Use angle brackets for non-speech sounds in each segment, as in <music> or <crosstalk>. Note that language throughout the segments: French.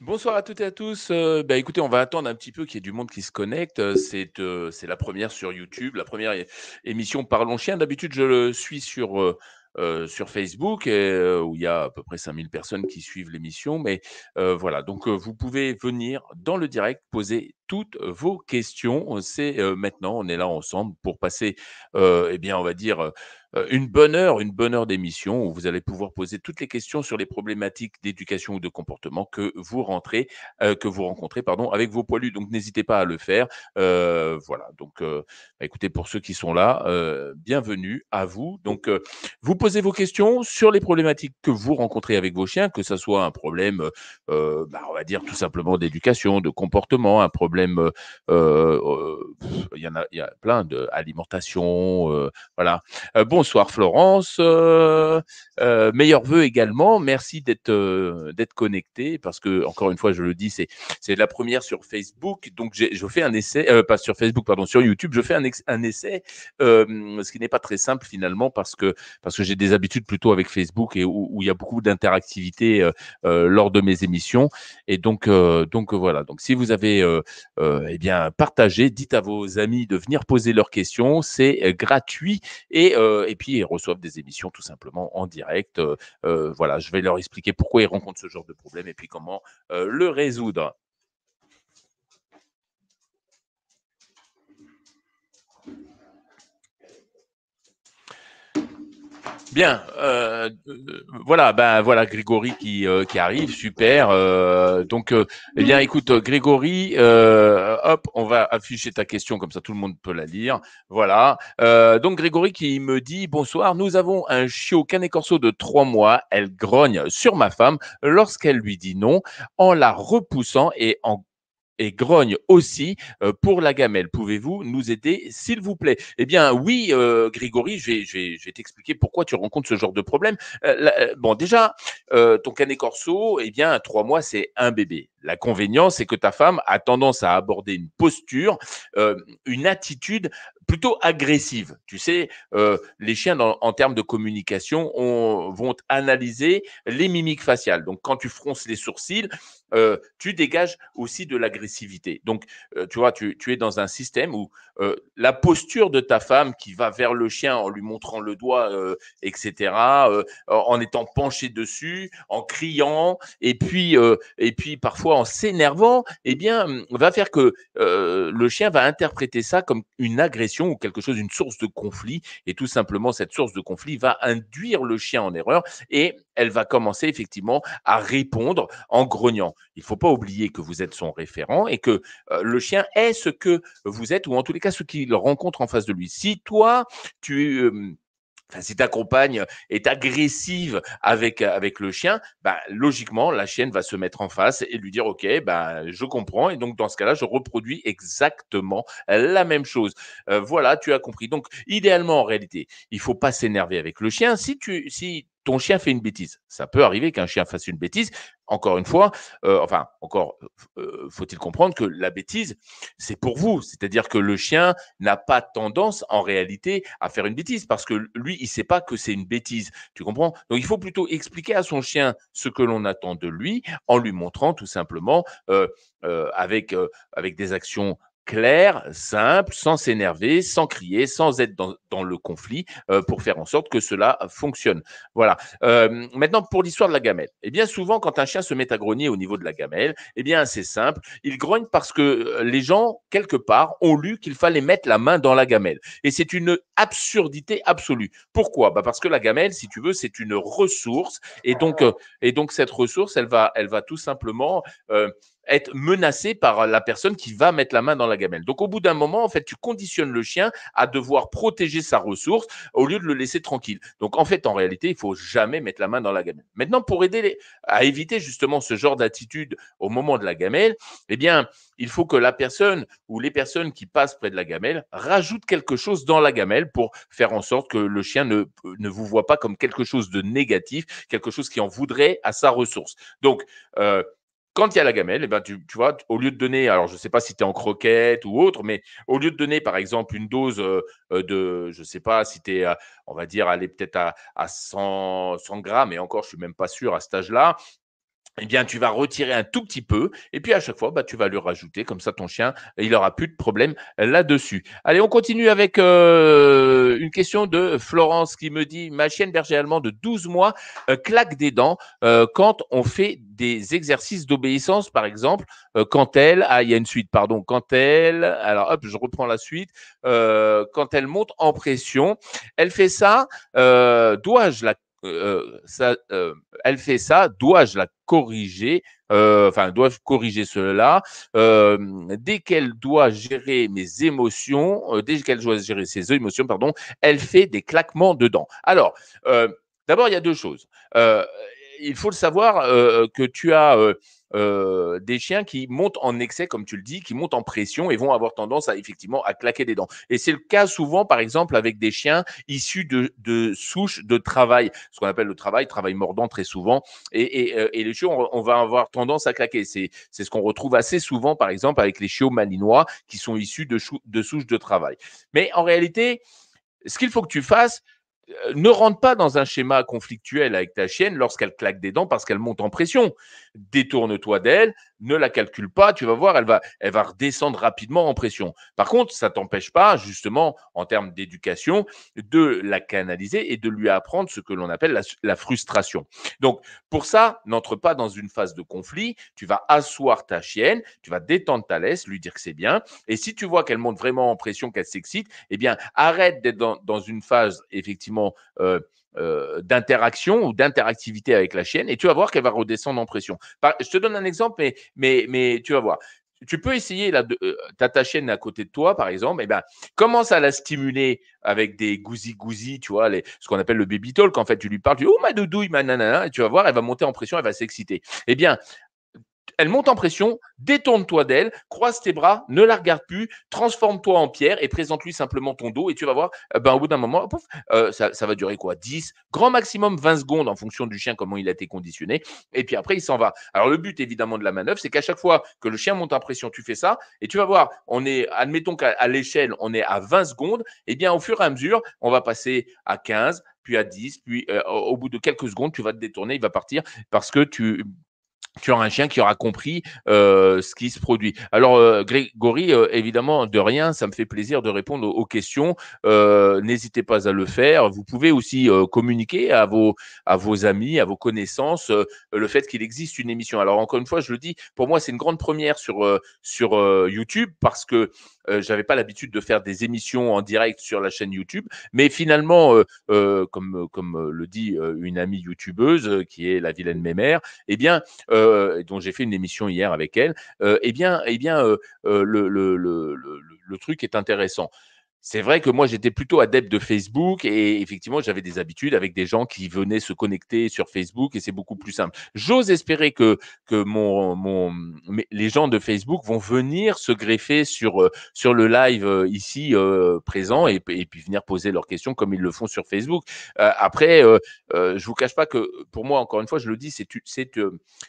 Bonsoir à toutes et à tous. Euh, bah, écoutez, on va attendre un petit peu qu'il y ait du monde qui se connecte. Euh, euh, c'est la première sur YouTube, la première émission Parlons Chien. D'habitude, je le suis sur, sur Facebook, où il y a à peu près 5000 personnes qui suivent l'émission. Mais voilà, donc vous pouvez venir dans le direct poser toutes vos questions. C'est maintenant, on est là ensemble pour passer, euh, eh bien, on va dire une bonne heure, une bonne heure d'émission où vous allez pouvoir poser toutes les questions sur les problématiques d'éducation ou de comportement que vous rentrez, que vous rencontrez, pardon, avec vos poilus. Donc n'hésitez pas à le faire. voilà. Donc, bah, écoutez, pour ceux qui sont là, bienvenue à vous. Donc, vous posez vos questions sur les problématiques que vous rencontrez avec vos chiens, que ça soit un problème, bah, on va dire tout simplement d'éducation, de comportement, un problème il y en a, y a plein de voilà. bonsoir Florence, meilleurs vœux également. Merci d'être d'être connecté parce que encore une fois, je le dis, c'est c'est la première sur Facebook, donc je fais un essai, pas sur Facebook, pardon, sur YouTube, je fais un, un essai, ce qui n'est pas très simple finalement parce que parce que j'ai des habitudes plutôt avec Facebook et où, il y a beaucoup d'interactivité lors de mes émissions. Et donc, donc voilà. Donc, si vous avez euh, eh bien, partagez, dites à vos amis de venir poser leurs questions, c'est euh, gratuit et, euh, et puis ils reçoivent des émissions tout simplement en direct. voilà, je vais leur expliquer pourquoi ils rencontrent ce genre de problème et puis comment le résoudre. Bien, euh, euh, voilà, ben voilà Grégory qui, euh, qui arrive, super. donc, eh bien, écoute, Grégory, hop, on va afficher ta question comme ça, tout le monde peut la lire. Voilà. donc Grégory qui me dit bonsoir. Nous avons un chiot canet corso de trois mois. Elle grogne sur ma femme lorsqu'elle lui dit non, en la repoussant et en et grogne aussi euh, pour la gamelle. Pouvez-vous nous aider, s'il vous plaît Eh bien, oui, Grigory, euh, Grégory, je vais, t'expliquer pourquoi tu rencontres ce genre de problème. Euh, bon, déjà, ton canet corso, eh bien, trois mois, c'est un bébé. La L'inconvénient, c'est que ta femme a tendance à aborder une posture, euh, une attitude plutôt agressive. Tu sais, euh, les chiens, en termes de communication, vont analyser les mimiques faciales. Donc, quand tu fronces les sourcils, euh, tu dégages aussi de l'agressivité. Donc, tu vois, tu, tu, es dans un système où la posture de ta femme qui va vers le chien en lui montrant le doigt, etc., en étant penchée dessus, en criant, et puis, et puis parfois en s'énervant, eh bien, mmh, va faire que le chien va interpréter ça comme une agression ou quelque chose, une source de conflit. Et tout simplement, cette source de conflit va induire le chien en erreur et elle va commencer effectivement à répondre en grognant. Il ne faut pas oublier que vous êtes son référent et que le chien est ce que vous êtes ou en tous les cas ce qu'il rencontre en face de lui. Si toi, tu si ta compagne est agressive avec avec le chien, bah, logiquement la chienne va se mettre en face et lui dire ok, bah, je comprends et donc dans ce cas-là je reproduis exactement la même chose. Euh, voilà, tu as compris. Donc idéalement en réalité, il faut pas s'énerver avec le chien. Si tu si ton chien fait une bêtise. Ça peut arriver qu'un chien fasse une bêtise. Encore une fois, euh, enfin, encore euh, faut-il comprendre que la bêtise, c'est pour vous. C'est-à-dire que le chien n'a pas tendance, en réalité, à faire une bêtise parce que lui, il ne sait pas que c'est une bêtise. Tu comprends Donc, il faut plutôt expliquer à son chien ce que l'on attend de lui en lui montrant tout simplement euh, avec avec des actions clair, simple, sans s'énerver, sans crier, sans être dans, le conflit euh, pour faire en sorte que cela fonctionne. Voilà. Euh, maintenant, pour l'histoire de la gamelle. Eh bien, souvent, quand un chien se met à grogner au niveau de la gamelle, eh bien, c'est simple. Il grogne parce que euh, les gens, quelque part, ont lu qu'il fallait mettre la main dans la gamelle. Et c'est une absurdité absolue. Pourquoi bah Parce que la gamelle, si tu veux, c'est une ressource. Et donc, et donc cette ressource, elle va, elle va tout simplement... Euh, être menacé par la personne qui va mettre la main dans la gamelle. Donc au bout d'un moment, en fait, tu conditionnes le chien à devoir protéger sa ressource au lieu de le laisser tranquille. Donc en fait, en réalité, il faut jamais mettre la main dans la gamelle. Maintenant, pour aider à éviter justement ce genre d'attitude au moment de la gamelle, eh bien, il faut que la personne ou les personnes qui passent près de la gamelle rajoutent quelque chose dans la gamelle pour faire en sorte que le chien ne, ne vous voit pas comme quelque chose de négatif, quelque chose qui en voudrait à sa ressource. Donc, euh, quand il y a la gamelle, eh ben, tu, vois, au lieu de donner, alors je ne sais pas si tu es en croquette ou autre, mais au lieu de donner, par exemple, une dose euh, euh, de, je ne sais pas, si tu es, euh, on va dire, aller peut-être à, 100, 100, grammes, et encore, je ne suis même pas sûr à ce âge-là, eh bien, tu vas retirer un tout petit peu, et puis à chaque fois, bah, tu vas lui rajouter, comme ça ton chien, il n'aura plus de problème euh, là-dessus. Allez, on continue avec euh, une question de Florence qui me dit, ma chienne berger allemande de 12 mois euh, claque des dents quand on fait des exercices d'obéissance, par exemple, quand elle, ah, il y a une suite, pardon, quand elle, alors hop, je reprends la suite, quand elle monte en pression, elle fait ça, dois-je la euh, euh, elle fait ça, dois-je la corriger euh, Enfin, dois-je corriger cela Dès qu'elle doit gérer mes émotions, dès qu'elle doit gérer ses émotions, pardon, elle fait des claquements dedans. Alors, d'abord, il y a deux choses. il faut le savoir que tu as euh, des chiens qui montent en excès, comme tu le dis, qui montent en pression et vont avoir tendance à effectivement à claquer des dents. Et c'est le cas souvent, par exemple, avec des chiens issus de, souches de travail, ce qu'on appelle le travail, travail mordant très souvent. Et, euh, les chiens, on, va avoir tendance à claquer. C'est ce qu'on retrouve assez souvent, par exemple, avec les chiots malinois qui sont issus de souches de travail. Mais en réalité, ce qu'il faut que tu fasses, euh, ne rentre pas dans un schéma conflictuel avec ta chienne lorsqu'elle claque des dents parce qu'elle monte en pression. Détourne-toi d'elle, ne la calcule pas, tu vas voir, elle va, elle redescendre rapidement en pression. Par contre, ça t'empêche pas, justement, en termes d'éducation, de la canaliser et de lui apprendre ce que l'on appelle la, frustration. Donc, pour ça, n'entre pas dans une phase de conflit. Tu vas asseoir ta chienne, tu vas détendre ta laisse, lui dire que c'est bien. Et si tu vois qu'elle monte vraiment en pression, qu'elle s'excite, eh bien, arrête d'être dans, une phase, effectivement, euh, euh, d'interaction ou d'interactivité avec la chienne et tu vas voir qu'elle va redescendre en pression. je te donne un exemple, mais, mais, tu vas voir. Tu peux essayer, là, de, euh, ta chienne à côté de toi, par exemple, et eh ben, commence à la stimuler avec des gouzi gousi tu vois, les, ce qu'on appelle le baby talk. En fait, tu lui parles, tu dis, oh, ma doudouille, ma nanana, et tu vas voir, elle va monter en pression, elle va s'exciter. Eh bien, elle monte en pression, détourne-toi d'elle, croise tes bras, ne la regarde plus, transforme-toi en pierre et présente-lui simplement ton dos et tu vas voir, euh, ben, au bout d'un moment, euh, ça, va durer quoi 10, grand maximum 20 secondes en fonction du chien, comment il a été conditionné, et puis après il s'en va. Alors le but évidemment de la manœuvre, c'est qu'à chaque fois que le chien monte en pression, tu fais ça et tu vas voir, on est, admettons qu'à l'échelle, on est à 20 secondes, et eh bien au fur et à mesure, on va passer à 15, puis à 10, puis euh, au bout de quelques secondes, tu vas te détourner, il va partir parce que tu tu auras un chien qui aura compris euh, ce qui se produit. Alors, euh, Grégory, euh, évidemment, de rien, ça me fait plaisir de répondre aux questions. N'hésitez pas à le faire. Vous pouvez aussi communiquer à vos, à vos amis, à vos connaissances, le fait qu'il existe une émission. Alors, encore une fois, je le dis, pour moi, c'est une grande première sur, sur YouTube parce que euh, j'avais pas l'habitude de faire des émissions en direct sur la chaîne YouTube, mais finalement, comme, comme le dit une amie youtubeuse qui est la vilaine mémère, eh bien, euh, dont j'ai fait une émission hier avec elle, euh, eh bien, eh bien euh, le, le, truc est intéressant c'est vrai que moi, j'étais plutôt adepte de Facebook et effectivement, j'avais des habitudes avec des gens qui venaient se connecter sur Facebook et c'est beaucoup plus simple. J'ose espérer que, que mon, mon, les gens de Facebook vont venir se greffer sur, euh, sur le live euh, ici euh, présent et, puis venir poser leurs questions comme ils le font sur Facebook. après, je vous cache pas que pour moi, encore une fois, je le dis, c'est, c'est,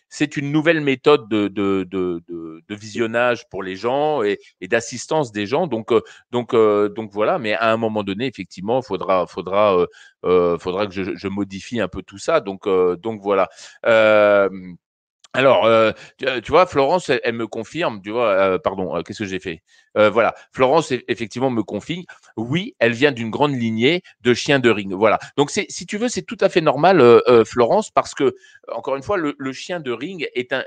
c'est une nouvelle méthode de, de, de, visionnage pour les gens et, et d'assistance des gens. Donc, donc, donc donc voilà, mais à un moment donné, effectivement, faudra, faudra, euh, euh, faudra que je, je, modifie un peu tout ça. Donc, euh, donc voilà. Alors, euh, euh, tu, vois, Florence, elle, me confirme, tu vois, euh, pardon, qu'est-ce que j'ai fait Voilà, Florence, effectivement, me confirme, oui, elle vient d'une grande lignée de chiens de ring. Voilà. Donc, si tu veux, c'est tout à fait normal, Florence, parce que, encore une fois, le, chien de ring est un,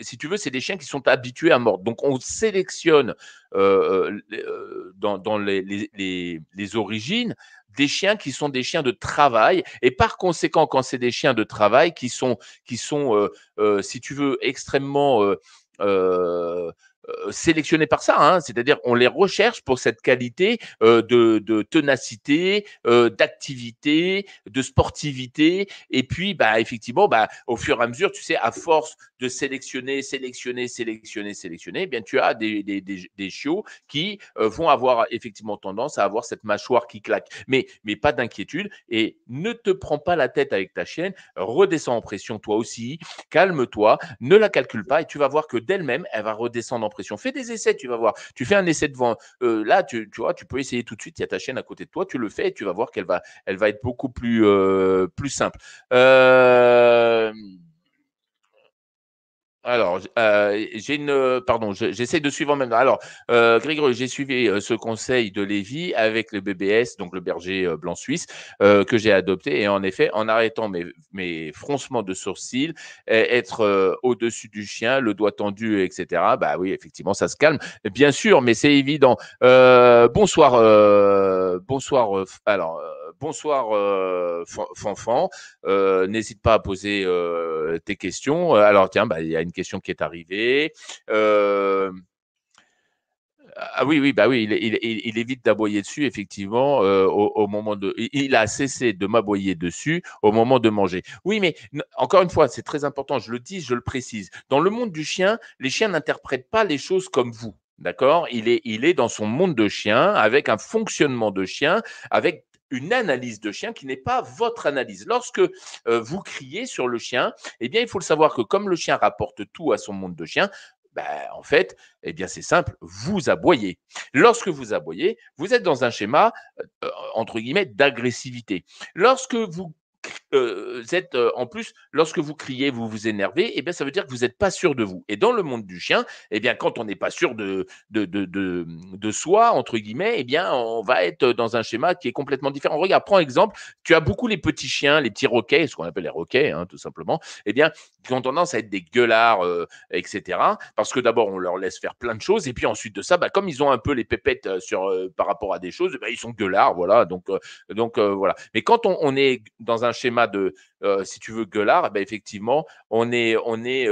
si tu veux, c'est des chiens qui sont habitués à mordre. Donc, on sélectionne dans, dans les, les, les, origines des chiens qui sont des chiens de travail. Et par conséquent, quand c'est des chiens de travail qui sont, qui sont euh, euh, si tu veux, extrêmement... Euh, euh, sélectionnés par ça, hein, c'est-à-dire on les recherche pour cette qualité euh, de, de, tenacité, euh, d'activité, de sportivité, et puis bah effectivement bah au fur et à mesure, tu sais, à force de sélectionner, sélectionner, sélectionner, sélectionner, eh bien tu as des des, des, chiots qui vont avoir effectivement tendance à avoir cette mâchoire qui claque, mais mais pas d'inquiétude et ne te prends pas la tête avec ta chienne, redescends en pression toi aussi, calme-toi, ne la calcule pas et tu vas voir que d'elle-même elle va redescendre en pression. Fais des essais, tu vas voir. Tu fais un essai devant. Euh, là, tu, vois, tu peux essayer tout de suite. Il y a ta chaîne à côté de toi, tu le fais et tu vas voir qu'elle va, elle va être beaucoup plus, euh, plus simple. Euh alors, euh, j'ai une, euh, pardon, j'essaie de suivre en même temps. Alors, euh, Grégory, j'ai suivi euh, ce conseil de Lévy avec le BBS, donc le berger blanc suisse, que j'ai adopté. Et en effet, en arrêtant mes, mes froncements de sourcils, être au-dessus du chien, le doigt tendu, etc. Bah oui, effectivement, ça se calme, bien sûr, mais c'est évident. bonsoir, bonsoir. alors. Euh, bonsoir euh, Fanfan. Euh, n'hésite pas à poser tes questions. Alors tiens, bah, il y a une question qui est arrivée. Ah oui, oui, bah oui, il, évite d'aboyer dessus, effectivement, au, moment de. Il a cessé de m'aboyer dessus au moment de manger. Oui, mais encore une fois, c'est très important, je le dis, je le précise. Dans le monde du chien, les chiens n'interprètent pas les choses comme vous. D'accord il est, il est dans son monde de chien, avec un fonctionnement de chien, avec une analyse de chien qui n'est pas votre analyse. Lorsque euh, vous criez sur le chien, eh bien, il faut le savoir que comme le chien rapporte tout à son monde de chien, ben, en fait, eh bien, c'est simple, vous aboyez. Lorsque vous aboyez, vous êtes dans un schéma, euh, entre guillemets, d'agressivité. Lorsque vous êtes euh, euh, en plus, lorsque vous criez, vous vous énervez, et eh bien, ça veut dire que vous n'êtes pas sûr de vous. Et dans le monde du chien, et eh bien, quand on n'est pas sûr de de, soi, entre guillemets, et eh bien, on va être dans un schéma qui est complètement différent. Regarde, prends exemple, tu as beaucoup les petits chiens, les petits roquets, ce qu'on appelle les roquets, hein, tout simplement, et bien, qui ont tendance à être des gueulards, euh, etc. Parce que d'abord, on leur laisse faire plein de choses, et puis ensuite de ça, bah, comme ils ont un peu les pépettes sur, par rapport à des choses, ben, ils sont gueulards, voilà. Donc, donc voilà. Mais quand on est dans un schéma de, si tu veux, gueulard, bah, effectivement, on est, on est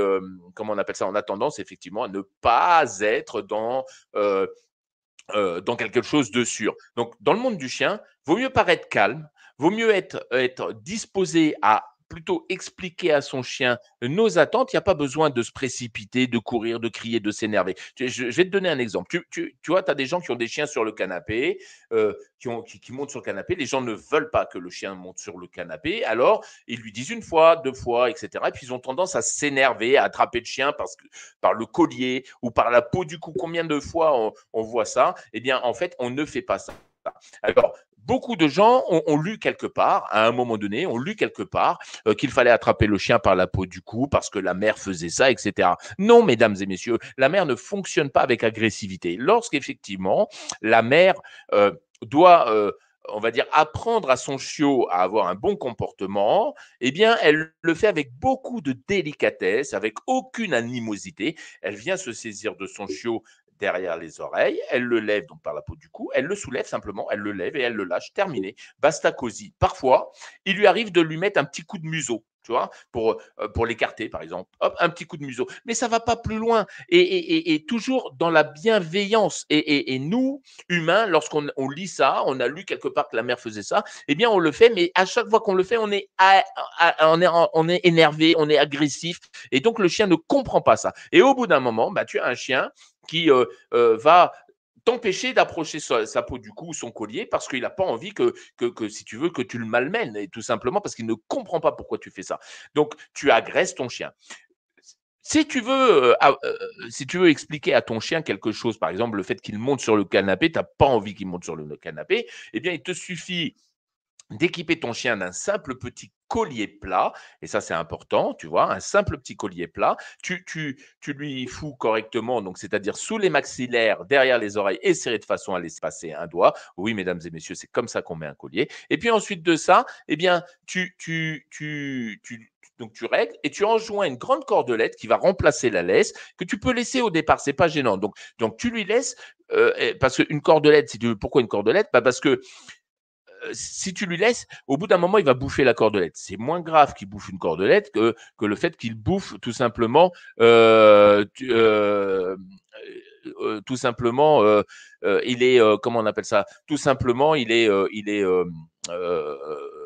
comment on appelle ça On a tendance effectivement à ne pas être dans, dans quelque chose de sûr. Donc, dans le monde du chien, vaut mieux paraître calme, vaut mieux être, être disposé à plutôt expliquer à son chien nos attentes. Il n'y a pas besoin de se précipiter, de courir, de crier, de s'énerver. Je, vais te donner un exemple. Tu, vois, tu as des gens qui ont des chiens sur le canapé, euh, qui, montent sur le canapé. Les gens ne veulent pas que le chien monte sur le canapé. Alors, ils lui disent une fois, deux fois, etc. Et puis, ils ont tendance à s'énerver, à attraper le chien parce que, par le collier ou par la peau du cou. Combien de fois on, on voit ça Eh bien, en fait, on ne fait pas ça. Alors, beaucoup de gens ont, lu quelque part, à un moment donné, ont lu quelque part euh, qu'il fallait attraper le chien par la peau du cou parce que la mère faisait ça, etc. Non, mesdames et messieurs, la mère ne fonctionne pas avec agressivité. Lorsqu'effectivement, la mère euh, doit... Euh, on va dire, apprendre à son chiot à avoir un bon comportement, eh bien, elle le fait avec beaucoup de délicatesse, avec aucune animosité. Elle vient se saisir de son chiot derrière les oreilles, elle le lève donc par la peau du cou, elle le soulève simplement, elle le lève et elle le lâche. Terminé. Basta cosy. Parfois, il lui arrive de lui mettre un petit coup de museau tu vois, pour, euh, pour l'écarter, par exemple. Hop, un petit coup de museau. Mais ça va pas plus loin. Et, toujours dans la bienveillance. Et, nous, humains, lorsqu'on lit ça, on a lu quelque part que la mère faisait ça, eh bien, on le fait, mais à chaque fois qu'on le fait, on est, on est, on est énervé, on est agressif. Et donc, le chien ne comprend pas ça. Et au bout d'un moment, bah, tu as un chien qui euh, euh, va t'empêcher d'approcher sa, peau du cou ou son collier parce qu'il n'a pas envie que, si tu veux, que tu le malmènes, et tout simplement parce qu'il ne comprend pas pourquoi tu fais ça. Donc, tu agresses ton chien. Si tu, veux, euh, si tu veux expliquer à ton chien quelque chose, par exemple le fait qu'il monte sur le canapé, tu n'as pas envie qu'il monte sur le canapé, eh bien, il te suffit d'équiper ton chien d'un simple petit collier plat, et ça c'est important, tu vois, un simple petit collier plat, tu, tu, tu lui fous correctement, donc c'est-à-dire sous les maxillaires, derrière les oreilles et serré de façon à laisser passer un doigt. Oui, mesdames et messieurs, c'est comme ça qu'on met un collier. Et puis ensuite de ça, eh bien, tu, tu, tu, tu, donc tu règles et tu enjoins une grande cordelette qui va remplacer la laisse que tu peux laisser au départ. C'est pas gênant. Donc, donc tu lui laisses euh, parce qu'une cordelette, si veux, pourquoi une cordelette bah parce que si tu lui laisses, au bout d'un moment, il va bouffer la cordelette. C'est moins grave qu'il bouffe une cordelette que, que le fait qu'il bouffe tout simplement tout simplement, il est, comment on appelle ça Tout simplement, il est, il euh, est euh,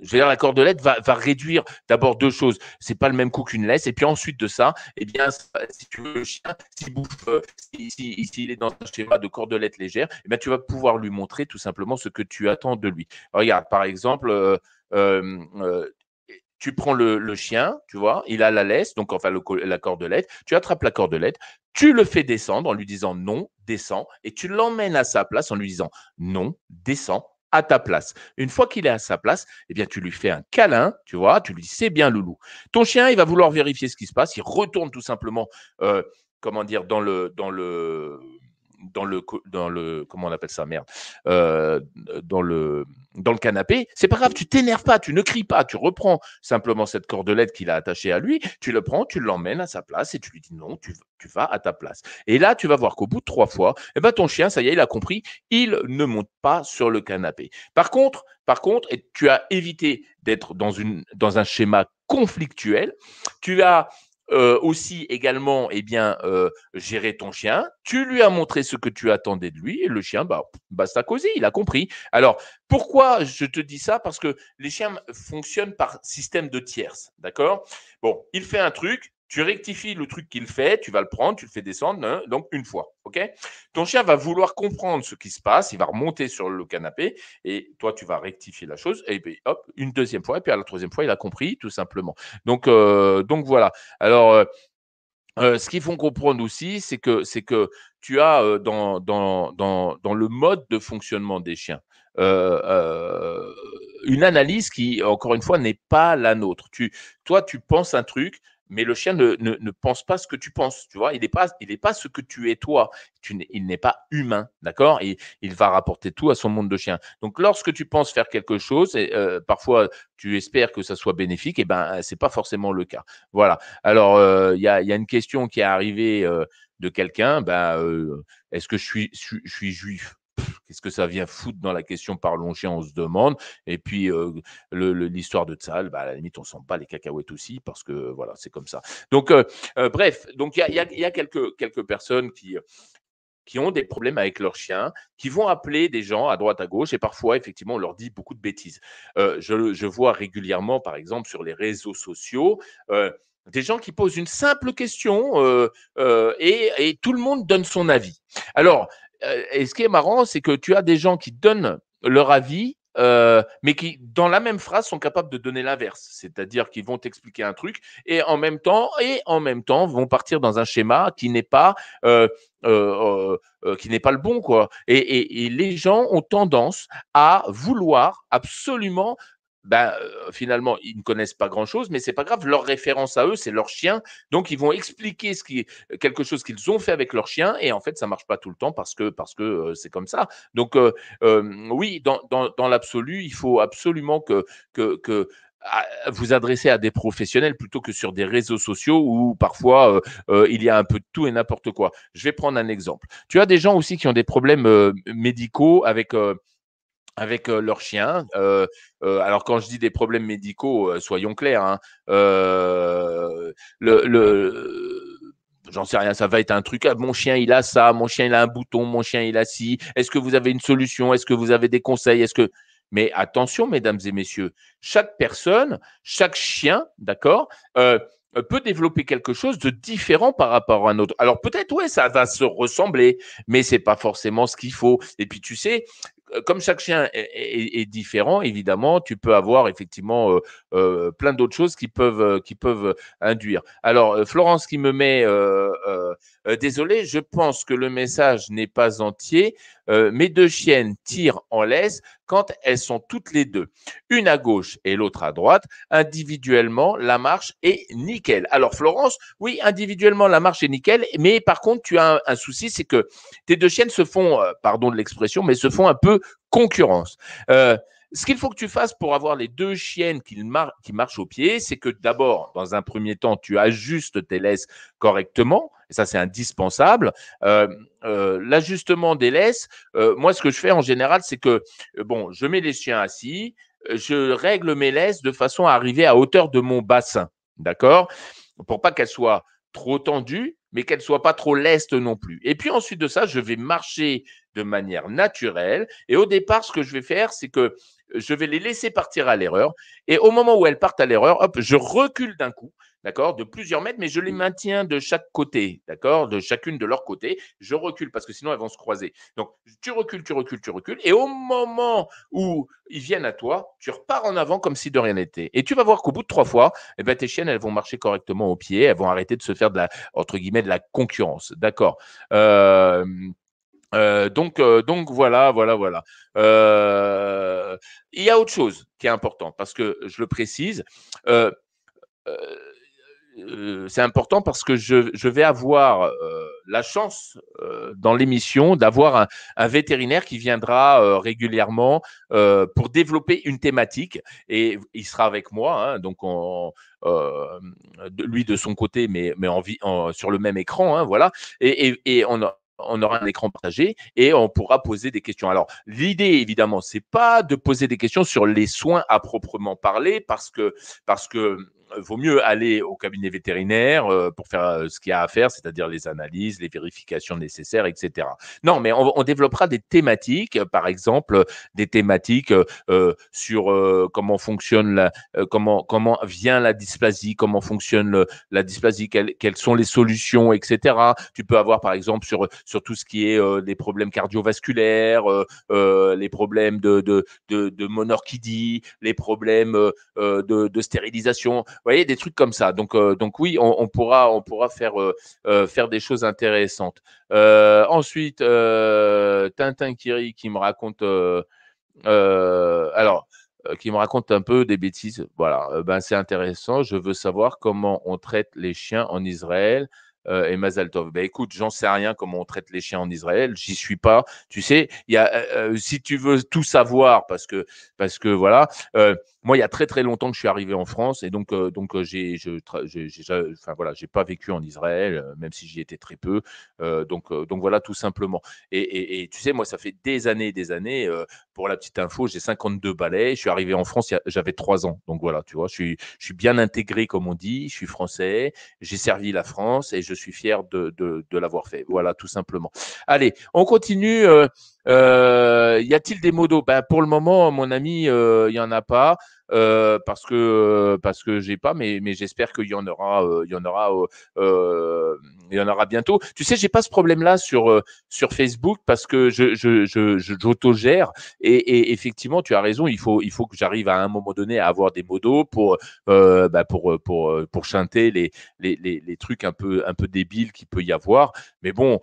je veux dire, la cordelette va, réduire d'abord deux choses. C'est pas le même coup qu'une laisse. Et puis ensuite de ça, eh bien, si tu veux, le chien, s'il bouffe, euh, est dans un schéma de cordelette légère, eh tu vas pouvoir lui montrer tout simplement ce que tu attends de lui. Regarde, par exemple, euh, euh, tu prends le, chien, tu vois, il a la laisse, donc enfin la cordelette, tu attrapes la cordelette, tu le fais descendre en lui disant non, descends, et tu l'emmènes à sa place en lui disant non, descends, à ta place. Une fois qu'il est à sa place, eh bien, tu lui fais un câlin, tu vois, tu lui dis, c'est bien, loulou. Ton chien, il va vouloir vérifier ce qui se passe, il retourne tout simplement, euh, comment dire, dans le, dans le, dans le dans le comment on appelle ça merde euh, dans le dans le canapé, c'est pas grave, tu t'énerves pas, tu ne cries pas, tu reprends simplement cette cordelette qu'il a attachée à lui, tu le prends, tu l'emmènes à sa place et tu lui dis non, tu, vas à ta place. Et là, tu vas voir qu'au bout de trois fois, et eh ben ton chien, ça y est, il a compris, il ne monte pas sur le canapé. Par contre, par contre, tu as évité d'être dans une dans un schéma conflictuel, tu as euh, aussi également, eh bien, euh, gérer ton chien. Tu lui as montré ce que tu attendais de lui et le chien, bah, basta cosy, il a compris. Alors, pourquoi je te dis ça Parce que les chiens fonctionnent par système de tierces, d'accord Bon, il fait un truc, tu rectifies le truc qu'il fait, tu vas le prendre, tu le fais descendre, hein, donc une fois. ok Ton chien va vouloir comprendre ce qui se passe, il va remonter sur le canapé et toi, tu vas rectifier la chose. Et puis, hop, une deuxième fois, et puis à la troisième fois, il a compris, tout simplement. Donc, euh, donc voilà. Alors, euh, euh, ce qu'il faut comprendre aussi, c'est que, c'est que tu as dans, dans, le mode de fonctionnement des chiens une analyse qui, encore une fois, n'est pas la nôtre. Tu, toi, tu penses un truc, mais le chien ne, ne, pense pas ce que tu penses, tu vois. Il n'est pas, il est pas ce que tu es toi. il n'est pas humain, d'accord Et il va rapporter tout à son monde de chien. Donc, lorsque tu penses faire quelque chose, et euh, parfois tu espères que ça soit bénéfique, et eh ben c'est pas forcément le cas. Voilà. Alors, euh, il y, a, y, a, une question qui est arrivée euh, de quelqu'un. Ben, est-ce que je suis, je suis juif Qu'est-ce que ça vient foutre dans la question parlons chien, on se demande. Et puis euh, l'histoire de Tzal, bah, à la limite, on sent pas les cacahuètes aussi parce que voilà, c'est comme ça. Donc euh, euh, bref, donc il y a, quelques, quelques personnes qui, qui ont des problèmes avec leurs chiens, qui vont appeler des gens à droite, à gauche, et parfois, effectivement, on leur dit beaucoup de bêtises. je, vois régulièrement, par exemple, sur les réseaux sociaux, des gens qui posent une simple question et, et, tout le monde donne son avis. Alors, euh, et ce qui est marrant, c'est que tu as des gens qui donnent leur avis, euh, mais qui, dans la même phrase, sont capables de donner l'inverse. C'est-à-dire qu'ils vont t'expliquer un truc et en même temps, et en même temps, vont partir dans un schéma qui n'est pas, euh, qui n'est pas le bon, quoi. et les gens ont tendance à vouloir absolument ben, euh, finalement, ils ne connaissent pas grand-chose, mais c'est pas grave. Leur référence à eux, c'est leur chien. Donc, ils vont expliquer ce qui, quelque chose qu'ils ont fait avec leur chien. Et en fait, ça marche pas tout le temps parce que c'est parce que, euh, c'est comme ça. Donc, euh, oui, dans, dans, dans l'absolu, il faut absolument que, que, que ah, vous adressez à des professionnels plutôt que sur des réseaux sociaux où parfois il y a un peu de tout et n'importe quoi. Je vais prendre un exemple. Tu as des gens aussi qui ont des problèmes médicaux avec avec leur chien. alors quand je dis des problèmes médicaux, soyons clairs, hein, j'en sais rien, ça va être un truc. Ah, mon chien, il a ça, mon chien, il a un bouton, mon chien, il a ci. Est-ce que vous avez une solution Est-ce que vous avez des conseils Est-ce que mais attention, mesdames et messieurs, chaque personne, chaque chien, d'accord, peut développer quelque chose de différent par rapport à un autre. Alors peut-être oui, ça va se ressembler, mais c'est pas forcément ce qu'il faut. Et puis tu sais, euh, comme chaque chien est, différent, évidemment, tu peux avoir effectivement euh, euh, plein d'autres choses qui peuvent, qui peuvent induire. Alors, Florence qui me met, désolé, je pense que le message n'est pas entier. mes deux chiennes tirent en laisse quand elles sont toutes les deux, une à gauche et l'autre à droite, individuellement, la marche est nickel. Alors Florence, oui, individuellement, la marche est nickel, mais par contre, tu as un, souci, c'est que tes deux chiennes se font, euh, pardon de l'expression, mais se font un peu concurrence. Euh, ce qu'il faut que tu fasses pour avoir les deux chiennes qui, qui marchent au pied, c'est que d'abord, dans un premier temps, tu ajustes tes laisses correctement ça c'est indispensable. Euh, euh, l'ajustement des laisses, euh, moi ce que je fais en général, c'est que bon, je mets les chiens assis, je règle mes laisses de façon à arriver à hauteur de mon bassin, d'accord, pour pas qu'elles soient trop tendues, mais qu'elles ne soit pas trop leste non plus. Et puis ensuite de ça, je vais marcher de manière naturelle. Et au départ, ce que je vais faire, c'est que je vais les laisser partir à l'erreur. Et au moment où elles partent à l'erreur, hop, je recule d'un coup d'accord, de plusieurs mètres, mais je les mmh. maintiens de chaque côté, d'accord, de chacune de leur côté. Je recule parce que sinon elles vont se croiser. Donc tu recules, tu recules, tu recules, et au moment où ils viennent à toi, tu repars en avant comme si de rien n'était. Et tu vas voir qu'au bout de trois fois, eh ben, tes chiennes, elles vont marcher correctement au pied, elles vont arrêter de se faire de la, entre guillemets, de la concurrence, d'accord. Euh, euh, donc, euh, donc voilà, voilà, voilà. il y a autre chose qui est important parce que je le précise euh, c'est important parce que je, vais avoir euh, la chance euh, dans l'émission d'avoir un, vétérinaire qui viendra régulièrement pour développer une thématique et il sera avec moi, hein, donc lui de son côté, mais, mais en, sur le même écran, hein, voilà, et, on, on aura un écran partagé et on pourra poser des questions. Alors, l'idée, évidemment, c'est pas de poser des questions sur les soins à proprement parler parce que, parce que euh, vaut mieux aller au cabinet vétérinaire euh, pour faire euh, ce qu'il y a à faire, c'est-à-dire les analyses, les vérifications nécessaires, etc. Non, mais on, développera des thématiques, par exemple des thématiques sur comment fonctionne la, comment comment vient la dysplasie, comment fonctionne la dysplasie, quelles, sont les solutions, etc. Tu peux avoir par exemple sur sur tout ce qui est les problèmes cardiovasculaires, les problèmes de de, monorchidie, les problèmes de, de stérilisation. Vous voyez, des trucs comme ça. Donc, euh, donc oui, on, pourra, on pourra faire, euh, euh, faire des choses intéressantes. ensuite, Tintin Kiri qui me raconte. alors qui me raconte un peu des bêtises. Voilà, ben, c'est intéressant. Je veux savoir comment on traite les chiens en Israël. Euh, et Mazaltov. ben écoute, j'en sais rien comment on traite les chiens en Israël, j'y suis pas. Tu sais, il y a, euh, euh, si tu veux tout savoir, parce que, parce que voilà, moi, il y a très très longtemps que je suis arrivé en France et donc, donc j'ai, j'ai, enfin voilà, j'ai pas vécu en Israël, même si j'y étais très peu. donc, donc voilà, tout simplement. Et, tu sais, moi, ça fait des années, des années. pour la petite info, j'ai 52 balais. Je suis arrivé en France, j'avais 3 ans. Donc voilà, tu vois, je suis, je suis bien intégré, comme on dit. Je suis français. J'ai servi la France et je je suis fier de, de, l'avoir fait. Voilà, tout simplement. Allez, on continue. Euh, euh, y a-t-il des modos ben, Pour le moment, mon ami, il euh, n'y en a pas. Euh, parce que parce que j'ai pas, mais mais j'espère qu'il y en aura, il y en aura, il y en aura bientôt. Tu sais, j'ai pas ce problème-là sur sur Facebook parce que je je gère et, effectivement, tu as raison, il faut il faut que j'arrive à un moment donné à avoir des modos pour bah, pour pour pour chanter les les, trucs un peu un peu débiles qu'il peut y avoir. Mais bon.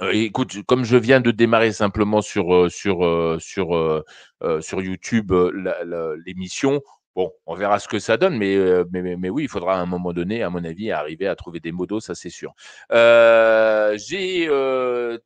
Euh, écoute, comme je viens de démarrer simplement sur, euh, sur, euh, sur, sur YouTube l'émission, Bon, on verra ce que ça donne, mais, mais, oui, il faudra à un moment donné, à mon avis, arriver à trouver des modos, ça c'est sûr. J'ai euh,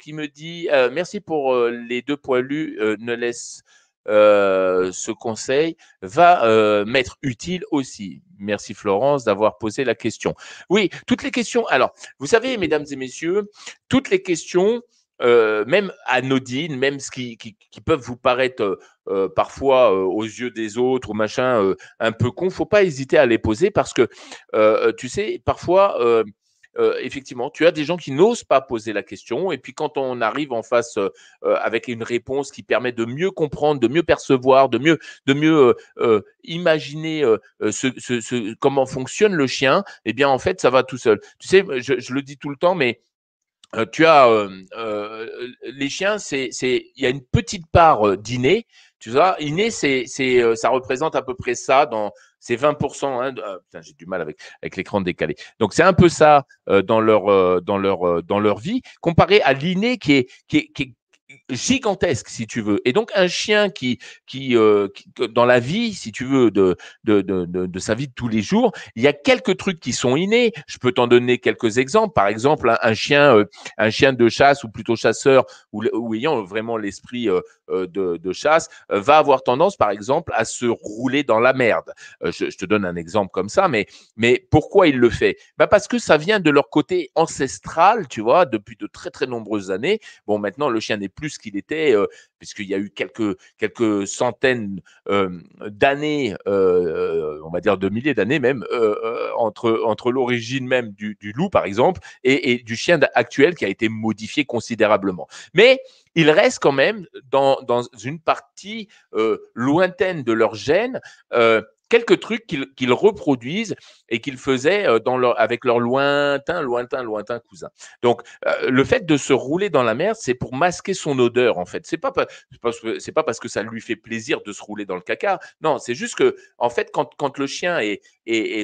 qui me dit Merci pour les deux poilus, ne laisse euh, ce conseil va euh, m'être utile aussi. Merci Florence d'avoir posé la question. Oui, toutes les questions. Alors, vous savez, mesdames et messieurs, toutes les questions, euh, même anodines, même ce qui, qui, qui peuvent vous paraître euh, euh, parfois euh, aux yeux des autres ou machin un peu con, faut pas hésiter à les poser parce que tu sais, parfois euh, effectivement, tu as des gens qui n'osent pas poser la question. Et puis quand on arrive en face euh, euh, avec une réponse qui permet de mieux comprendre, de mieux percevoir, de mieux, de mieux imaginer comment fonctionne le chien, eh bien en fait, ça va tout seul. Tu sais, je, le dis tout le temps, mais tu as les chiens, c'est il y a une petite part d'inné tu vois, inné, c'est, ça représente à peu près ça dans, c'est 20%. Hein, ah, putain, j'ai du mal avec, avec l'écran décalé. Donc c'est un peu ça euh, dans, leur, euh, dans, leur, euh, dans leur vie, comparé à l'inné qui est, qui est, qui est gigantesque, si tu veux. Et donc, un chien qui, qui, euh, dans la vie, si tu veux, de, de, sa vie de tous les jours, il y a quelques trucs qui sont innés. Je peux t'en donner quelques exemples. Par exemple, un, chien, euh, un chien de chasse ou plutôt chasseur ou, ayant vraiment l'esprit euh, de, chasse va avoir tendance, par exemple, à se rouler dans la merde. Je, te donne un exemple comme ça, mais, mais pourquoi il le fait bah, Parce que ça vient de leur côté ancestral, tu vois, depuis de très, très nombreuses années. Bon, maintenant, le chien n'est plus qu'il était, euh, puisqu'il y a eu quelques, quelques centaines d'années, euh, on va dire de milliers d'années même, euh, entre, entre l'origine même du, loup, par exemple, et, du chien actuel qui a été modifié considérablement. Mais il reste quand même dans, dans une partie lointaine de leur gène quelques trucs qu'ils reproduisent et qu'ils faisaient euh, avec leurs lointains, lointains, lointains cousins. Donc, euh, le fait de se rouler dans la mer, c'est pour masquer son odeur, en fait. C'est pas, pas parce que ça lui fait plaisir de se rouler dans le caca. Non, c'est juste que, en fait, quand, le chien est,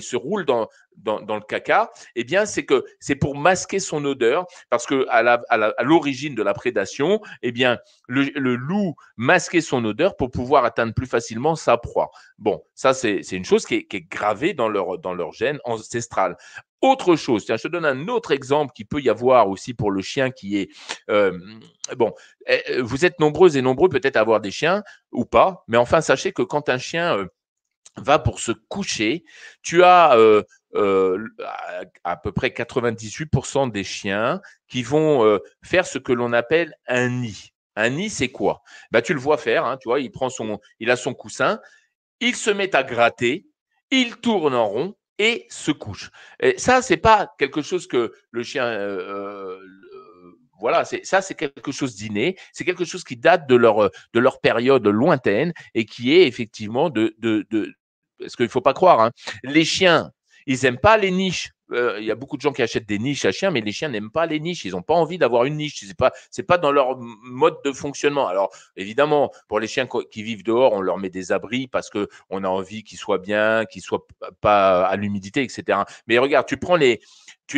se roule dans, dans, le caca, eh bien, c'est que c'est pour masquer son odeur, parce que à, l'origine de la prédation, eh bien, le, loup masquait son odeur pour pouvoir atteindre plus facilement sa proie. Bon, ça, c'est, une chose qui est, gravée dans leur, dans leur gène ancestral. Autre chose, tiens, je te donne un autre exemple qui peut y avoir aussi pour le chien qui est... Euh, bon, eh, eh, vous êtes nombreuses et nombreux peut-être à avoir des chiens ou pas, mais enfin, sachez que quand un chien... Euh, va pour se coucher, tu as euh, euh, à, peu près 98% des chiens qui vont euh, faire ce que l'on appelle un nid. Un nid, c'est quoi bah, Tu le vois faire, hein, tu vois, il, prend son, il a son coussin, il se met à gratter, il tourne en rond et se couche. Et ça, c'est pas quelque chose que le chien euh, voilà, ça c'est quelque chose d'inné, c'est quelque chose qui date de leur de leur période lointaine et qui est effectivement de parce qu'il faut pas croire, hein, les chiens ils n'aiment pas les niches. Euh, il y a beaucoup de gens qui achètent des niches à chiens, mais les chiens n'aiment pas les niches. Ils n'ont pas envie d'avoir une niche. C'est pas, pas dans leur mode de fonctionnement. Alors évidemment, pour les chiens qui vivent dehors, on leur met des abris parce que on a envie qu'ils soient bien, qu'ils soient pas à l'humidité, etc. Mais regarde, tu prends les,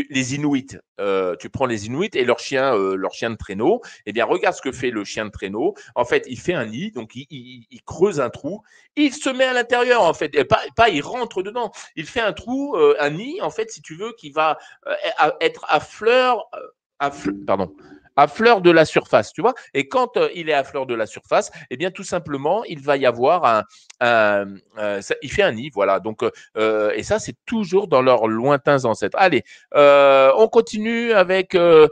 les Inuits. Euh, tu prends les Inuits et leur chien, euh, leur chien de traîneau. Eh bien, regarde ce que fait le chien de traîneau. En fait, il fait un nid, donc il, il, creuse un trou. il se met à l'intérieur, en fait. Et pas, pas, il rentre dedans. Il fait un trou, euh, un nid, en fait, si tu veux, qui va euh, être à fleur, à fleur pardon, à fleur de la surface, tu vois. Et quand euh, il est à fleur de la surface, eh bien, tout simplement, il va y avoir un, euh, il fait un nid, voilà. Donc, euh, et ça, c'est toujours dans leurs lointains ancêtres. Allez, on continue avec. Euh,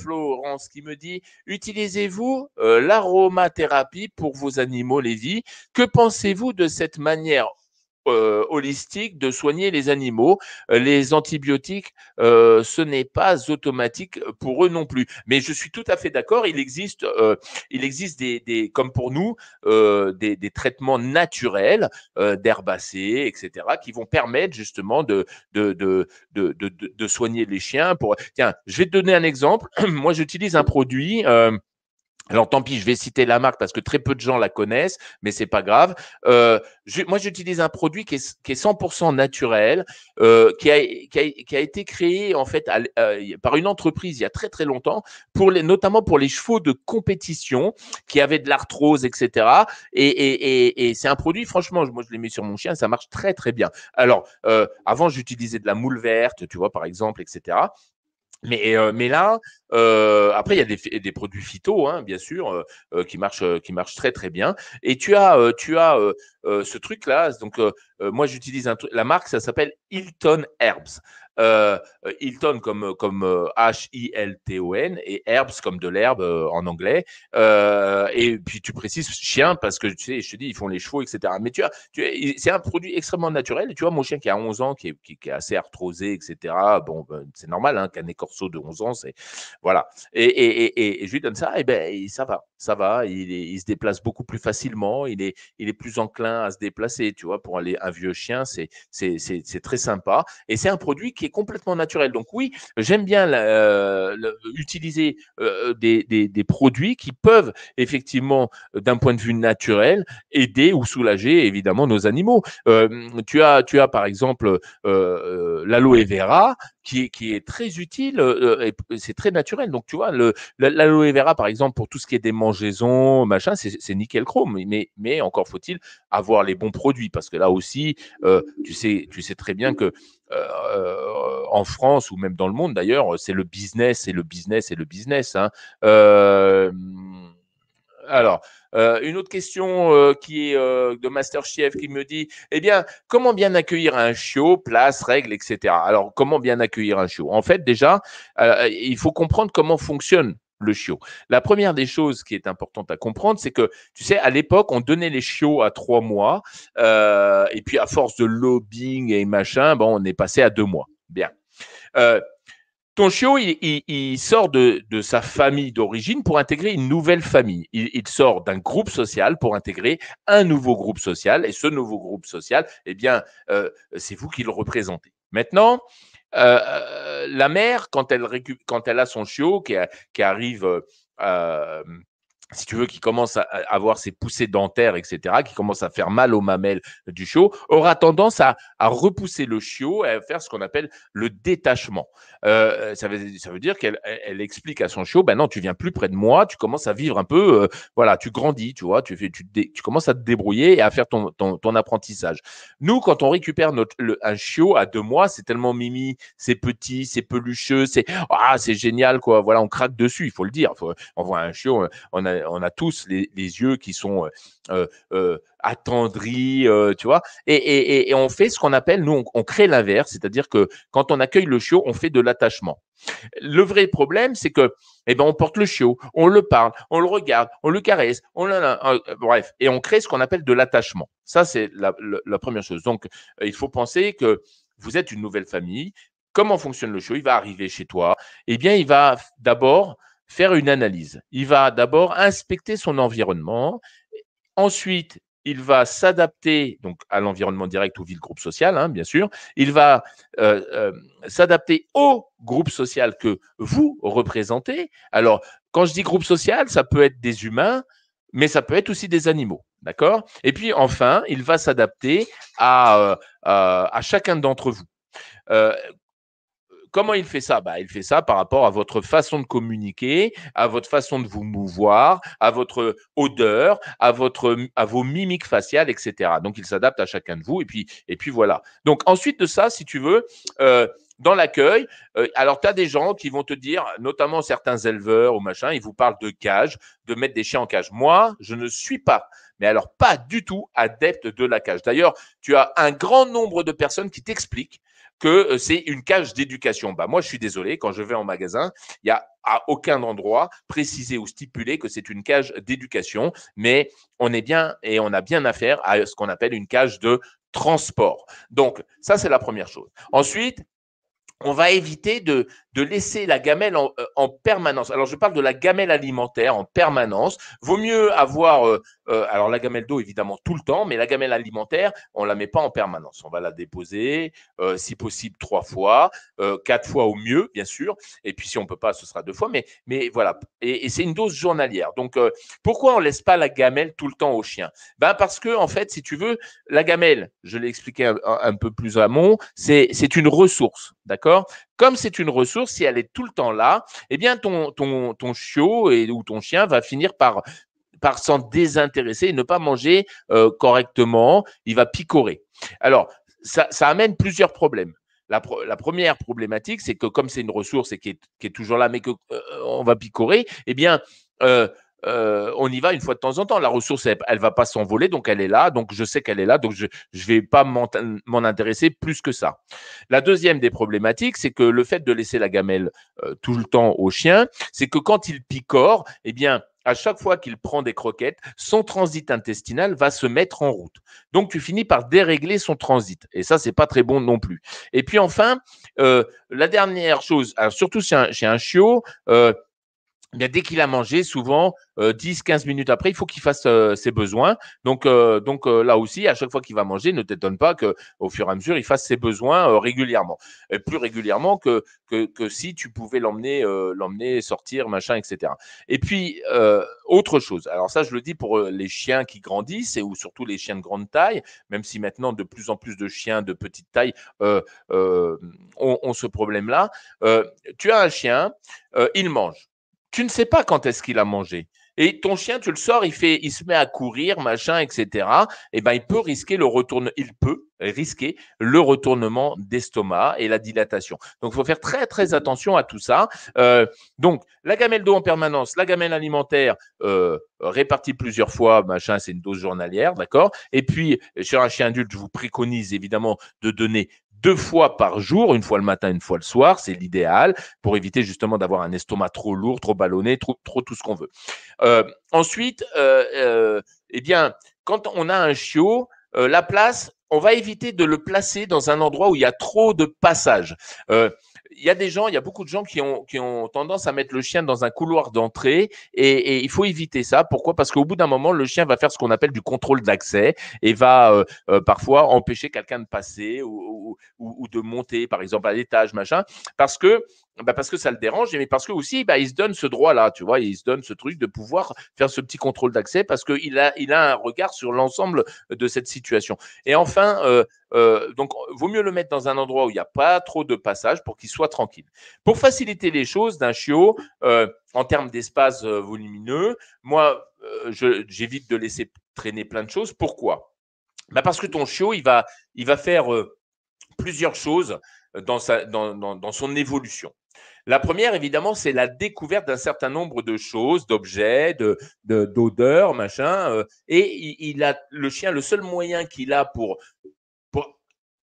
Florence qui me dit Utilisez-vous l'aromathérapie pour vos animaux, les vies Que pensez-vous de cette manière euh, holistique de soigner les animaux. Euh, les antibiotiques, euh, ce n'est pas automatique pour eux non plus. Mais je suis tout à fait d'accord. Il existe, il existe des, comme pour nous, des, traitements naturels d'herbacées, etc., qui vont permettre justement de de, de, de, de, soigner les chiens. Pour tiens, je vais te donner un exemple. <clears throat> Moi, j'utilise un produit. Alors tant pis, je vais citer la marque parce que très peu de gens la connaissent, mais c'est pas grave. Euh, moi, j'utilise un produit qui est, 100% naturel, euh, qui, a, qui, a, été créé en fait euh, par une entreprise il y a très très longtemps, pour les, notamment pour les chevaux de compétition qui avaient de l'arthrose, etc. Et, et c'est un produit, franchement, moi je l'ai mis sur mon chien, ça marche très très bien. Alors avant, j'utilisais de la moule verte, tu vois par exemple, etc. Euh, mais, là, euh, après, il y a des, produits phyto, hein, bien sûr, euh, qui, marchent, qui très très bien. Et tu as, tu as ce truc-là. Donc, moi, j'utilise un La marque, ça s'appelle Hilton Herbs. Hilton euh, euh, comme, euh, comme H-I-L-T-O-N et Herbs comme de l'herbe en anglais. et puis tu précises chien parce que tu sais, je te dis, ils font les chevaux, etc. Mais tu, vois c'est un produit extrêmement naturel. Tu vois, mon chien qui a 11 ans, qui est, qui, est assez arthrosé, etc. Bon, ben, c'est normal hein, qu'un écorceau de 11 ans, c'est. Voilà. Et, et, et, je lui donne ça, et ben ça va, ça va. Il, il se déplace beaucoup plus facilement, il est, il est plus enclin à se déplacer. Tu vois, pour aller un vieux chien, c'est très sympa. Et c'est un produit qui complètement naturel. Donc oui, j'aime bien euh, utiliser euh, euh, des, produits qui peuvent effectivement, d'un point de vue naturel, aider ou soulager évidemment nos animaux. tu as, tu as par exemple l'aloe vera qui est, qui très utile euh, euh, et euh, c'est très naturel. Donc, tu vois, l'aloe vera, par exemple, pour tout ce qui est démangeaison, machin, c'est nickel chrome. Mais, mais encore faut-il avoir les bons produits parce que là aussi, tu, sais, tu sais très bien que euh, en France ou même dans le monde d'ailleurs, c'est le business, et le business, et le business. Hein. Alors, euh, une autre question euh, qui est euh, de Master qui me dit Eh bien, comment bien accueillir un chiot, place, règles, etc. Alors, comment bien accueillir un chiot En fait, déjà, il faut comprendre comment fonctionne le chiot. La première des choses qui est importante à comprendre, c'est que, tu sais, à l'époque, on donnait les chiots à trois mois, et puis à force de lobbying et machin, bon, on est passé à deux mois. Bien. Ton il, il, sort de, sa famille d'origine pour intégrer une nouvelle famille. Il, sort d'un groupe social pour intégrer un nouveau groupe social. Et ce nouveau groupe social, eh bien, euh, c'est vous qui le représentez. Maintenant, euh, euh, la mère, quand elle, quand elle a son chiot qui, arrive euh, si tu veux, qui commence à avoir ses poussées dentaires, etc., qui commence à faire mal aux mamelles du chiot, aura tendance à, repousser le chiot et à faire ce qu'on appelle le détachement. Euh, euh, ça, veut, ça, veut, dire qu'elle elle explique à son chiot, ben non, tu viens plus près de moi, tu commences à vivre un peu, euh, voilà, tu grandis, tu vois, tu, fais, tu, commences à te débrouiller et à faire ton, apprentissage. Nous, quand on récupère notre, un chiot à deux mois, c'est tellement mimi, c'est petit, c'est pelucheux, c'est ah, c'est génial, quoi. Voilà, on craque dessus, il faut le dire. on voit un chiot, on a on a tous les, yeux qui sont euh, euh, euh, attendris, tu vois. Et, on fait ce qu'on appelle, nous, on, crée l'inverse, c'est-à-dire que quand on accueille le chiot, on fait de l'attachement. Le vrai problème, c'est que, eh ben, on porte le chiot, on le parle, on le regarde, on le caresse, on bref, et on crée ce qu'on appelle de l'attachement. Ça, c'est la, première chose. Donc, il faut penser que vous êtes une nouvelle famille, comment fonctionne le chiot Il va arriver chez toi. Eh bien, il va d'abord faire une analyse. Il va d'abord inspecter son environnement. Ensuite, il va s'adapter donc à l'environnement direct ou le groupe social, hein, bien sûr. Il va euh, euh, s'adapter au groupe social que vous représentez. Alors, quand je dis groupe social, ça peut être des humains, mais ça peut être aussi des animaux, d'accord Et puis enfin, il va s'adapter à, euh, à chacun d'entre vous. Comment il fait ça bah, Il fait ça par rapport à votre façon de communiquer, à votre façon de vous mouvoir, à votre odeur, à, votre, à vos mimiques faciales, etc. Donc, il s'adapte à chacun de vous. Et puis, et puis voilà. Donc, ensuite de ça, si tu veux, euh, dans l'accueil. Euh, alors, tu as des gens qui vont te dire, notamment certains éleveurs ou machin, ils vous parlent de cage, de mettre des chiens en cage. Moi, je ne suis pas, mais alors pas du tout adepte de la cage. D'ailleurs, tu as un grand nombre de personnes qui t'expliquent que euh, c'est une cage d'éducation. Bah, moi, je suis désolé, quand je vais en magasin, il n'y a à aucun endroit précisé ou stipulé que c'est une cage d'éducation, mais on est bien et on a bien affaire à ce qu'on appelle une cage de transport. Donc, ça, c'est la première chose. Ensuite, on va éviter de de laisser la gamelle euh, en, permanence. Alors je parle de la gamelle alimentaire en permanence. Vaut mieux avoir, euh, euh, alors la gamelle d'eau évidemment tout le temps, mais la gamelle alimentaire, on la met pas en permanence. On va la déposer, si possible trois fois, quatre fois au mieux, bien sûr. Et puis si on peut pas, ce sera deux fois. Mais, mais voilà. Et, c'est une dose journalière. Donc pourquoi on laisse pas la gamelle tout le temps au chien Ben parce que en fait, si tu veux, la gamelle, je l'ai expliqué un, peu plus amont, c'est une ressource, d'accord comme c'est une ressource, si elle est tout le temps là, eh bien ton, ton, chiot et, ou ton chien va finir par par s'en désintéresser et ne pas manger euh, correctement, il va picorer. Alors, ça, amène plusieurs problèmes. La, première problématique, c'est que comme c'est une ressource et qui est, toujours là, mais que euh, on va picorer, eh bien, euh, euh, on y va une fois de temps en temps. La ressource, elle, ne va pas s'envoler, donc elle est là, donc je sais qu'elle est là, donc je ne vais pas m'en intéresser plus que ça. La deuxième des problématiques, c'est que le fait de laisser la gamelle euh, tout le temps au chien, c'est que quand il picore, eh bien, à chaque fois qu'il prend des croquettes, son transit intestinal va se mettre en route. Donc tu finis par dérégler son transit. Et ça, c'est pas très bon non plus. Et puis enfin, euh, la dernière chose, surtout chez un, chiot, dès qu'il a mangé, souvent 10-15 euh, minutes après, il faut qu'il fasse euh, ses besoins. Donc, euh, donc là aussi, à chaque fois qu'il va manger, ne t'étonne pas que, au fur et à mesure, il fasse ses besoins régulièrement, et plus régulièrement que, que, que si tu pouvais l'emmener, l'emmener sortir, machin, etc. Et puis autre chose. Alors ça, je le dis pour les chiens qui grandissent et ou surtout les chiens de grande taille, même si maintenant de plus en plus de chiens de petite taille ont, ce problème-là. tu as un chien, il mange tu ne sais pas quand est-ce qu'il a mangé. Et ton chien, tu le sors, il fait, il se met à courir, machin, etc. Et eh ben, il peut risquer le retournement, il peut risquer le retournement d'estomac et la dilatation. Donc, il faut faire très très attention à tout ça. Euh, donc, la gamelle d'eau en permanence, la gamelle alimentaire euh, répartie plusieurs fois, machin, c'est une dose journalière, d'accord. Et puis, sur un chien adulte, je vous préconise évidemment de donner deux fois par jour, une fois le matin, une fois le soir, c'est l'idéal pour éviter justement d'avoir un estomac trop lourd, trop ballonné, trop, trop tout ce qu'on veut. Euh, ensuite, euh, euh, eh bien, quand on a un chiot, la place, on va éviter de le placer dans un endroit où il y a trop de passages il y a des gens, il y a beaucoup de gens qui ont, qui ont tendance à mettre le chien dans un couloir d'entrée et, il faut éviter ça. Pourquoi Parce qu'au bout d'un moment, le chien va faire ce qu'on appelle du contrôle d'accès et va euh, euh, parfois empêcher quelqu'un de passer ou, ou, de monter, par exemple, à l'étage, machin, parce que bah, parce que ça le dérange, mais parce que aussi, bah, il se donne ce droit-là, tu vois, il se donne ce truc de pouvoir faire ce petit contrôle d'accès parce qu'il a, il a un regard sur l'ensemble de cette situation. Et enfin, euh, euh, donc, vaut mieux le mettre dans un endroit où il n'y a pas trop de passage pour qu'il soit tranquille. Pour faciliter les choses d'un chiot, euh, en termes d'espace volumineux, moi, j'évite de laisser traîner plein de choses. Pourquoi bah Parce que ton chiot, il va, il va faire plusieurs choses dans, sa, dans son évolution. La première, évidemment, c'est la découverte d'un certain nombre de choses, d'objets, de, d'odeurs, machin. Euh, et a le chien, le seul moyen qu'il a pour, pour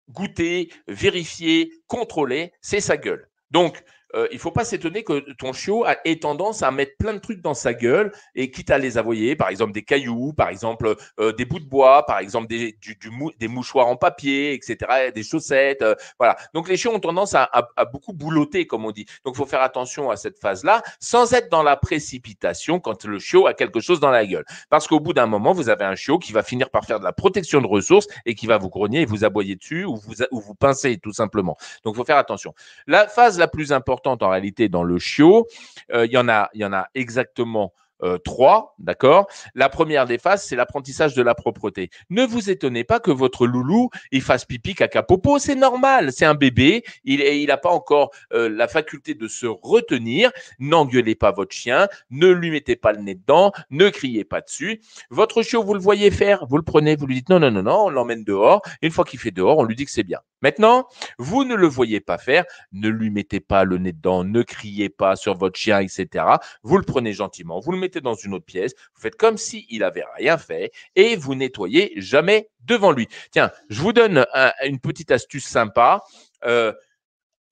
goûter, vérifier, contrôler, c'est sa gueule. Donc, euh, il ne faut pas s'étonner que ton chiot ait tendance à mettre plein de trucs dans sa gueule et quitte à les avoyer, par exemple des cailloux, par exemple euh, des bouts de bois, par exemple des, du, des mouchoirs en papier, etc., des chaussettes. Euh, voilà. Donc les chiots ont tendance à, beaucoup boulotter, comme on dit. Donc il faut faire attention à cette phase-là, sans être dans la précipitation quand le chiot a quelque chose dans la gueule. Parce qu'au bout d'un moment, vous avez un chiot qui va finir par faire de la protection de ressources et qui va vous grogner et vous aboyer dessus ou vous, ou vous pincer tout simplement. Donc il faut faire attention. La phase la plus importante, en réalité dans le chiot. Euh, il, y en a, il y en a exactement euh, trois, d'accord La première des phases, c'est l'apprentissage de la propreté. Ne vous étonnez pas que votre loulou, il fasse pipi, caca, popo, c'est normal, c'est un bébé, il n'a pas encore euh, la faculté de se retenir, n'engueulez pas votre chien, ne lui mettez pas le nez dedans, ne criez pas dessus. Votre chiot, vous le voyez faire, vous le prenez, vous lui dites non, non, non, non, on l'emmène dehors, une fois qu'il fait dehors, on lui dit que c'est bien. Maintenant, vous ne le voyez pas faire, ne lui mettez pas le nez dedans, ne criez pas sur votre chien, etc. Vous le prenez gentiment, vous le mettez dans une autre pièce, vous faites comme s'il il n'avait rien fait et vous nettoyez jamais devant lui. Tiens, je vous donne une petite astuce sympa. Euh,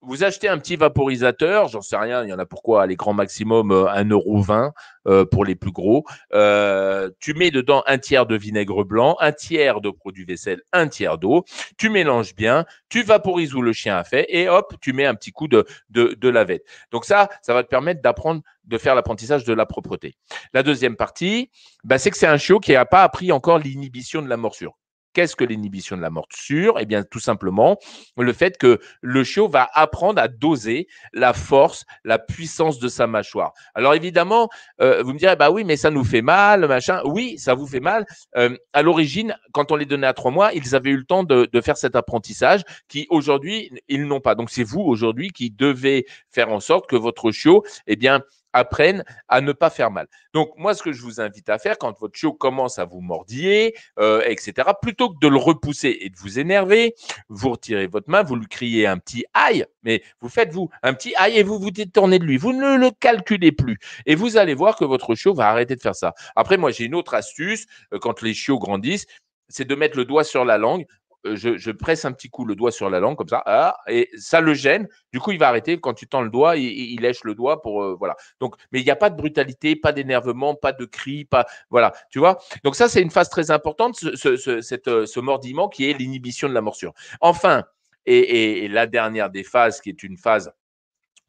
vous achetez un petit vaporisateur, j'en sais rien, il y en a pourquoi, à grands maximum, 1,20€ euh, euh, pour les plus gros. Euh, tu mets dedans un tiers de vinaigre blanc, un tiers de produit vaisselle, un tiers d'eau. Tu mélanges bien, tu vaporises où le chien a fait et hop, tu mets un petit coup de, de, de lavette. Donc ça, ça va te permettre d'apprendre, de faire l'apprentissage de la propreté. La deuxième partie, bah, c'est que c'est un chiot qui n'a pas appris encore l'inhibition de la morsure. Qu'est-ce que l'inhibition de la morsure Eh bien, tout simplement, le fait que le chiot va apprendre à doser la force, la puissance de sa mâchoire. Alors évidemment, euh, vous me direz, bah oui, mais ça nous fait mal, machin. Oui, ça vous fait mal. Euh, à l'origine, quand on les donnait à trois mois, ils avaient eu le temps de, de faire cet apprentissage qui aujourd'hui ils n'ont pas. Donc c'est vous aujourd'hui qui devez faire en sorte que votre chiot, eh bien, apprennent à ne pas faire mal. Donc moi, ce que je vous invite à faire quand votre chiot commence à vous mordiller, euh, etc., plutôt que de le repousser et de vous énerver, vous retirez votre main, vous lui criez un petit aïe, mais vous faites vous un petit aïe et vous vous détournez de lui. Vous ne le calculez plus et vous allez voir que votre chiot va arrêter de faire ça. Après, moi, j'ai une autre astuce euh, quand les chiots grandissent c'est de mettre le doigt sur la langue euh, je, presse un petit coup le doigt sur la langue comme ça, ah, et ça le gêne. Du coup, il va arrêter. Quand tu tends le doigt, il, il lèche le doigt pour euh, voilà. Donc, mais il n'y a pas de brutalité, pas d'énervement, pas de cri, pas voilà. Tu vois. Donc ça, c'est une phase très importante, ce, ce, cette, euh, ce mordiment qui est l'inhibition de la morsure. Enfin, et, et la dernière des phases, qui est une phase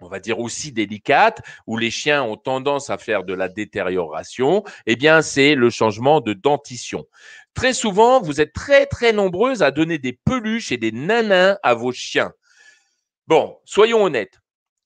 on va dire aussi délicate, où les chiens ont tendance à faire de la détérioration, eh bien, c'est le changement de dentition. Très souvent, vous êtes très très nombreuses à donner des peluches et des nanins à vos chiens. Bon, soyons honnêtes,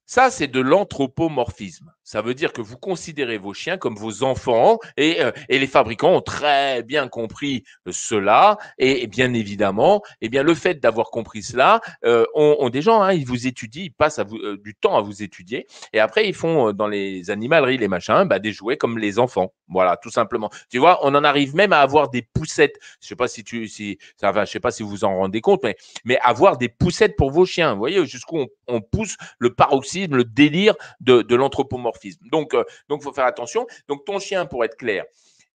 ça c'est de l'anthropomorphisme ça veut dire que vous considérez vos chiens comme vos enfants et, euh, et les fabricants ont très bien compris euh, cela et, bien évidemment, et eh bien le fait d'avoir compris cela, euh, ont, des gens, hein, ils vous étudient, ils passent à vous, euh, du temps à vous étudier et après ils font dans les animaleries, les machins, bah, des jouets comme les enfants, voilà, tout simplement. Tu vois, on en arrive même à avoir des poussettes. Je sais pas si tu, si ça va, je sais pas si vous vous en rendez compte, mais mais avoir des poussettes pour vos chiens. Vous voyez jusqu'où on, on pousse le paroxysme, le délire de, de l'anthropomorphisme donc, il euh, donc faut faire attention. Donc, ton chien, pour être clair,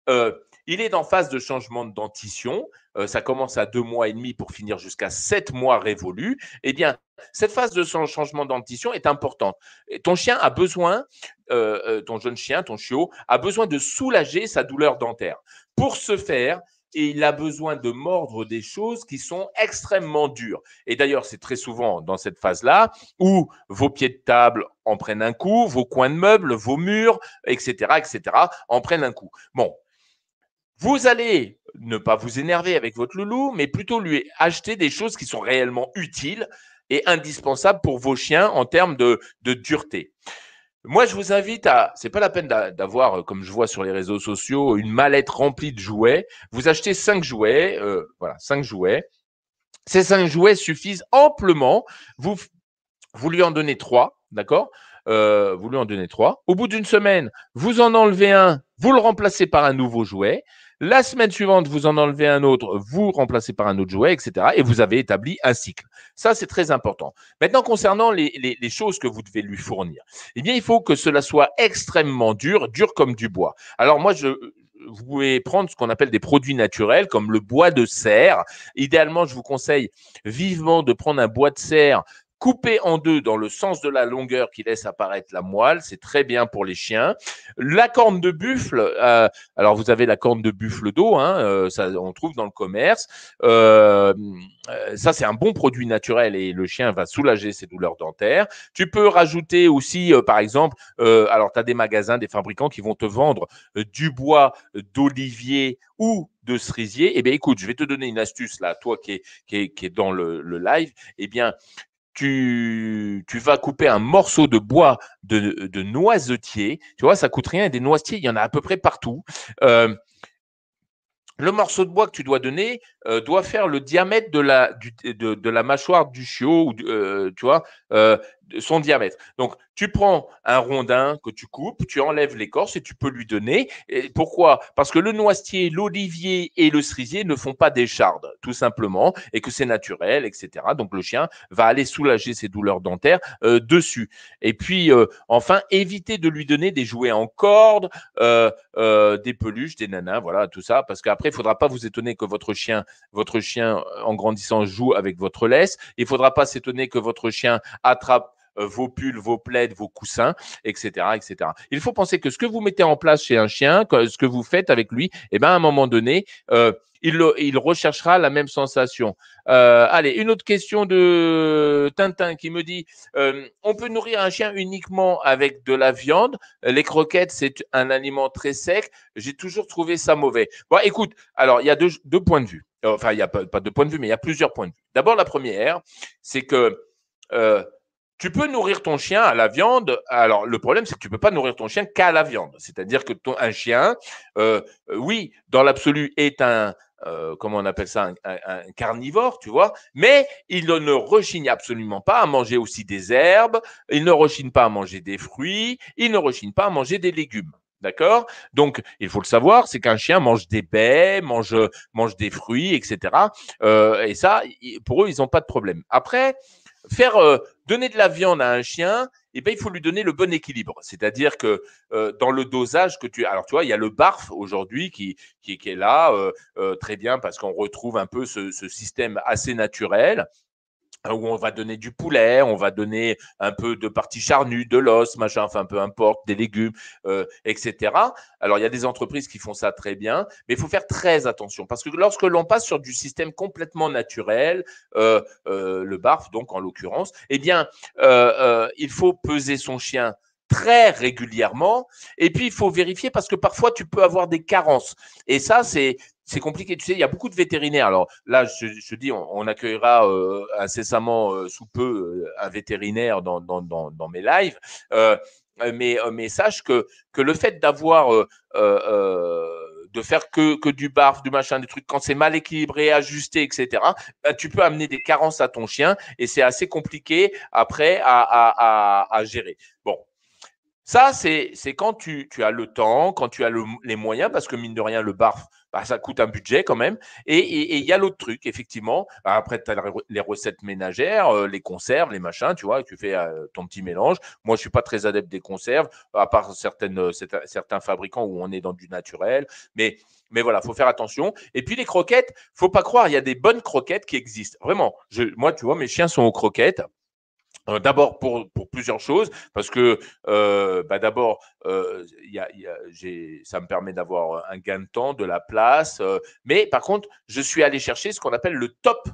euh, il est en phase de changement de dentition. Euh, ça commence à deux mois et demi pour finir jusqu'à sept mois révolus. Eh bien, cette phase de changement de dentition est importante. ton chien a besoin, ton jeune chien, ton chiot, a besoin de soulager sa douleur dentaire. Pour ce faire, et il a besoin de mordre des choses qui sont extrêmement dures. Et d'ailleurs, c'est très souvent dans cette phase-là où vos pieds de table en prennent un coup, vos coins de meubles, vos murs, etc., etc., en prennent un coup. Bon, vous allez ne pas vous énerver avec votre loulou, mais plutôt lui acheter des choses qui sont réellement utiles et indispensables pour vos chiens en termes de, de dureté. Moi, je vous invite à, c'est pas la peine d'avoir, euh, comme je vois sur les réseaux sociaux, une mallette remplie de jouets. Vous achetez cinq jouets, euh, voilà, cinq jouets. Ces cinq jouets suffisent amplement. Vous, vous lui en donnez trois, d'accord euh, Vous lui en donnez trois. Au bout d'une semaine, vous en enlevez un, vous le remplacez par un nouveau jouet. La semaine suivante, vous en enlevez un autre, vous remplacez par un autre jouet, etc. Et vous avez établi un cycle. Ça, c'est très important. Maintenant, concernant les, choses que vous devez lui fournir, eh bien, il faut que cela soit extrêmement dur, dur comme du bois. Alors, moi, je, vous pouvez prendre ce qu'on appelle des produits naturels comme le bois de serre. Idéalement, je vous conseille vivement de prendre un bois de serre coupé en deux dans le sens de la longueur qui laisse apparaître la moelle. C'est très bien pour les chiens. La corne de buffle, euh, alors vous avez la corne de buffle d'eau, hein, euh, ça on trouve dans le commerce. Euh, ça c'est un bon produit naturel et le chien va soulager ses douleurs dentaires. Tu peux rajouter aussi, par exemple, alors tu as des magasins, des fabricants qui vont te vendre du bois d'olivier ou de cerisier. Eh bien, écoute, je vais te donner une astuce là, toi qui es qui qui dans le, le live. Eh bien, tu, vas couper un morceau de bois de, noisetier. Tu vois, ça coûte rien. des noisetiers, il y en a à peu près partout. Euh, le morceau de bois que tu dois donner euh, doit faire le diamètre de la, de, la mâchoire du chiot, ou, euh, tu vois, son diamètre. Donc, tu prends un rondin que tu coupes, tu enlèves l'écorce et tu peux lui donner. pourquoi Parce que le noisetier, l'olivier et le cerisier ne font pas des chardes, tout simplement, et que c'est naturel, etc. Donc, le chien va aller soulager ses douleurs dentaires euh, dessus. Et puis, euh, enfin, éviter de lui donner des jouets en corde, euh, des peluches, des nanas, voilà, tout ça, parce qu'après, il faudra pas vous étonner que votre chien, votre chien, en grandissant, joue avec votre laisse. Il faudra pas s'étonner que votre chien attrape euh, vos pulls, vos plaides, vos coussins, etc., etc. Il faut penser que ce que vous mettez en place chez un chien, ce que vous faites avec lui, eh ben à un moment donné, euh, il, recherchera la même sensation. Euh, allez, une autre question de Tintin qui me dit on peut nourrir un chien uniquement avec de la viande. Les croquettes, c'est un aliment très sec. J'ai toujours trouvé ça mauvais. Bon, écoute, alors il y a deux, points de vue. Enfin, il y a pas, pas, deux points de vue, mais il y a plusieurs points de vue. D'abord, la première, c'est que euh, tu peux nourrir ton chien à la viande. Alors, le problème, c'est que tu peux pas nourrir ton chien qu'à la viande. C'est-à-dire que ton, un chien, euh, euh, oui, dans l'absolu, est un, euh, comment on appelle ça, un, carnivore, tu vois, mais il ne rechigne absolument pas à manger aussi des herbes, il ne rechigne pas à manger des fruits, il ne rechigne pas à manger des légumes. D'accord Donc, il faut le savoir, c'est qu'un chien mange des baies, mange, mange des fruits, etc. Euh, et ça, pour eux, ils n'ont pas de problème. Après, faire euh, donner de la viande à un chien, et eh ben il faut lui donner le bon équilibre. C'est-à-dire que euh, dans le dosage que tu... Alors, tu vois, il y a le barf aujourd'hui qui, qui, est là, euh, très bien, parce qu'on retrouve un peu ce système assez naturel. Euh, où on va donner du poulet, on va donner un peu de partie charnue, de l'os, machin, enfin peu importe, des légumes, euh, etc. Alors il y a des entreprises qui font ça très bien, mais il faut faire très attention parce que lorsque l'on passe sur du système complètement naturel, euh, le barf donc en l'occurrence, eh bien il faut peser son chien très régulièrement. Et puis, il faut vérifier parce que parfois, tu peux avoir des carences. Et ça, c'est c'est compliqué. Tu sais, il y a beaucoup de vétérinaires. Alors là, je, je dis, on, accueillera euh, incessamment euh, sous peu euh, un vétérinaire dans, dans, mes lives. mais, mais sache que, que le fait d'avoir de faire que, que du barf, du machin, des trucs, quand c'est mal équilibré, ajusté, etc., bah, tu peux amener des carences à ton chien et c'est assez compliqué après à, à gérer. Bon, ça, c'est quand tu, tu, as le temps, quand tu as les moyens, parce que mine de rien, le barf, bah, ça coûte un budget quand même. Et il y a l'autre truc, effectivement. Bah, après, tu as les recettes ménagères, euh, les conserves, les machins, tu vois, tu fais euh, ton petit mélange. Moi, je suis pas très adepte des conserves, à part certaines, euh, certains fabricants où on est dans du naturel. Mais, mais voilà, faut faire attention. Et puis, les croquettes, faut pas croire, il y a des bonnes croquettes qui existent. Vraiment, je, moi, tu vois, mes chiens sont aux croquettes. Euh, d'abord pour, pour, plusieurs choses, parce que d'abord, ça me permet d'avoir un gain de temps, de la place, euh, mais par contre, je suis allé chercher ce qu'on appelle le top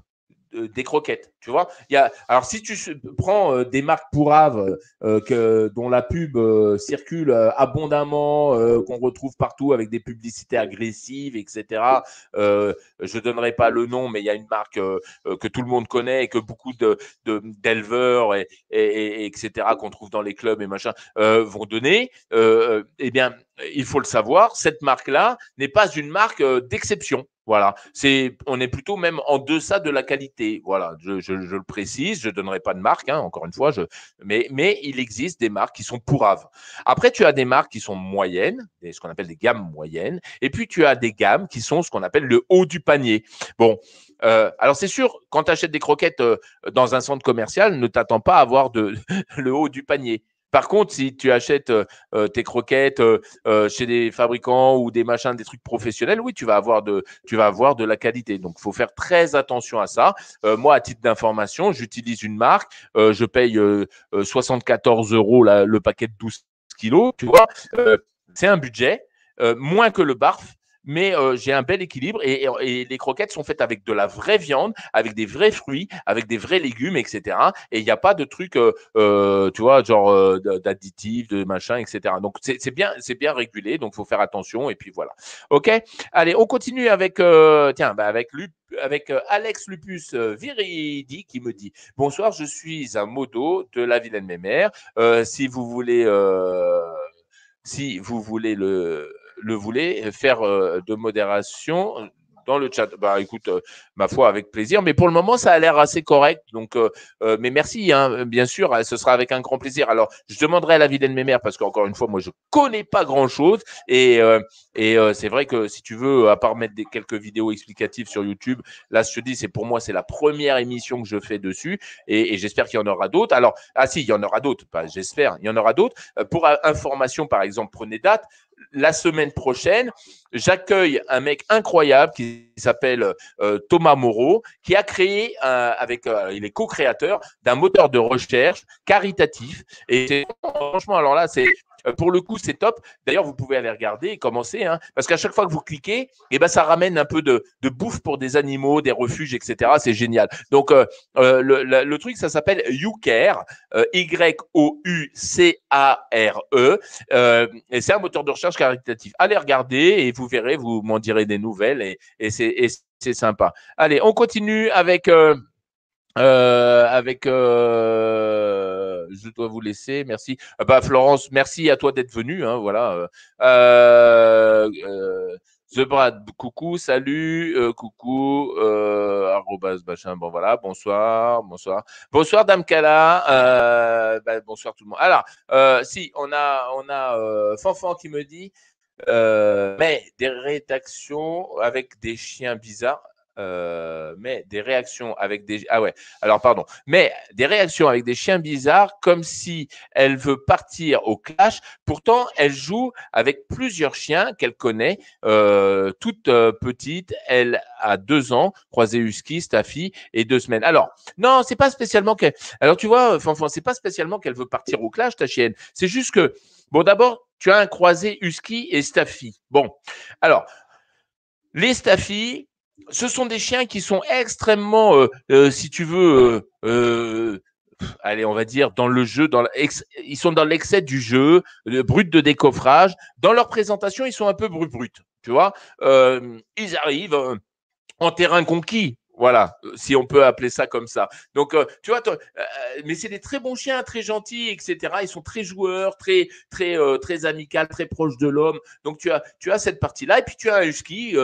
euh, des croquettes, tu vois. Il y a, alors si tu prends euh, des marques pour euh, que dont la pub circule abondamment, qu'on retrouve partout avec des publicités agressives, etc. je donnerai pas le nom, mais il y a une marque que tout le monde connaît et que beaucoup de d'éleveurs et, et, etc. qu'on trouve dans les clubs et machin vont donner. eh bien, il faut le savoir, cette marque-là n'est pas une marque d'exception. Voilà, c'est, on est plutôt même en deçà de la qualité. Voilà, je, le précise, je donnerai pas de marque, hein, encore une fois, je, mais, mais il existe des marques qui sont pouraves. Après, tu as des marques qui sont moyennes, ce qu'on appelle des gammes moyennes, et puis tu as des gammes qui sont ce qu'on appelle le haut du panier. Bon, euh, alors c'est sûr, quand tu achètes des croquettes euh, dans un centre commercial, ne t'attends pas à avoir de, <laughs> le haut du panier. Par contre, si tu achètes euh, euh, tes croquettes euh, chez des fabricants ou des machins, des trucs professionnels, oui, tu vas avoir de, tu vas avoir de la qualité. Donc, il faut faire très attention à ça. moi, à titre d'information, j'utilise une marque, je paye 74 euros le paquet de 12 kilos, tu vois. c'est un budget, moins que le barf mais euh, j'ai un bel équilibre et, les croquettes sont faites avec de la vraie viande, avec des vrais fruits, avec des vrais légumes, etc. Et il n'y a pas de trucs, euh, euh, tu vois, genre d'additifs, de machin, etc. Donc c'est bien, c'est bien régulé, donc faut faire attention et puis voilà. Ok, allez, on continue avec tiens, bah, avec avec Alex Lupus Viridi qui me dit Bonsoir, je suis un modo de la de mémère. Euh, si vous voulez, si vous voulez le le voulait euh, faire euh, de modération euh, dans le chat. Bah écoute, ma foi, avec plaisir. Mais pour le moment, ça a l'air assez correct. Donc, mais merci, hein. bien sûr. Hein, ce sera avec un grand plaisir. Alors, je demanderai à la de mes mères parce qu'encore une fois, moi, je connais pas grand chose. Et, et c'est vrai que si tu veux, à part mettre des, quelques vidéos explicatives sur YouTube, là, je te dis, c'est pour moi, c'est la première émission que je fais dessus. Et, j'espère qu'il y en aura d'autres. Alors, ah si, il y en aura d'autres. Bah, j'espère, il y en aura d'autres. pour information, par exemple, prenez date la semaine prochaine, j'accueille un mec incroyable qui s'appelle euh, Thomas Moreau, qui a créé, avec, euh, il est co-créateur d'un moteur de recherche caritatif. Et franchement, alors là, c'est euh, pour le coup, c'est top. D'ailleurs, vous pouvez aller regarder et commencer, hein, parce qu'à chaque fois que vous cliquez, eh ben, ça ramène un peu de, bouffe pour des animaux, des refuges, etc. C'est génial. Donc, euh, euh, le, truc, ça s'appelle YouCare, Y-O-U-C-A-R-E. et c'est un moteur de recherche caritatif. Allez regarder et vous verrez, vous m'en direz des nouvelles et, et c'est sympa. Allez, on continue avec... avec euh, je dois vous laisser. Merci. Ah bah, Florence, merci à toi d'être venue. Hein, voilà. Euh, euh, The Brad, coucou, salut, coucou, euh, arrobas, machin, bon voilà, bonsoir, bonsoir. Bonsoir Dame Kala, bah, bonsoir tout le monde. Alors, si, on a, on a Fanfan qui me dit, mais des rédactions avec des chiens bizarres, euh, mais des réactions avec des ah ouais alors pardon mais des réactions avec des chiens bizarres comme si elle veut partir au clash pourtant elle joue avec plusieurs chiens qu'elle connaît euh, toute euh, petite elle a deux ans croisé husky staffy et deux semaines alors non c'est pas spécialement que alors tu vois euh, Fanfan c'est pas spécialement qu'elle veut partir au clash ta chienne c'est juste que bon d'abord tu as un croisé husky et staffy bon alors les Staffy, ce sont des chiens qui sont extrêmement, euh, euh, si tu veux, euh, allez, on va dire, dans le jeu, ils sont dans l'excès du jeu, le brut de décoffrage. Dans leur présentation, ils sont un peu brut tu vois. ils arrivent en terrain conquis, voilà, euh, si on peut appeler ça comme ça. Donc, euh, tu vois, euh, mais c'est des très bons chiens, très gentils, etc. Ils sont très joueurs, très, très, très amicales très proches de l'homme. Donc, tu as, tu as cette partie-là. Et puis, tu as un husky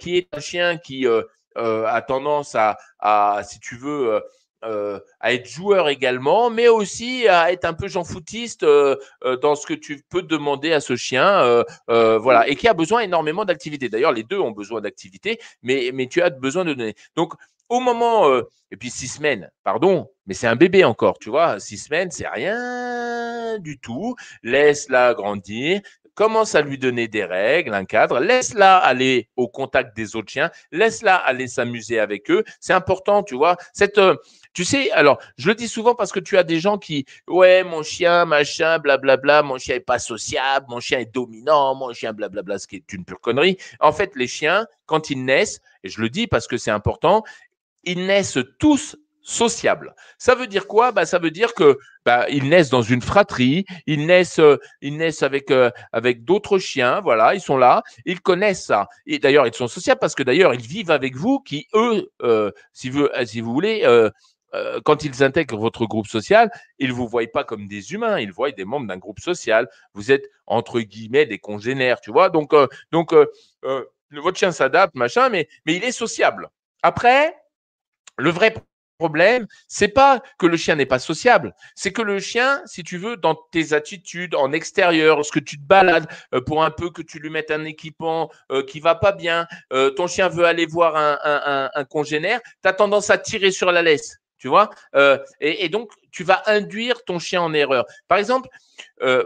qui est un chien qui a tendance à, à si tu veux, euh, à être joueur également, mais aussi à être un peu jean foutiste euh, euh, dans ce que tu peux demander à ce chien, voilà, et qui a besoin énormément d'activité. D'ailleurs, les deux ont besoin d'activité, mais, mais tu as besoin de donner. Donc, au moment, et puis six semaines, pardon, mais c'est un bébé encore, tu vois, six semaines, c'est rien du tout. Laisse-la grandir, commence à lui donner des règles, un cadre, laisse-la aller au contact des autres chiens, laisse-la aller s'amuser avec eux. C'est important, tu vois. Cette, euh, tu sais, alors, je le dis souvent parce que tu as des gens qui, ouais, mon chien, machin, blablabla, mon chien est pas sociable, mon chien est dominant, mon chien, blablabla, ce qui est une pure connerie. En fait, les chiens, quand ils naissent, et je le dis parce que c'est important, ils naissent tous sociable. Ça veut dire quoi bah, Ça veut dire que bah, ils naissent dans une fratrie, ils naissent, euh, avec, euh, avec d'autres chiens, voilà, ils sont là, ils connaissent ça. Et d'ailleurs, ils sont sociables parce que d'ailleurs, ils vivent avec vous qui, eux, euh, si, vous, si vous voulez, quand ils intègrent votre groupe social, ils ne vous voient pas comme des humains, ils voient des membres d'un groupe social. Vous êtes, entre guillemets, des congénères, tu vois. Donc, donc votre chien s'adapte, machin, mais, mais il est sociable. Après, le vrai problème, c'est pas que le chien n'est pas sociable, c'est que le chien, si tu veux, dans tes attitudes en extérieur, lorsque tu te balades euh, pour un peu que tu lui mettes un équipement euh, qui va pas bien, euh, ton chien veut aller voir un, congénère, tu as tendance à tirer sur la laisse, tu vois, et, donc tu vas induire ton chien en erreur. Par exemple,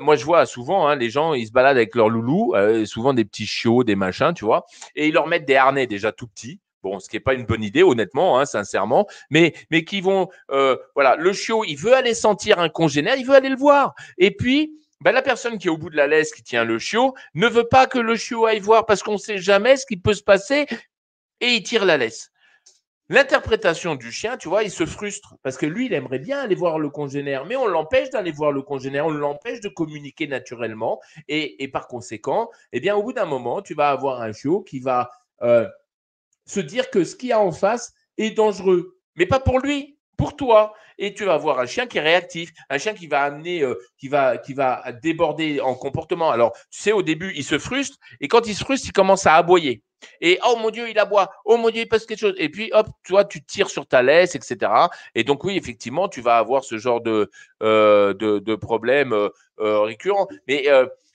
moi je vois souvent hein, les gens, ils se baladent avec leur loulou, souvent des petits chiots, des machins, tu vois, et ils leur mettent des harnais déjà tout petits Bon, ce qui n'est pas une bonne idée, honnêtement, hein, sincèrement, mais, mais qui vont, euh, voilà, le chiot, il veut aller sentir un congénère, il veut aller le voir. Et puis, bah, la personne qui est au bout de la laisse, qui tient le chiot, ne veut pas que le chiot aille voir parce qu'on ne sait jamais ce qui peut se passer et il tire la laisse. L'interprétation du chien, tu vois, il se frustre parce que lui, il aimerait bien aller voir le congénère, mais on l'empêche d'aller voir le congénère, on l'empêche de communiquer naturellement et, par conséquent, eh bien, au bout d'un moment, tu vas avoir un chiot qui va euh, se dire que ce qu'il y a en face est dangereux. Mais pas pour lui, pour toi. Et tu vas avoir un chien qui est réactif, un chien qui va amener, euh, qui, va, qui va déborder en comportement. Alors, tu sais, au début, il se frustre, et quand il se frustre, il commence à aboyer. Et oh mon Dieu, il aboie, oh mon Dieu, il passe quelque chose. Et puis, hop, toi, tu tires sur ta laisse, etc. Et donc, oui, effectivement, tu vas avoir ce genre de, euh, de, problème euh, récurrent. Mais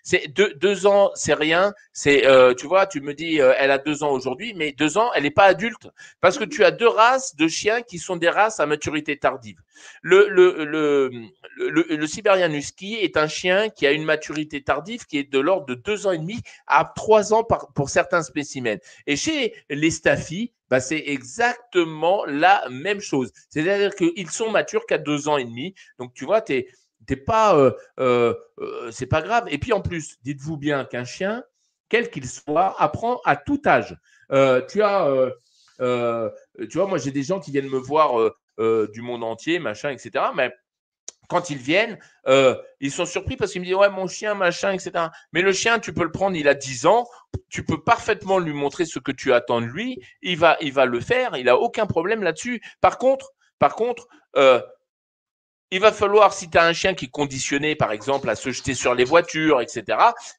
c'est deux, ans, c'est rien. C'est, euh, tu vois, tu me dis, euh, elle a deux ans aujourd'hui, mais deux ans, elle n'est pas adulte parce que tu as deux races de chiens qui sont des races à maturité tardive. Le le le le, Siberian Husky est un chien qui a une maturité tardive qui est de l'ordre de deux ans et demi à trois ans pour certains spécimens. Et chez les Staffy, bah, c'est exactement la même chose. C'est-à-dire qu'ils sont matures qu'à deux ans et demi. Donc, tu vois, tu es t'es pas, euh, euh, euh, c'est pas grave. Et puis en plus, dites-vous bien qu'un chien, quel qu'il soit, apprend à tout âge. tu as, tu vois, moi j'ai des gens qui viennent me voir du monde entier, machin, etc. Mais quand ils viennent, ils sont surpris parce qu'ils me disent ouais mon chien machin etc. Mais le chien tu peux le prendre, il a 10 ans, tu peux parfaitement lui montrer ce que tu attends de lui, il va il va le faire, il a aucun problème là-dessus. Par contre par contre il va falloir, si tu as un chien qui est conditionné, par exemple, à se jeter sur les voitures, etc.,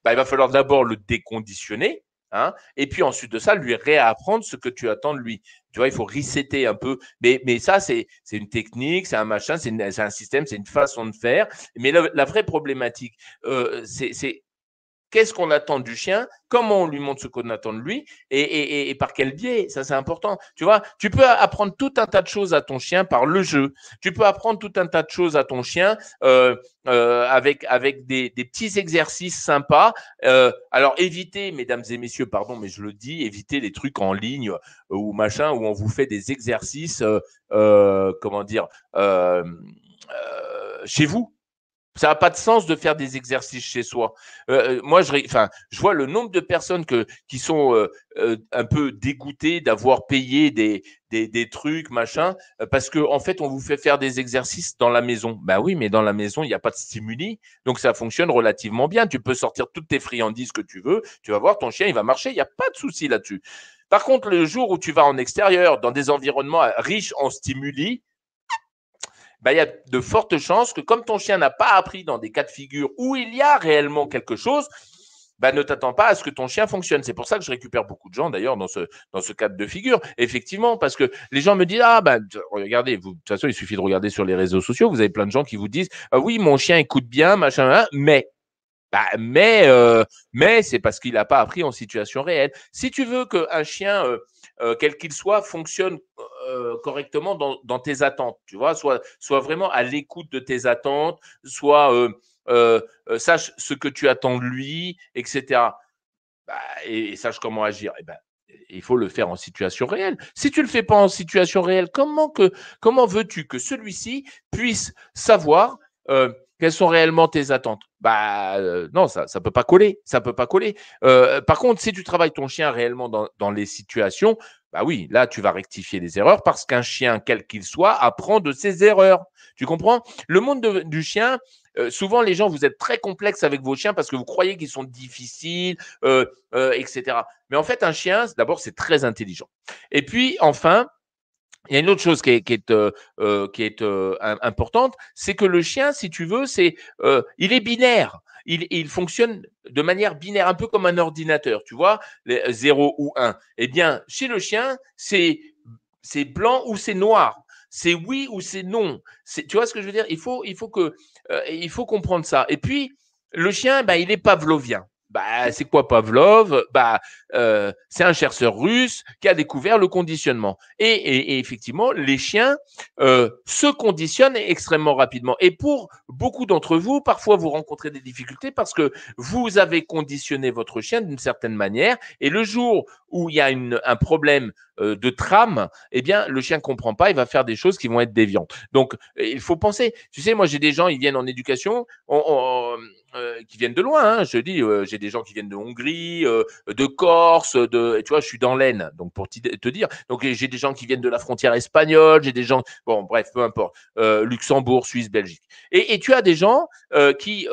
bah, il va falloir d'abord le déconditionner. Hein, et puis ensuite de ça, lui réapprendre ce que tu attends de lui. Tu vois, il faut resetter un peu. Mais, mais ça, c'est une technique, c'est un machin, c'est un système, c'est une façon de faire. Mais la, vraie problématique, euh, c'est Qu'est-ce qu'on attend du chien Comment on lui montre ce qu'on attend de lui et, par quel biais Ça, c'est important. Tu vois, tu peux apprendre tout un tas de choses à ton chien par le jeu. Tu peux apprendre tout un tas de choses à ton chien euh, euh, avec avec des, petits exercices sympas. Euh, alors, évitez, mesdames et messieurs, pardon, mais je le dis, évitez les trucs en ligne ou machin où on vous fait des exercices, comment dire, chez vous ça n'a pas de sens de faire des exercices chez soi. Euh, euh, moi, je, enfin, je vois le nombre de personnes que, qui sont euh, un peu dégoûtées d'avoir payé des, des, des, trucs, machin, parce que en fait, on vous fait faire des exercices dans la maison. Ben oui, mais dans la maison, il n'y a pas de stimuli, donc ça fonctionne relativement bien. Tu peux sortir toutes tes friandises que tu veux. Tu vas voir, ton chien, il va marcher. Il n'y a pas de souci là-dessus. Par contre, le jour où tu vas en extérieur, dans des environnements riches en stimuli, ben, il y a de fortes chances que comme ton chien n'a pas appris dans des cas de figure où il y a réellement quelque chose, ben, ne t'attends pas à ce que ton chien fonctionne. C'est pour ça que je récupère beaucoup de gens d'ailleurs dans ce, dans ce cadre de figure. Effectivement, parce que les gens me disent, ah ben regardez, vous, de toute façon, il suffit de regarder sur les réseaux sociaux, vous avez plein de gens qui vous disent, ah, oui, mon chien écoute bien, machin, hein, mais bah, mais euh, mais c'est parce qu'il n'a pas appris en situation réelle. Si tu veux qu'un chien, euh, euh, quel qu'il soit, fonctionne correctement dans, tes attentes, tu vois, soit, soit vraiment à l'écoute de tes attentes, soit sache ce que tu attends de lui, etc. Bah, et, sache comment agir. Et eh ben, il faut le faire en situation réelle. Si tu ne le fais pas en situation réelle, comment, comment veux-tu que celui-ci puisse savoir quelles sont réellement tes attentes Bah euh, non, ça ça peut pas coller, ça peut pas coller. Euh, par contre, si tu travailles ton chien réellement dans, dans, les situations, bah oui, là tu vas rectifier les erreurs parce qu'un chien quel qu'il soit apprend de ses erreurs. Tu comprends Le monde du chien. Euh, souvent, les gens, vous êtes très complexes avec vos chiens parce que vous croyez qu'ils sont difficiles, etc. Mais en fait, un chien, d'abord, c'est très intelligent. Et puis, enfin, il y a une autre chose qui est, qui est, euh, euh, euh, importante, c'est que le chien, si tu veux, c'est, il est binaire. Il, fonctionne de manière binaire, un peu comme un ordinateur, tu vois, les 0 ou 1. Eh bien, chez le chien, c'est, blanc ou c'est noir. C'est oui ou c'est non. tu vois ce que je veux dire il faut, il, faut que, il faut comprendre ça. Et puis, le chien, bah, il est pavlovien. Bah, c'est quoi Pavlov Bah, euh, c'est un chercheur russe qui a découvert le conditionnement. Et, effectivement, les chiens euh, se conditionnent extrêmement rapidement. Et pour beaucoup d'entre vous, parfois vous rencontrez des difficultés parce que vous avez conditionné votre chien d'une certaine manière. Et le jour où il y a un problème euh, de trame, eh bien, le chien comprend pas. Il va faire des choses qui vont être déviantes. Donc, il faut penser. Tu sais, moi, j'ai des gens, ils viennent en éducation. on, euh, qui viennent de loin. Hein. Je dis, euh, j'ai des gens qui viennent de Hongrie, euh, de Corse, de, tu vois, je suis dans l'Aisne, donc pour te dire. Donc j'ai des gens qui viennent de la frontière espagnole, j'ai des gens, bon, bref, peu importe, Luxembourg, Suisse, Belgique. Et, et, tu as des gens qui,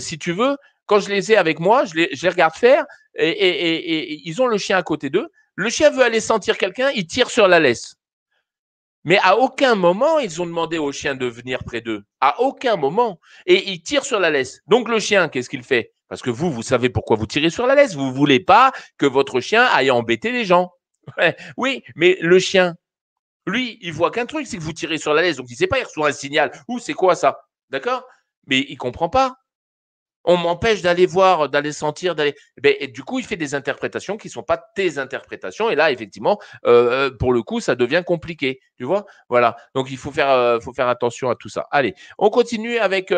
si tu veux, quand je les ai avec moi, je les, je regarde faire et, et, et ils ont le chien à côté d'eux. Le chien veut aller sentir quelqu'un, il tire sur la laisse. Mais à aucun moment, ils ont demandé au chien de venir près d'eux. À aucun moment. Et ils tirent sur la laisse. Donc le chien, qu'est-ce qu'il fait Parce que vous, vous savez pourquoi vous tirez sur la laisse. Vous ne voulez pas que votre chien aille embêter les gens. <laughs> Oui, mais le chien, lui, il voit qu'un truc, c'est que vous tirez sur la laisse. Donc il ne sait pas, il reçoit un signal. Ouh, c'est quoi ça D'accord Mais il ne comprend pas on m'empêche d'aller voir, d'aller sentir, d'aller. Ben, et du coup, il fait des interprétations qui ne sont pas tes interprétations. Et là, effectivement, euh, euh, pour le coup, ça devient compliqué. Tu vois Voilà. Donc, il faut faire, euh, faut faire attention à tout ça. Allez, on continue avec.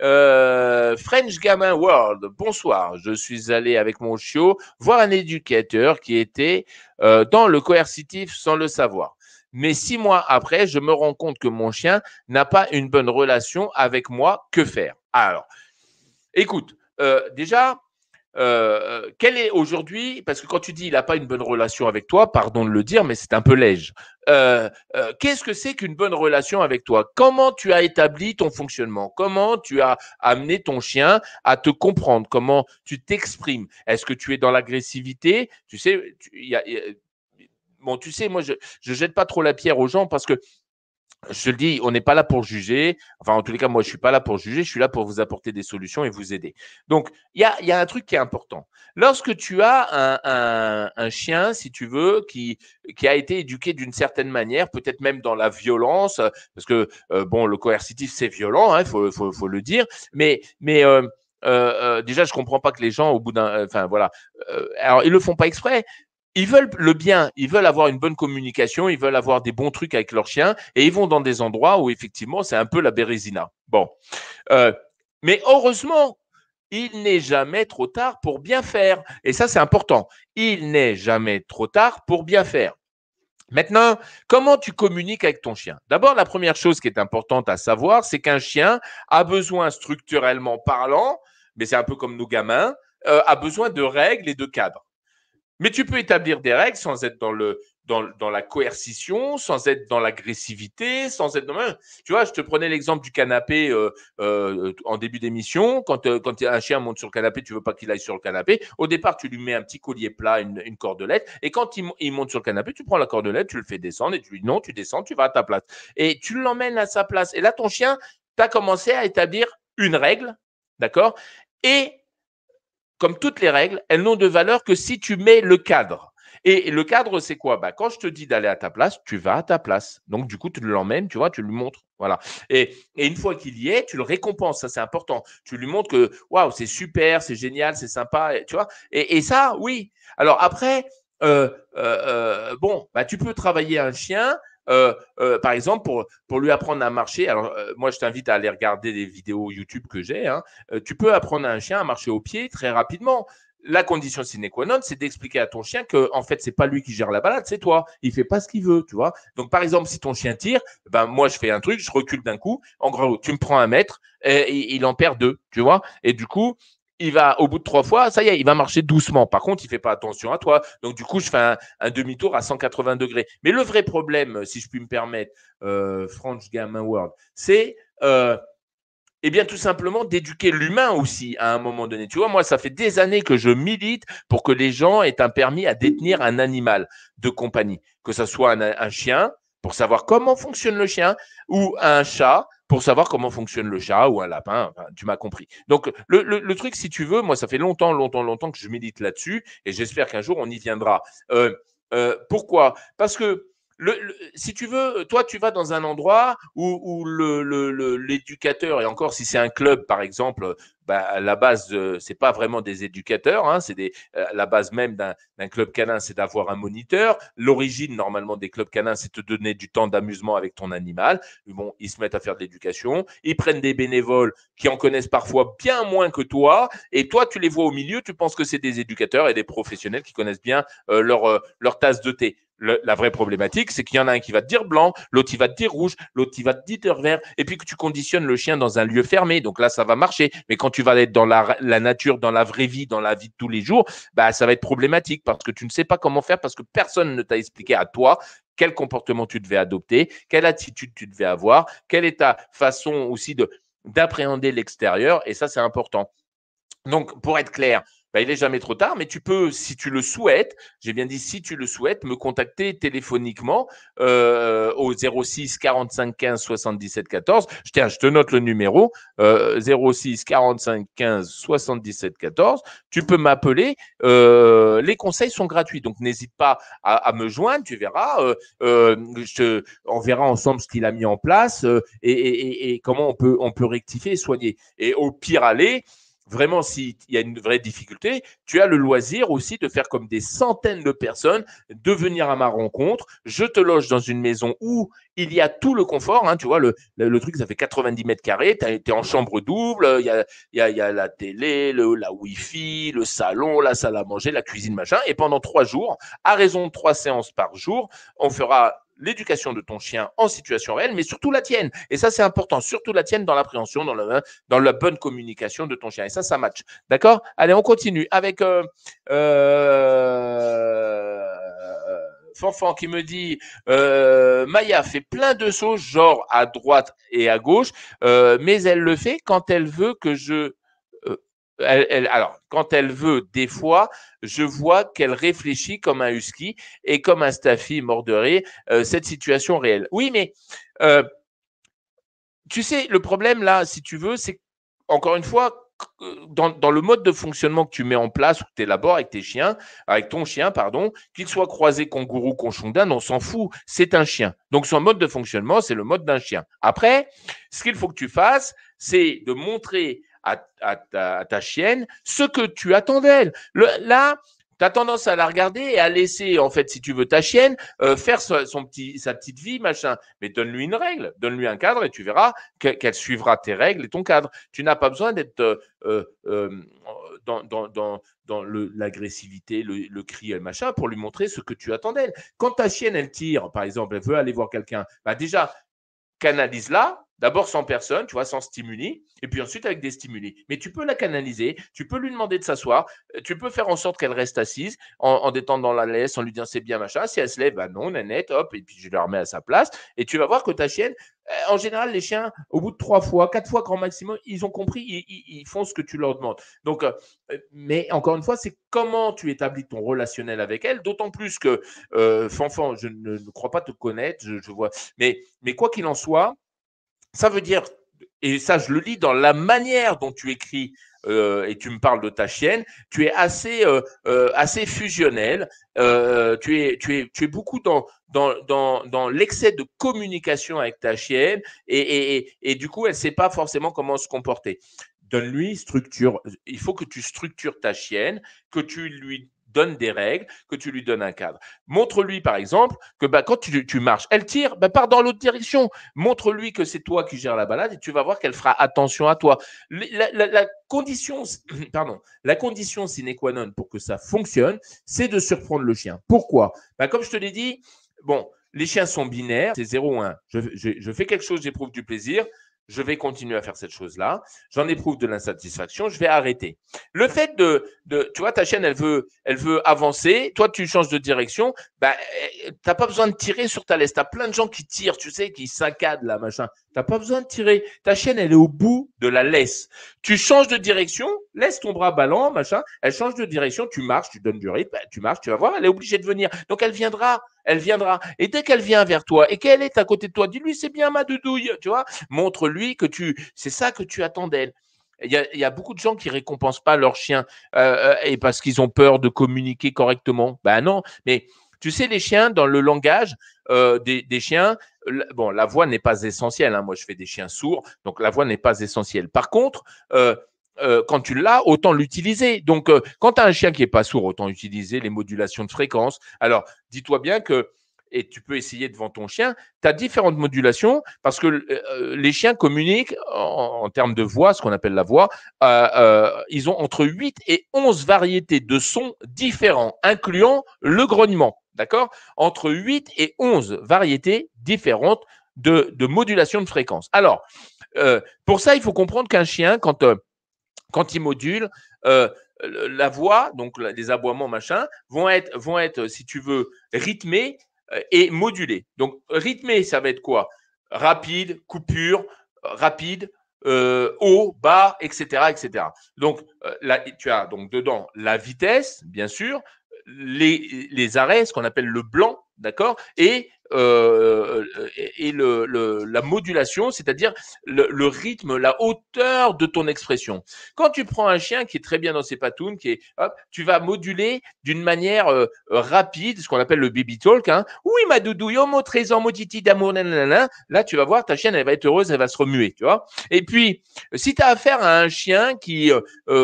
French Gamin World, bonsoir. Je suis allé avec mon chiot voir un éducateur qui était dans le coercitif sans le savoir. Mais six mois après, je me rends compte que mon chien n'a pas une bonne relation avec moi. Que faire Alors, Écoute, euh, déjà, euh, quel est aujourd'hui, parce que quand tu dis il n'a pas une bonne relation avec toi, pardon de le dire, mais c'est un peu léger. Euh, euh Qu'est-ce que c'est qu'une bonne relation avec toi Comment tu as établi ton fonctionnement Comment tu as amené ton chien à te comprendre Comment tu t'exprimes Est-ce que tu es dans l'agressivité Tu sais, il y a, y a bon, tu sais, moi, je ne jette pas trop la pierre aux gens parce que je le dis, on n'est pas là pour juger. Enfin, en tous les cas, moi, je ne suis pas là pour juger. Je suis là pour vous apporter des solutions et vous aider. Donc, il y a, y a, un truc qui est important. Lorsque tu as un, chien, si tu veux, qui, qui a été éduqué d'une certaine manière, peut-être même dans la violence, parce que, euh, bon, le coercitif, c'est violent, il hein, faut, le dire. Mais, mais euh, euh, déjà, je comprends pas que les gens, au bout d'un, enfin voilà, alors ils le font pas exprès, ils veulent le bien, ils veulent avoir une bonne communication, ils veulent avoir des bons trucs avec leur chien et ils vont dans des endroits où effectivement c'est un peu la bérésina. Bon, euh, mais heureusement, il n'est jamais trop tard pour bien faire, et ça c'est important. Il n'est jamais trop tard pour bien faire. Maintenant, comment tu communiques avec ton chien D'abord, la première chose qui est importante à savoir, c'est qu'un chien a besoin structurellement parlant, mais c'est un peu comme nos gamins, euh, a besoin de règles et de cadres. Mais tu peux établir des règles sans être dans, le, dans, dans la coercition, sans être dans l'agressivité, sans être dans... Tu vois, je te prenais l'exemple du canapé euh, euh, en début d'émission. Quand, euh, quand un chien monte sur le canapé, tu veux pas qu'il aille sur le canapé. Au départ, tu lui mets un petit collier plat, une, une cordelette. Et quand il, monte sur le canapé, tu prends la cordelette, tu le fais descendre et tu lui dis non, tu descends, tu vas à ta place. Et tu l'emmènes à sa place. Et là, ton chien, tu as commencé à établir une règle, d'accord Et comme toutes les règles, elles n'ont de valeur que si tu mets le cadre. Et le cadre, c'est quoi bah, Quand je te dis d'aller à ta place, tu vas à ta place. Donc, du coup, tu l'emmènes, tu vois, tu lui montres. Voilà. Et, une fois qu'il y est, tu le récompenses. Ça, c'est important. Tu lui montres que, waouh, c'est super, c'est génial, c'est sympa, tu vois. Et, ça, oui. Alors, après, euh, euh, euh, bon, bah, tu peux travailler un chien, euh, euh, par exemple, pour, pour lui apprendre à marcher. Alors, euh, moi, je t'invite à aller regarder des vidéos YouTube que j'ai. Hein. tu peux apprendre à un chien à marcher au pied très rapidement. La condition sine qua non, c'est d'expliquer à ton chien que, en fait, c'est pas lui qui gère la balade, c'est toi. Il fait pas ce qu'il veut, tu vois. Donc, par exemple, si ton chien tire, ben, moi, je fais un truc, je recule d'un coup. En gros, tu me prends un mètre et, et il en perd deux, tu vois. Et du coup, il va, au bout de trois fois, ça y est, il va marcher doucement. Par contre, il fait pas attention à toi. Donc, du coup, je fais un, demi-tour à 180 degrés. Mais le vrai problème, euh, si je puis me permettre, euh, French Gamin World, c'est, euh, eh bien, tout simplement d'éduquer l'humain aussi à un moment donné. Tu vois, moi, ça fait des années que je milite pour que les gens aient un permis à détenir un animal de compagnie, que ce soit un chien, pour savoir comment fonctionne le chien, ou un chat, pour savoir comment fonctionne le chat ou un lapin. tu m'as compris. Donc, le, le, truc, si tu veux, moi, ça fait longtemps, longtemps, longtemps que je médite là-dessus et j'espère qu'un jour, on y viendra. Euh, euh, pourquoi Parce que si tu veux, toi, tu vas dans un endroit où, où l'éducateur, et encore si c'est un club, par exemple, bah, à la base, euh, c'est pas vraiment des éducateurs, hein, c'est des, euh, la base même d'un club canin, c'est d'avoir un moniteur. L'origine normalement des clubs canins, c'est de donner du temps d'amusement avec ton animal. Bon, ils se mettent à faire de l'éducation, ils prennent des bénévoles qui en connaissent parfois bien moins que toi, et toi, tu les vois au milieu, tu penses que c'est des éducateurs et des professionnels qui connaissent bien euh, leur leur tasse de thé la vraie problématique, c'est qu'il y en a un qui va te dire blanc, l'autre qui va te dire rouge, l'autre qui va te dire vert, et puis que tu conditionnes le chien dans un lieu fermé. Donc là, ça va marcher. Mais quand tu vas être dans la, la nature, dans la vraie vie, dans la vie de tous les jours, bah, ça va être problématique parce que tu ne sais pas comment faire parce que personne ne t'a expliqué à toi quel comportement tu devais adopter, quelle attitude tu devais avoir, quelle est ta façon aussi d'appréhender l'extérieur. Et ça, c'est important. Donc, pour être clair, ben, il n'est jamais trop tard, mais tu peux, si tu le souhaites, j'ai bien dit si tu le souhaites, me contacter téléphoniquement euh, au 06 45 15 77 14. Je, tiens, je te note le numéro, euh, 06 45 15 77 14. Tu peux m'appeler, euh, les conseils sont gratuits, donc n'hésite pas à, à, me joindre, tu verras, euh, euh, je, on verra ensemble ce qu'il a mis en place euh, et, et, et, comment on peut, on peut rectifier et soigner. Et au pire aller, vraiment, s'il y a une vraie difficulté, tu as le loisir aussi de faire comme des centaines de personnes, de venir à ma rencontre. Je te loge dans une maison où il y a tout le confort. Hein, tu vois, le, truc, ça fait 90 mètres carrés. Tu es en chambre double. Il y a, y, a, la télé, le, la Wi-Fi, le salon, la salle à manger, la cuisine, machin. Et pendant trois jours, à raison de trois séances par jour, on fera l'éducation de ton chien en situation réelle, mais surtout la tienne. Et ça, c'est important, surtout la tienne dans l'appréhension, dans, hein, dans la bonne communication de ton chien. Et ça, ça match. D'accord Allez, on continue avec euh, euh Fanfan qui me dit euh, Maya fait plein de sauts, genre à droite et à gauche, euh, mais elle le fait quand elle veut que je alors, quand elle veut, des fois, je vois qu'elle réfléchit comme un husky et comme un staffy mort euh, cette situation réelle. Oui, mais euh, tu sais, le problème là, si tu veux, c'est encore une fois, euh, dans, dans, le mode de fonctionnement que tu mets en place ou que tu élabores avec tes chiens, avec ton chien, pardon, qu'il soit croisé kangourou, conchon non, on s'en fout, c'est un chien. Donc son mode de fonctionnement, c'est le mode d'un chien. Après, ce qu'il faut que tu fasses, c'est de montrer à, ta, chienne ce que tu attends d'elle. Là, tu as tendance à la regarder et à laisser, en fait, si tu veux, ta chienne euh, faire son, petit, sa petite vie, machin. Mais donne-lui une règle, donne-lui un cadre et tu verras qu'elle suivra tes règles et ton cadre. Tu n'as pas besoin d'être euh, euh, dans, dans, l'agressivité, le, cri et machin pour lui montrer ce que tu attends d'elle. Quand ta chienne, elle tire, par exemple, elle veut aller voir quelqu'un, bah déjà, canalise-la D'abord sans personne, tu vois, sans stimuli, et puis ensuite avec des stimuli. Mais tu peux la canaliser, tu peux lui demander de s'asseoir, euh, tu peux faire en sorte qu'elle reste assise en, détendant la laisse, en lui disant c'est bien machin. Si elle se lève, bah non, nanette, hop, et puis je la remets à sa place. Et tu vas voir que ta chienne, euh, en général, les chiens, au bout de trois fois, quatre fois grand maximum, ils ont compris, ils, font ce que tu leur demandes. Donc, euh, mais encore une fois, c'est comment tu établis ton relationnel avec elle, d'autant plus que, euh, Fanfan, je ne, crois pas te connaître, je, je vois, mais, mais quoi qu'il en soit, ça veut dire, et ça je le lis dans la manière dont tu écris euh, et tu me parles de ta chienne, tu es assez, euh, euh, assez fusionnel, tu, es, tu, es, tu es beaucoup dans, dans, dans, dans l'excès de communication avec ta chienne et, et, et, et du coup, elle ne sait pas forcément comment se comporter. Donne-lui structure. Il faut que tu structures ta chienne, que tu lui Donne des règles, que tu lui donnes un cadre. Montre-lui, par exemple, que bah, quand tu, marches, elle tire, bah, pars dans l'autre direction. Montre-lui que c'est toi qui gères la balade et tu vas voir qu'elle fera attention à toi. La, condition, <clears throat> pardon, la condition sine qua non pour que ça fonctionne, c'est de surprendre le chien. Pourquoi bah, Comme je te l'ai dit, bon, les chiens sont binaires, c'est 0-1. je fais quelque chose, j'éprouve du plaisir je vais continuer à faire cette chose-là, j'en éprouve de l'insatisfaction, je vais arrêter. Le fait de, de, tu vois, ta chaîne, elle veut, elle veut avancer, toi, tu changes de direction, bah, euh, t'as pas besoin de tirer sur ta laisse. tu as plein de gens qui tirent, tu sais, qui saccadent, là, machin. n'as pas besoin de tirer. Ta chaîne, elle est au bout de la laisse. Tu changes de direction, laisse ton bras ballant, machin, elle change de direction, tu marches, tu donnes du rythme, bah, tu marches, tu vas voir, elle est obligée de venir. Donc, elle viendra elle viendra. Et dès qu'elle vient vers toi et qu'elle est à côté de toi, dis-lui, c'est bien ma doudouille, tu vois. Montre-lui que tu, c'est ça que tu attends d'elle. Il y, a, beaucoup de gens qui récompensent pas leurs chiens euh, euh, et parce qu'ils ont peur de communiquer correctement. Ben non, mais tu sais, les chiens, dans le langage euh, des, chiens, bon, la voix n'est pas essentielle. Hein. Moi, je fais des chiens sourds, donc la voix n'est pas essentielle. Par contre, euh, quand tu l'as, autant l'utiliser. Donc, euh, quand tu as un chien qui n'est pas sourd, autant utiliser les modulations de fréquence. Alors, dis-toi bien que, et tu peux essayer devant ton chien, tu as différentes modulations parce que euh, les chiens communiquent en, termes de voix, ce qu'on appelle la voix. ils ont entre 8 et 11 variétés de sons différents, incluant le grognement. D'accord Entre 8 et 11 variétés différentes de, de modulation de fréquence. Alors, pour ça, il faut comprendre qu'un chien, quand quand ils modulent, euh, la voix, donc les aboiements, machin, vont être, vont être, si tu veux, rythmés euh, et modulés. Donc, rythmés, ça va être quoi Rapide, coupure, rapide, euh, haut, bas, etc., etc. Donc, là, tu as donc dedans la vitesse, bien sûr, les, les arrêts, ce qu'on appelle le blanc, d'accord, et euh, euh, et le, la modulation, c'est-à-dire le, rythme, la hauteur de ton expression. Quand tu prends un chien qui est très bien dans ses patounes, qui est, hop, tu vas moduler d'une manière euh, rapide, ce qu'on appelle le baby talk. Hein. Oui, ma doudou, yo, oh, mon trésor, mon titi d'amour, Là, tu vas voir, ta chienne, elle va être heureuse, elle va se remuer, tu vois. Et puis, si tu as affaire à un chien qui,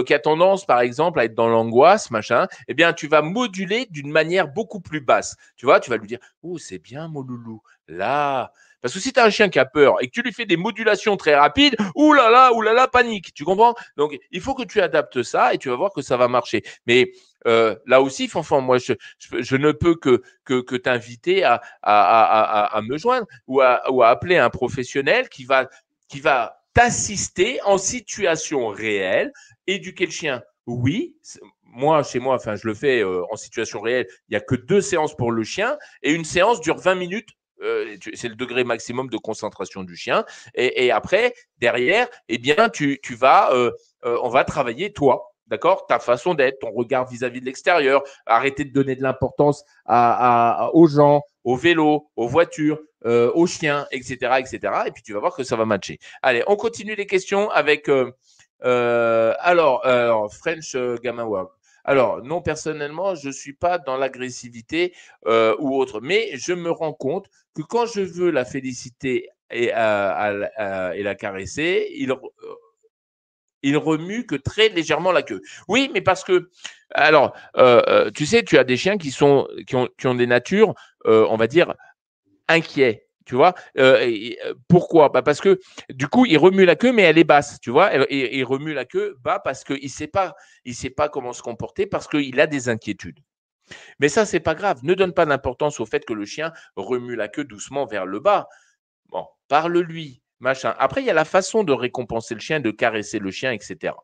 qui a tendance, par exemple, à être dans l'angoisse, machin, eh bien, tu vas moduler d'une manière beaucoup plus basse. Tu vois, tu vas lui dire, oh, c'est bien, mon loulou, là. Parce que si tu as un chien qui a peur et que tu lui fais des modulations très rapides, oulala, là là, oulala, panique. Tu comprends Donc, il faut que tu adaptes ça et tu vas voir que ça va marcher. Mais euh, là aussi, Fonfon, moi, je, ne peux que, que, que t'inviter à, à, à, à, me joindre ou à, ou à appeler un professionnel qui va, qui va t'assister en situation réelle, éduquer le chien. Oui, moi, chez moi, enfin, je le fais euh, en situation réelle, il n'y a que deux séances pour le chien et une séance dure 20 minutes. Euh, c'est le degré maximum de concentration du chien. Et, après, derrière, eh bien, tu, vas, euh, on va travailler toi. D'accord Ta façon d'être, ton regard vis-à-vis de l'extérieur, arrêter de donner de l'importance aux gens, aux vélos, aux voitures, aux chiens, etc., etc. Et puis tu vas voir que ça va matcher. Allez, on continue les questions avec. alors, French Gamin World. Alors, non, personnellement, je ne suis pas dans l'agressivité euh, ou autre, mais je me rends compte que quand je veux la féliciter et, euh, la caresser, euh, il, remue que très légèrement la queue. Oui, mais parce que, alors, tu sais, tu as des chiens qui, sont, qui, ont, qui ont des natures, on va dire, inquiets tu vois euh, euh, Pourquoi bah, Parce que du coup, il remue la queue, mais elle est basse. Tu vois Il remue la queue bas parce qu'il ne sait, pas, il sait pas comment se comporter, parce qu'il a des inquiétudes. Mais ça, c'est pas grave. Ne donne pas d'importance au fait que le chien remue la queue doucement vers le bas. Bon, parle-lui, machin. Après, il y a la façon de récompenser le chien, de caresser le chien, etc.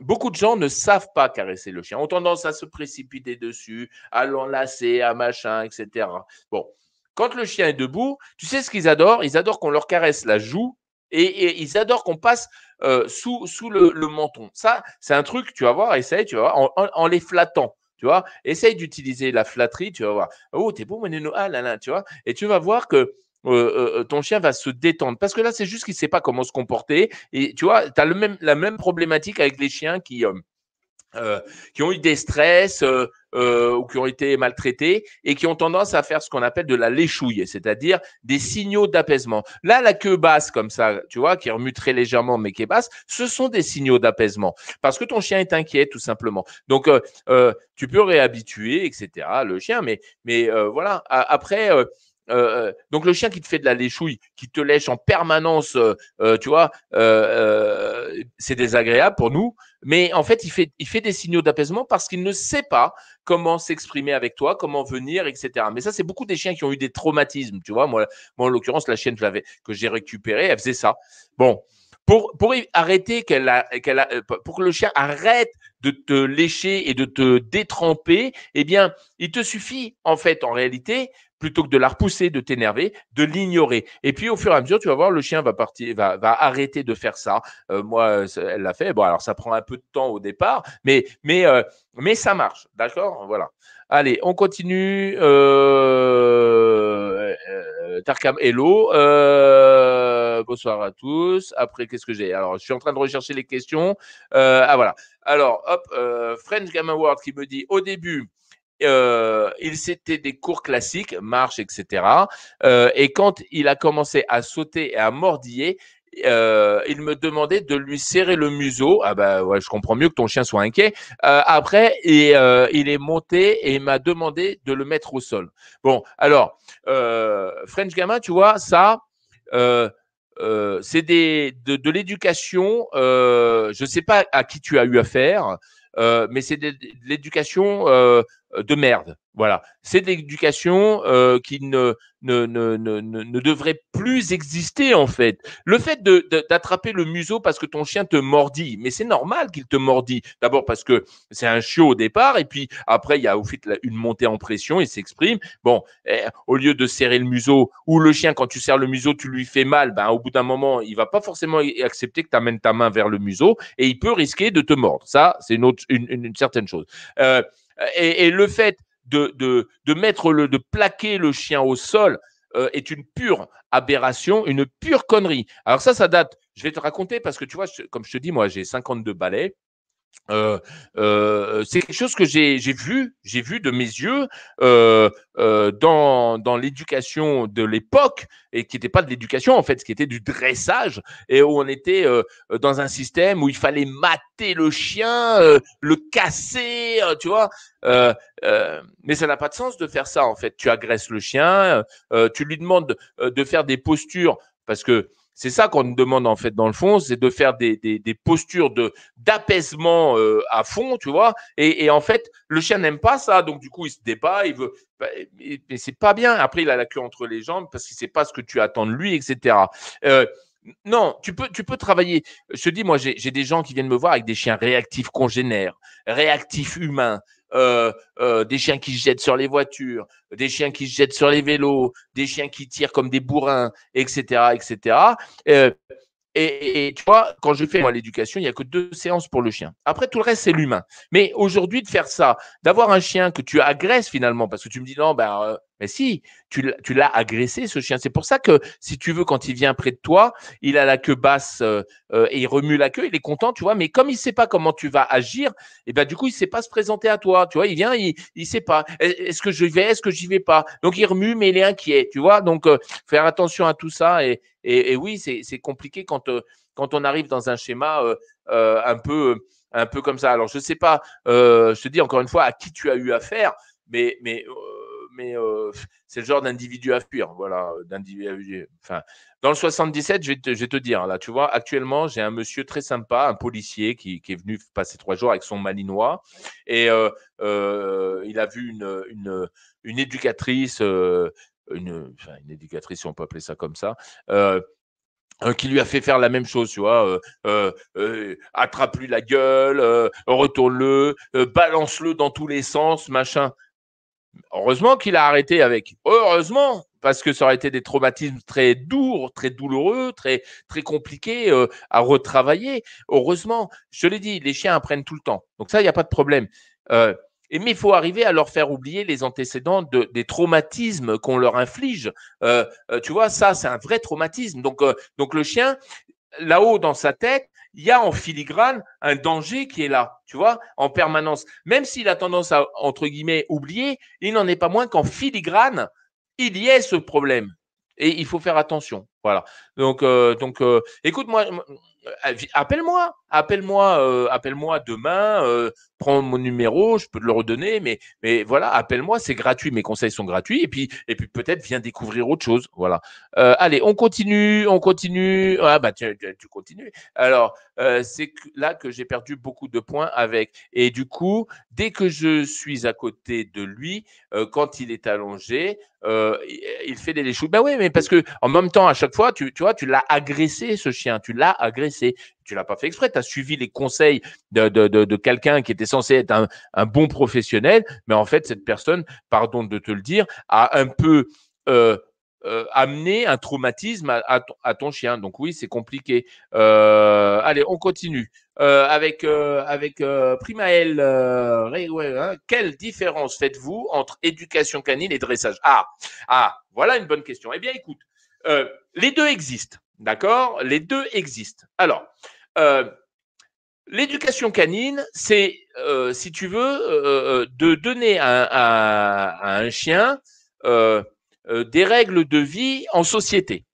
Beaucoup de gens ne savent pas caresser le chien, ont tendance à se précipiter dessus, à l'enlacer, à machin, etc. Bon, quand le chien est debout, tu sais ce qu'ils adorent Ils adorent qu'on leur caresse la joue et, ils adorent qu'on passe euh, sous, sous le, menton. Ça, c'est un truc, tu vas voir, essaye, tu vas voir, en, les flattant. Tu vois, essaye d'utiliser la flatterie, tu vas voir. Oh, t'es beau, mon ah là là, tu vois. Et tu vas voir que euh, euh, ton chien va se détendre. Parce que là, c'est juste qu'il ne sait pas comment se comporter. Et tu vois, tu as le même, la même problématique avec les chiens qui, euh, qui ont eu des stress euh, euh, ou qui ont été maltraités et qui ont tendance à faire ce qu'on appelle de la léchouille, c'est-à-dire des signaux d'apaisement. Là, la queue basse comme ça, tu vois, qui remue très légèrement mais qui est basse, ce sont des signaux d'apaisement parce que ton chien est inquiet tout simplement. Donc, euh, tu peux réhabituer, etc. Le chien, mais mais voilà. Après euh, euh, donc le chien qui te fait de la léchouille, qui te lèche en permanence, euh, tu vois, c'est désagréable pour nous. Mais en fait, il fait, il fait des signaux d'apaisement parce qu'il ne sait pas comment s'exprimer avec toi, comment venir, etc. Mais ça, c'est beaucoup des chiens qui ont eu des traumatismes, tu vois. Moi, moi en l'occurrence, la chienne que, que j'ai récupérée, elle faisait ça. Bon, pour, pour arrêter qu'elle a, qu'elle euh, pour que le chien arrête de te lécher et de te détremper, eh bien, il te suffit, en fait, en réalité, plutôt que de la repousser, de t'énerver, de l'ignorer. Et puis au fur et à mesure, tu vas voir, le chien va partir, va, va arrêter de faire ça. Euh, moi, elle l'a fait. Bon, alors ça prend un peu de temps au départ, mais mais euh, mais ça marche, d'accord Voilà. Allez, on continue. Euh, Tarkam Hello. Euh, euh, bonsoir à tous. Après, qu'est-ce que j'ai Alors, je suis en train de rechercher les questions. Euh, ah, voilà. Alors, hop, euh, French Gamma World qui me dit au début, il c'était des cours classiques, marche, etc. et quand il a commencé à sauter et à mordiller, il me demandait de lui serrer le museau. Ah ben, ouais, je comprends mieux que ton chien soit inquiet. après, et, il est monté et il m'a demandé de le mettre au sol. Bon, alors French Gamma, tu vois ça. Euh, c'est de, de l'éducation. Euh, je ne sais pas à qui tu as eu affaire, euh, mais c'est de l'éducation euh, de merde. Voilà. C'est de l'éducation euh, qui ne ne, ne, ne, ne, devrait plus exister, en fait. Le fait d'attraper de, le museau parce que ton chien te mordit, mais c'est normal qu'il te mordit. D'abord parce que c'est un chiot au départ, et puis après, il y a au fait une montée en pression, il s'exprime. Bon, eh, au lieu de serrer le museau, ou le chien, quand tu serres le museau, tu lui fais mal, ben, au bout d'un moment, il va pas forcément accepter que tu amènes ta main vers le museau, et il peut risquer de te mordre. Ça, c'est une, autre, une, une certaine chose. Euh, euh, et, le fait de, mettre le, de plaquer le chien au sol euh, est une pure aberration, une pure connerie. Alors ça, ça date. Je vais te raconter parce que tu vois, comme je te dis, moi, j'ai 52 balais. Euh, euh, c'est quelque chose que j'ai vu, j'ai vu de mes yeux euh, dans, l'éducation de l'époque et qui n'était pas de l'éducation en fait, ce qui était du dressage et où on était dans un système où il fallait mater le chien, le casser, tu vois. mais ça n'a pas de sens de faire ça en fait. Tu agresses le chien, tu lui demandes de faire des postures parce que c'est ça qu'on nous demande en fait dans le fond, c'est de faire des, des, postures de d'apaisement euh, à fond, tu vois. Et, en fait, le chien n'aime pas ça, donc du coup il se débat, il veut. Bah, mais, c'est pas bien. Après, il a la queue entre les jambes parce qu'il sait pas ce que tu attends de lui, etc. Non, tu peux, tu peux travailler. Je te dis, moi, j'ai des gens qui viennent me voir avec des chiens réactifs congénères, réactifs humains, euh, euh, des chiens qui se jettent sur les voitures, des chiens qui se jettent sur les vélos, des chiens qui tirent comme des bourrins, etc., etc. Euh, et, tu vois, quand je fais moi l'éducation, il n'y a que deux séances pour le chien. Après, tout le reste, c'est l'humain. Mais aujourd'hui, de faire ça, d'avoir un chien que tu agresses finalement, parce que tu me dis non, ben, mais si, tu, l'as agressé, ce chien. C'est pour ça que, si tu veux, quand il vient près de toi, il a la queue basse euh, euh, et il remue la queue, il est content, tu vois. Mais comme il ne sait pas comment tu vas agir, et eh ben, du coup, il ne sait pas se présenter à toi. Tu vois, il vient, il ne sait pas. E, est-ce que je vais, est-ce que j'y vais pas Donc, il remue, mais il est inquiet, tu vois. Donc, euh, faire attention à tout ça. Et, oui, c'est compliqué quand, on arrive dans un schéma un peu un peu comme ça. Alors, je ne sais pas, je te dis encore une fois, à qui tu as eu affaire, mais, mais mais euh, c'est le genre d'individu à fuir. Voilà, dans le 77, je vais, te, dire, hein, là, tu vois, actuellement, j'ai un monsieur très sympa, un policier qui, est venu passer trois jours avec son malinois. Et euh, euh, il a vu une, éducatrice, une, une, éducatrice, si on peut appeler ça comme ça, qui lui a fait faire la même chose, tu vois. attrape-lui la gueule, retourne-le, balance-le dans tous les sens, machin. Heureusement qu'il a arrêté avec. Heureusement, parce que ça aurait été des traumatismes très durs très douloureux, très, très compliqués euh, à retravailler. Heureusement, je l'ai dit, les chiens apprennent tout le temps. Donc ça, il n'y a pas de problème. Euh, mais il faut arriver à leur faire oublier les antécédents des traumatismes qu'on leur inflige. Euh, tu vois, ça, c'est un vrai traumatisme. Donc, donc le chien, là-haut dans sa tête, il y a en filigrane un danger qui est là, tu vois, en permanence. Même s'il a tendance à, entre guillemets, oublier, il n'en est pas moins qu'en filigrane, il y a ce problème. Et il faut faire attention. Voilà. Donc, euh, donc euh, écoute, moi, euh, ah, appelle-moi, appelle-moi, euh, appelle-moi demain, euh, prends mon numéro, je peux te le redonner, mais, mais voilà, appelle-moi, c'est gratuit, mes conseils sont gratuits, et puis, et puis peut-être viens découvrir autre chose, voilà. allez, on continue, on continue. Ah bah tu, tu continues. Alors c'est là que j'ai perdu beaucoup de points avec, et du coup, dès que je suis à côté de lui, quand il est allongé, il fait des léchoux, Ben oui, mais parce que en même temps, à chaque fois, tu, tu vois, tu l'as agressé ce chien, tu l'as agressé tu tu l'as pas fait exprès, tu as suivi les conseils de, quelqu'un qui était censé être un, bon professionnel, mais en fait, cette personne, pardon de te le dire, a un peu euh, euh, amené un traumatisme à, ton chien. Donc oui, c'est compliqué. Euh, allez, on continue. avec avec Primael, hein, quelle différence faites-vous entre éducation canine et dressage Ah, ah, voilà une bonne question. Eh bien, écoute, les deux existent. D'accord Les deux existent. Alors, euh, l'éducation canine, c'est, euh, si tu veux, euh, de donner à un chien des règles de vie en société.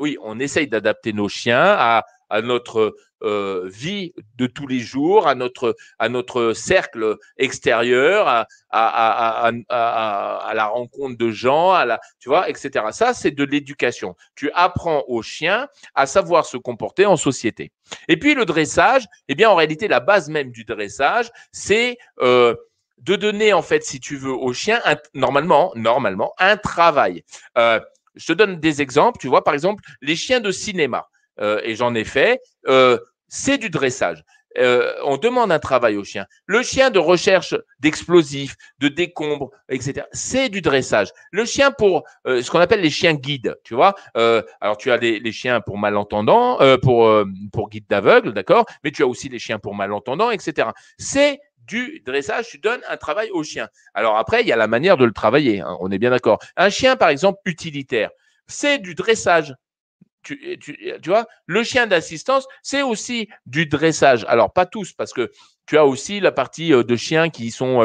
Oui, on essaye d'adapter nos chiens à à notre euh, vie de tous les jours, à notre, à notre cercle extérieur, à, à, à, à la rencontre de gens, à la, tu vois, etc. Ça, c'est de l'éducation. Tu apprends au chien à savoir se comporter en société. Et puis le dressage, eh bien, en réalité, la base même du dressage, c'est euh, de donner, en fait, si tu veux, au chien, normalement, normalement, un travail. Euh, je te donne des exemples. Tu vois, par exemple, les chiens de cinéma. Euh, et j'en ai fait, euh, c'est du dressage. Euh, on demande un travail au chien. Le chien de recherche d'explosifs, de décombres, etc. C'est du dressage. Le chien pour ce qu'on appelle les chiens guides, tu vois. alors tu as les, chiens pour malentendants, pour pour guide d'aveugle, d'accord. Mais tu as aussi les chiens pour malentendants, etc. C'est du dressage, tu donnes un travail au chien. Alors après, il y a la manière de le travailler. Hein, on est bien d'accord. Un chien, par exemple, utilitaire, c'est du dressage. Tu, vois, le chien d'assistance, c'est aussi du dressage. Alors, pas tous, parce que tu as aussi la partie euh, de chiens qui sont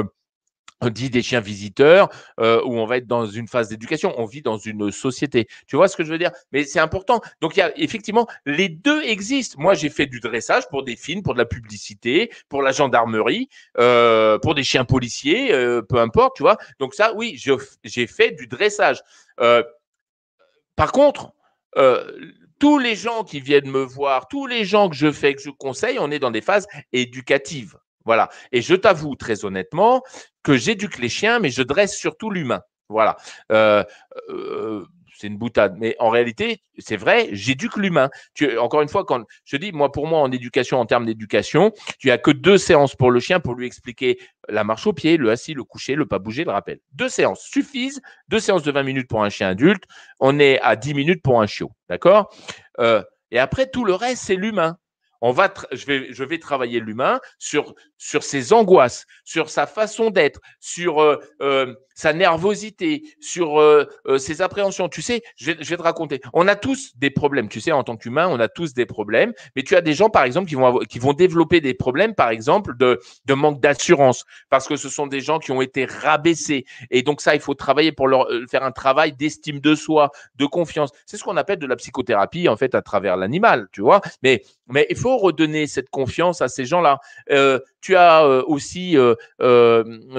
euh, dit des chiens visiteurs, euh, où on va être dans une phase d'éducation, on vit dans une société. Tu vois ce que je veux dire Mais c'est important. Donc, il y a effectivement, les deux existent. Moi, j'ai fait du dressage pour des films, pour de la publicité, pour la gendarmerie, pour des chiens policiers, peu importe, tu vois. Donc ça, oui, j'ai fait du dressage. par contre, euh, tous les gens qui viennent me voir, tous les gens que je fais, que je conseille, on est dans des phases éducatives. Voilà. Et je t'avoue très honnêtement que j'éduque les chiens, mais je dresse surtout l'humain. Voilà. euh, euh c'est une boutade. Mais en réalité, c'est vrai, j'éduque l'humain. Tu, encore une fois, quand je dis, moi, pour moi, en éducation, en termes d'éducation, tu as que deux séances pour le chien pour lui expliquer la marche au pied, le assis, le coucher, le pas bouger, le rappel. Deux séances suffisent. Deux séances de 20 minutes pour un chien adulte. On est à 10 minutes pour un chiot. D'accord? Euh, et après, tout le reste, c'est l'humain. On va je, vais, je vais travailler l'humain sur, sur ses angoisses, sur sa façon d'être, sur euh, euh, sa nervosité, sur euh, ses appréhensions. Tu sais, je vais, te raconter. On a tous des problèmes. Tu sais, en tant qu'humain, on a tous des problèmes. Mais tu as des gens, par exemple, qui vont, qui vont développer des problèmes, par exemple, de, de manque d'assurance, parce que ce sont des gens qui ont été rabaissés. Et donc ça, il faut travailler pour leur faire un travail d'estime de soi, de confiance. C'est ce qu'on appelle de la psychothérapie, en fait, à travers l'animal, tu vois. Mais mais il faut redonner cette confiance à ces gens-là. Euh, tu as euh, aussi euh,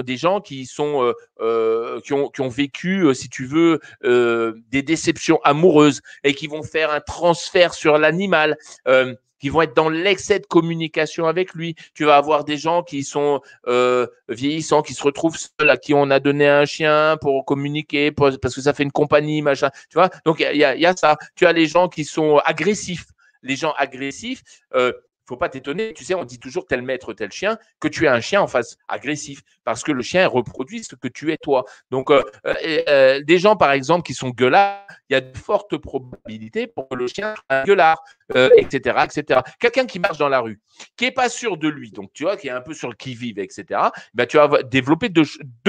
des gens qui sont qui ont, vécu, si tu veux, des déceptions amoureuses et qui vont faire un transfert sur l'animal. qui vont être dans l'excès de communication avec lui. Tu vas avoir des gens qui sont vieillissants, qui se retrouvent seuls, à qui on a donné un chien pour communiquer, parce que ça fait une compagnie, machin. Tu vois Donc il y a ça. Tu as les gens qui sont agressifs les gens agressifs, euh, faut pas t'étonner. Tu sais, on dit toujours tel maître, tel chien, que tu es un chien en face agressif, parce que le chien reproduit ce que tu es toi. Donc, euh, euh, euh, des gens, par exemple, qui sont gueulards, il y a de fortes probabilités pour que le chien soit un gueulard, etc., etc. Quelqu'un qui marche dans la rue, qui est pas sûr de lui, donc tu vois, qui est un peu sur le qui-vive, etc., ben, tu vas développer deux,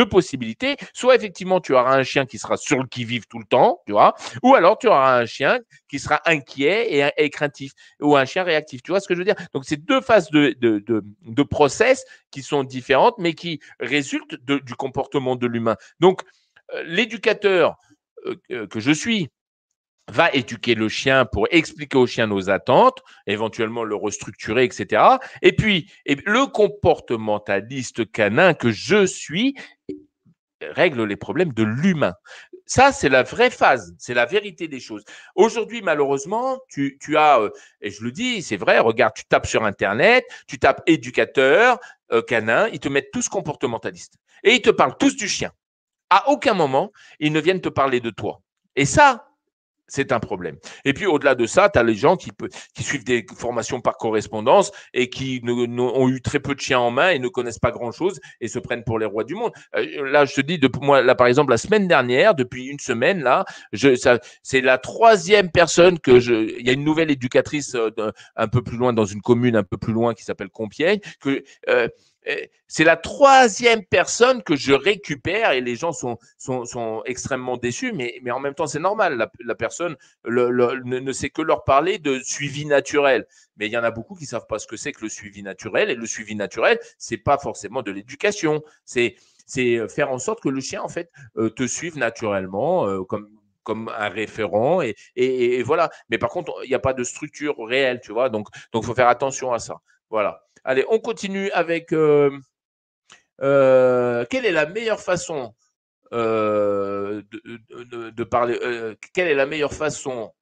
possibilités. Soit, effectivement, tu auras un chien qui sera sur le qui-vive tout le temps, tu vois, ou alors tu auras un chien qui sera inquiet et craintif, ou un chien réactif. Tu vois ce que je veux dire donc, c'est deux phases de, de, process qui sont différentes, mais qui résultent du comportement de l'humain. Donc, euh, l'éducateur euh, euh, que je suis, va éduquer le chien pour expliquer au chien nos attentes, éventuellement le restructurer, etc. Et puis, le comportementaliste canin que je suis règle les problèmes de l'humain ça, c'est la vraie phase, c'est la vérité des choses. Aujourd'hui, malheureusement, tu, tu as, euh, et je le dis, c'est vrai, regarde, tu tapes sur Internet, tu tapes éducateur, euh, canin, ils te mettent tous comportementalistes. Et ils te parlent tous du chien. À aucun moment, ils ne viennent te parler de toi. Et ça, c'est un problème. Et puis au-delà de ça, tu as les gens qui, qui, suivent des formations par correspondance et qui ne, ont eu très peu de chiens en main et ne connaissent pas grand-chose et se prennent pour les rois du monde. Euh, là, je te dis, de, moi, là, par exemple, la semaine dernière, depuis une semaine, là, c'est la troisième personne que je... Il y a une nouvelle éducatrice euh, un peu plus loin, dans une commune un peu plus loin qui s'appelle Compiègne, que... Euh, euh, c'est la troisième personne que je récupère et les gens sont, sont, sont extrêmement déçus, mais, mais en même temps, c'est normal. La, personne ne, sait que leur parler de suivi naturel. Mais il y en a beaucoup qui ne savent pas ce que c'est que le suivi naturel. Et le suivi naturel, c'est pas forcément de l'éducation. C'est, c'est euh, faire en sorte que le chien, en fait, euh, te suive naturellement, comme comme un référent et, voilà. Mais par contre, il n'y a pas de structure réelle, tu vois. Donc, donc faut faire attention à ça. Voilà. Allez, on continue avec euh, euh, quelle est la meilleure façon euh, de, parler. quelle est la meilleure façon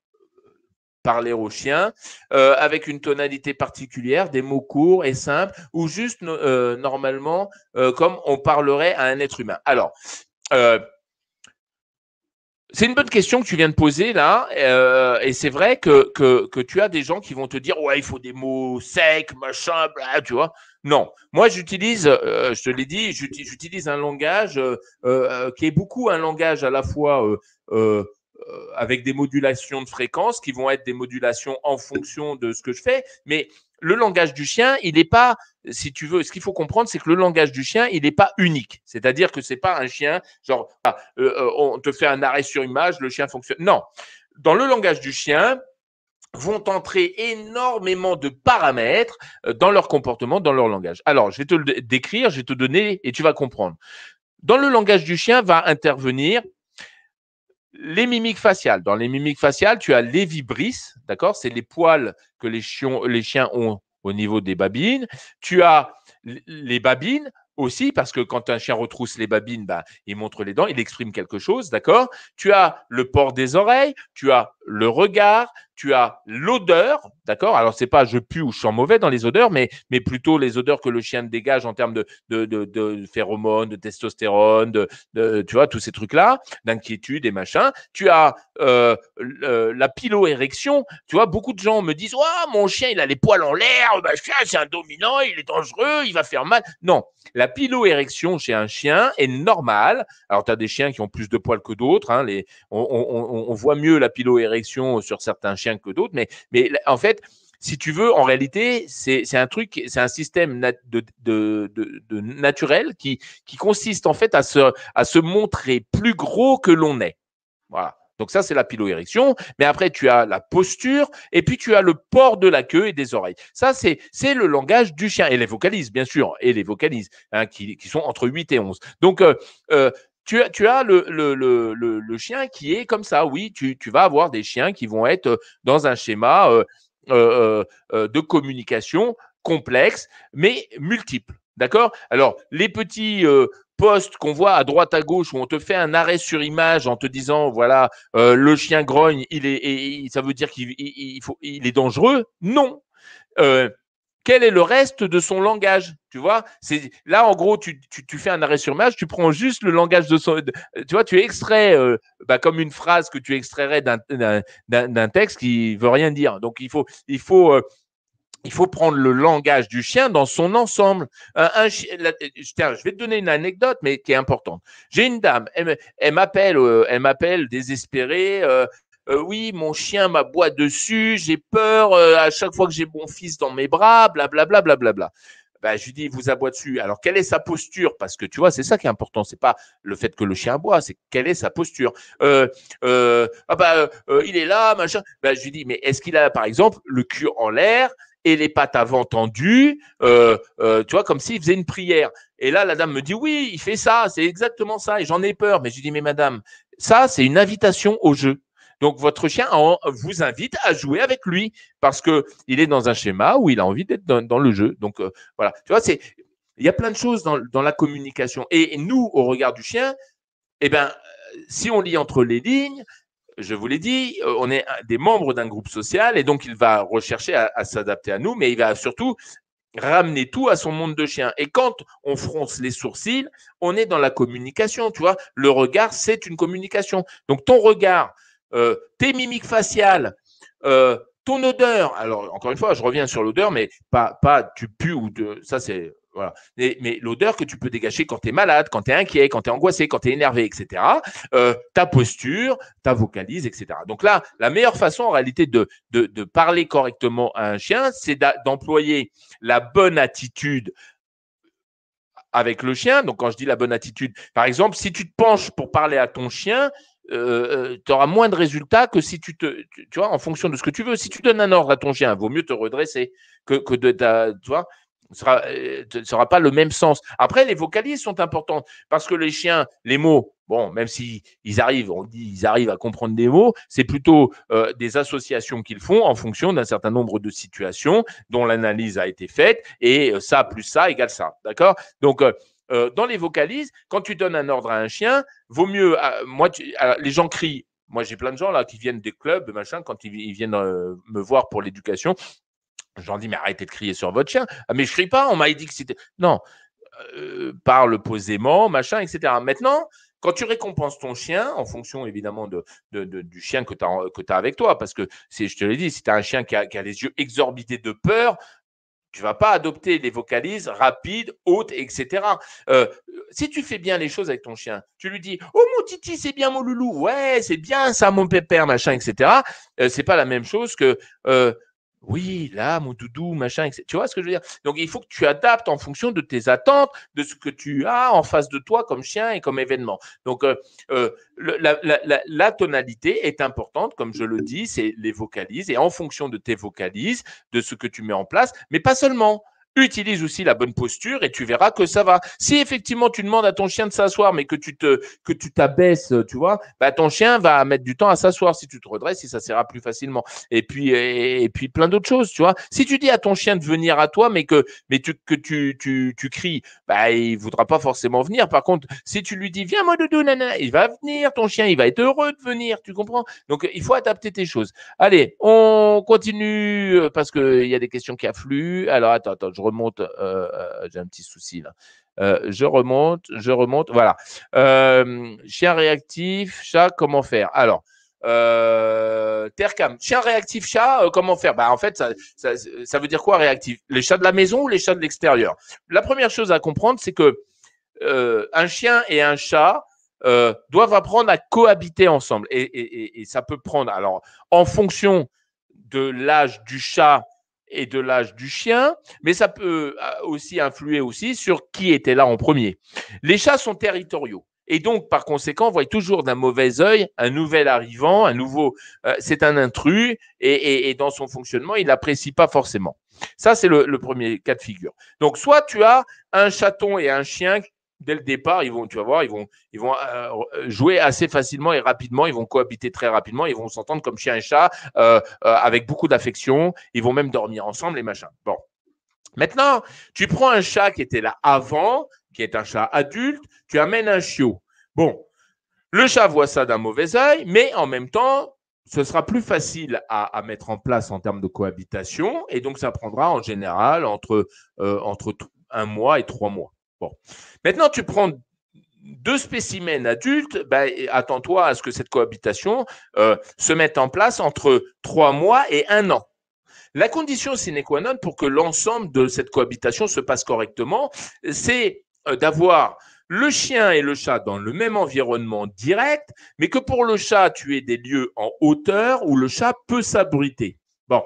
parler au chien avec une tonalité particulière, des mots courts et simples, ou juste normalement comme on parlerait à un être humain. Alors. C'est une bonne question que tu viens de poser là, euh, et c'est vrai que, que, tu as des gens qui vont te dire ouais il faut des mots secs machin tu vois. Non, moi j'utilise, euh, je te l'ai dit, j'utilise un langage euh, qui est beaucoup un langage à la fois avec des modulations de fréquence qui vont être des modulations en fonction de ce que je fais, mais le langage du chien il n'est pas si tu veux, ce qu'il faut comprendre, c'est que le langage du chien, il n'est pas unique. C'est-à-dire que c'est pas un chien, genre, ah, euh, euh, on te fait un arrêt sur image, le chien fonctionne. Non. Dans le langage du chien, vont entrer énormément de paramètres euh, dans leur comportement, dans leur langage. Alors, je vais te le décrire, je vais te donner et tu vas comprendre. Dans le langage du chien va intervenir les mimiques faciales. Dans les mimiques faciales, tu as les vibrisses, d'accord C'est les poils que les, les chiens ont au niveau des babines. Tu as les babines aussi, parce que quand un chien retrousse les babines, bah, il montre les dents, il exprime quelque chose, d'accord Tu as le port des oreilles, tu as le regard, tu as l'odeur, d'accord Alors, c'est pas je pue ou je sens mauvais dans les odeurs, mais, mais plutôt les odeurs que le chien dégage en termes de, de, de, phéromones, de testostérone, de, tu vois, tous ces trucs-là, d'inquiétude et machin. Tu as euh, euh la piloérection. Tu vois, beaucoup de gens me disent "Waouh, mon chien, il a les poils en l'air, bah, c'est un dominant, il est dangereux, il va faire mal. Non, la piloérection chez un chien est normale. Alors, tu as des chiens qui ont plus de poils que d'autres. Hein, on, on voit mieux la piloérection sur certains chiens que d'autres, mais, mais en fait, si tu veux, en réalité, c'est un truc, c'est un système de, de, de, naturel qui, qui, consiste en fait à se, à se montrer plus gros que l'on est. Voilà. Donc ça, c'est la piloérection. Mais après, tu as la posture et puis tu as le port de la queue et des oreilles. Ça, c'est le langage du chien et les vocalises, bien sûr, et les vocalises hein, qui, qui, sont entre 8 et 11. Donc, euh, euh, tu, tu as le, le, chien qui est comme ça. Oui, tu, vas avoir des chiens qui vont être euh, dans un schéma euh, euh, de communication complexe, mais multiple. D'accord Alors, les petits postes qu'on voit à droite à gauche où on te fait un arrêt sur image en te disant voilà le chien grogne, il est, ça veut dire qu'il il est dangereux. Non quel est le reste de son langage Tu vois, c'est là en gros, tu, fais un arrêt sur image, tu prends juste le langage de son. tu vois, tu extrais euh, bah, comme une phrase que tu extrairais d'un texte qui veut rien dire. Donc il faut, il faut. Euh, il faut prendre le langage du chien dans son ensemble. je vais te donner une anecdote, mais qui est importante. J'ai une dame, elle, m'appelle, euh, elle m'appelle désespérée. Euh, oui, mon chien m'aboie dessus, j'ai peur euh, à chaque fois que j'ai mon fils dans mes bras, blablabla. Bla, bla, bla, ben, je lui dis, il vous aboie dessus. Alors, quelle est sa posture Parce que tu vois, c'est ça qui est important. C'est pas le fait que le chien aboie, c'est quelle est sa posture. Euh, euh ah ben, il est là, machin. Ben, je lui dis, mais est-ce qu'il a, par exemple, le cul en l'air et les pattes avant tendues, tu vois, comme s'il faisait une prière. Et là, la dame me dit, oui, il fait ça, c'est exactement ça, et j'en ai peur. Mais je lui dis, mais madame, ça, c'est une invitation au jeu. Donc votre chien vous invite à jouer avec lui parce qu'il est dans un schéma où il a envie d'être dans, le jeu. Donc euh, voilà, tu vois, c'est il y a plein de choses dans, la communication. Et, nous, au regard du chien, eh ben, euh, si on lit entre les lignes, je vous l'ai dit, euh, on est des membres d'un groupe social et donc il va rechercher à, à s'adapter à nous, mais il va surtout ramener tout à son monde de chien. Et quand on fronce les sourcils, on est dans la communication, tu vois. Le regard, c'est une communication. Donc ton regard euh, tes mimiques faciales, euh, ton odeur. Alors, encore une fois, je reviens sur l'odeur, mais pas, pas tu pues ou de, ça, c'est. Voilà. Mais, l'odeur que tu peux dégager quand tu es malade, quand tu es inquiet, quand tu es angoissé, quand tu es énervé, etc. Euh, ta posture, ta vocalise, etc. Donc là, la meilleure façon en réalité de parler correctement à un chien, c'est d'employer la bonne attitude avec le chien. Donc quand je dis la bonne attitude, par exemple, si tu te penches pour parler à ton chien, euh, euh, tu auras moins de résultats que si tu te. Tu, vois, en fonction de ce que tu veux. Si tu donnes un ordre à ton chien, vaut mieux te redresser que, de Tu vois, ne euh, sera, pas le même sens. Après, les vocalises sont importantes parce que les chiens, les mots, bon, même s'ils ils arrivent, on dit ils arrivent à comprendre des mots, c'est plutôt des associations qu'ils font en fonction d'un certain nombre de situations dont l'analyse a été faite et ça plus ça égale ça. D'accord Donc, euh, dans les vocalises, quand tu donnes un ordre à un chien, vaut mieux. Euh, moi, euh, les gens crient. Moi, j'ai plein de gens là qui viennent des clubs, machin, quand ils, viennent me voir pour l'éducation. J'en dis, mais arrêtez de crier sur votre chien. Ah, mais je crie pas, on m'a dit que c'était. Non, parle posément, machin, etc. Maintenant, quand tu récompenses ton chien, en fonction évidemment de, du chien que tu as, as, avec toi, parce que je te l'ai dit, si tu as un chien qui a, qui a, les yeux exorbités de peur, tu vas pas adopter les vocalises rapides, hautes, etc. Euh, si tu fais bien les choses avec ton chien, tu lui dis Oh mon titi, c'est bien mon loulou, ouais, c'est bien ça, mon pépère, machin, etc. Euh, c'est pas la même chose que euh, oui, là, mon doudou, machin, etc. Tu vois ce que je veux dire Donc, il faut que tu adaptes en fonction de tes attentes, de ce que tu as en face de toi comme chien et comme événement. Donc, euh, euh, la, la, tonalité est importante, comme je le dis, c'est les vocalises, et en fonction de tes vocalises, de ce que tu mets en place, mais pas seulement utilise aussi la bonne posture et tu verras que ça va. Si effectivement tu demandes à ton chien de s'asseoir mais que tu te que tu t'abaisses, tu vois, bah ton chien va mettre du temps à s'asseoir si tu te redresses, si ça sera plus facilement. Et puis et, puis plein d'autres choses, tu vois. Si tu dis à ton chien de venir à toi mais que mais tu que tu tu, tu cries, bah il voudra pas forcément venir. Par contre, si tu lui dis viens moi doudou nana, il va venir ton chien, il va être heureux de venir, tu comprends Donc il faut adapter tes choses. Allez, on continue euh, parce que il y a des questions qui affluent. Alors attends attends, remonte. J'ai un petit souci là. je remonte, je remonte. Voilà. chien réactif, chat, comment faire Alors. Euh, Tercam, chien réactif chat, comment faire Bah en fait, ça, veut dire quoi réactif Les chats de la maison ou les chats de l'extérieur La première chose à comprendre, c'est que un chien et un chat doivent apprendre à cohabiter ensemble. Et, et, ça peut prendre, alors, en fonction de l'âge du chat et de l'âge du chien, mais ça peut euh, aussi influer aussi sur qui était là en premier. Les chats sont territoriaux. Et donc, par conséquent, on voit toujours d'un mauvais œil un nouvel arrivant, un nouveau. Euh, c'est un intrus et, dans son fonctionnement, il n'apprécie pas forcément. Ça, c'est le, le, premier cas de figure. Donc, soit tu as un chaton et un chien dès le départ, ils vont, tu vas voir, ils vont, ils vont euh, jouer assez facilement et rapidement. Ils vont cohabiter très rapidement. Ils vont s'entendre comme chien et chat, euh, euh, avec beaucoup d'affection. Ils vont même dormir ensemble et machin. Bon. Maintenant, tu prends un chat qui était là avant, qui est un chat adulte. Tu amènes un chiot. Bon. Le chat voit ça d'un mauvais œil, mais en même temps, ce sera plus facile à, mettre en place en termes de cohabitation et donc ça prendra en général entre, entre un mois et trois mois. Bon. Maintenant, tu prends deux spécimens adultes, ben, attends-toi à ce que cette cohabitation euh, se mette en place entre trois mois et un an. La condition sine qua non pour que l'ensemble de cette cohabitation se passe correctement, c'est euh, d'avoir le chien et le chat dans le même environnement direct, mais que pour le chat, tu aies des lieux en hauteur où le chat peut s'abriter. Bon.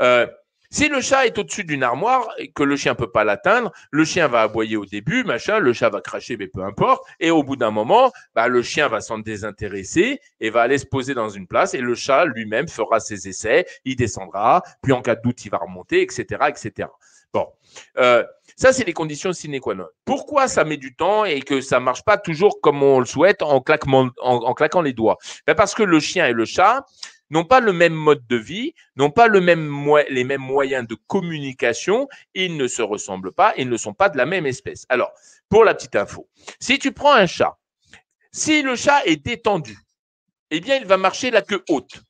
Euh, si le chat est au-dessus d'une armoire et que le chien peut pas l'atteindre, le chien va aboyer au début, machin, le chat va cracher, mais peu importe. Et au bout d'un moment, bah, le chien va s'en désintéresser et va aller se poser dans une place et le chat lui-même fera ses essais, il descendra, puis en cas de doute, il va remonter, etc., etc. Bon. Euh, ça, c'est les conditions sine qua non. Pourquoi ça met du temps et que ça marche pas toujours comme on le souhaite en, claquement, en, claquant les doigts? Ben, parce que le chien et le chat, n'ont pas le même mode de vie, n'ont pas les mêmes moyens de communication, ils ne se ressemblent pas, ils ne sont pas de la même espèce. Alors, pour la petite info, si tu prends un chat, si le chat est détendu, eh bien, il va marcher la queue haute.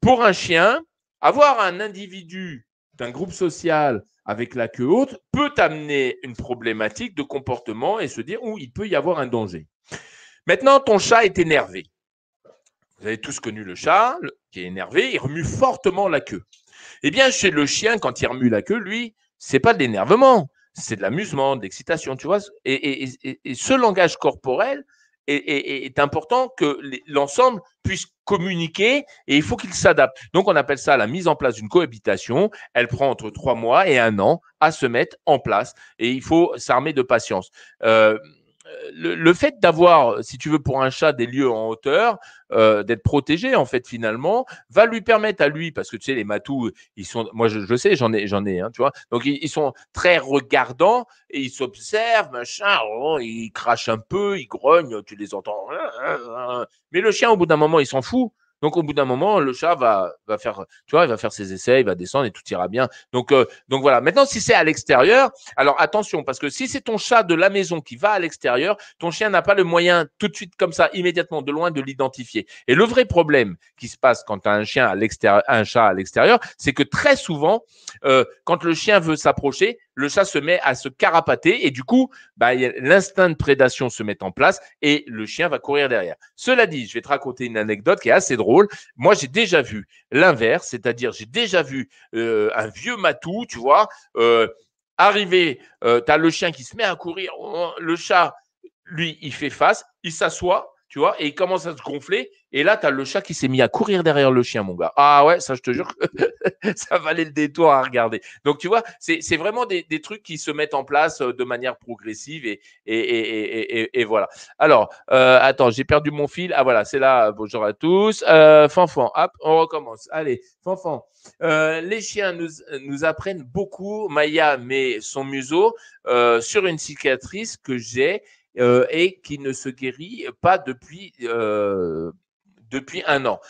Pour un chien, avoir un individu d'un groupe social avec la queue haute peut amener une problématique de comportement et se dire où il peut y avoir un danger. Maintenant, ton chat est énervé. Vous avez tous connu le chat qui est énervé, il remue fortement la queue. Eh bien, chez le chien, quand il remue la queue, lui, c'est pas de l'énervement, c'est de l'amusement, de l'excitation, tu vois. Et, ce langage corporel est, est, important que l'ensemble puisse communiquer et il faut qu'il s'adapte. Donc, on appelle ça la mise en place d'une cohabitation. Elle prend entre trois mois et un an à se mettre en place et il faut s'armer de patience. Euh, euh, le, fait d'avoir, si tu veux, pour un chat des lieux en hauteur, euh, d'être protégé en fait finalement, va lui permettre à lui, parce que tu sais les matous, ils sont, moi je, je sais, j'en ai, j'en ai, hein, tu vois, donc ils, sont très regardants et ils s'observent, machin, oh, ils crachent un peu, ils grognent, tu les entends, hein, hein, hein. mais le chien au bout d'un moment il s'en fout, donc, au bout d'un moment, le chat va, va faire, tu vois, il va faire ses essais, il va descendre et tout ira bien. Donc, euh, donc voilà. Maintenant, si c'est à l'extérieur, alors attention, parce que si c'est ton chat de la maison qui va à l'extérieur, ton chien n'a pas le moyen tout de suite, comme ça, immédiatement, de loin, de l'identifier. Et le vrai problème qui se passe quand tu as un chien à l'extérieur, un chat à l'extérieur, c'est que très souvent, euh, quand le chien veut s'approcher, le chat se met à se carapater et du coup, bah, l'instinct de prédation se met en place et le chien va courir derrière. Cela dit, je vais te raconter une anecdote qui est assez drôle. Moi, j'ai déjà vu l'inverse, c'est-à-dire j'ai déjà vu euh, un vieux matou, tu vois, euh, arriver, euh, tu as le chien qui se met à courir, le chat, lui, il fait face, il s'assoit, tu vois, et il commence à se gonfler. Et là, tu as le chat qui s'est mis à courir derrière le chien, mon gars. Ah ouais, ça, je te jure, <laughs> ça valait le détour à regarder. Donc, tu vois, c'est vraiment des, des, trucs qui se mettent en place euh, de manière progressive et, et, et, et, et voilà. Alors, euh, attends, j'ai perdu mon fil. Ah voilà, c'est là. Bonjour à tous. Euh, Fanfan, hop, on recommence. Allez, Fanfan. Euh, les chiens nous, nous, apprennent beaucoup, Maya met son museau sur une cicatrice que j'ai euh, et qui ne se guérit pas depuis, euh, depuis un an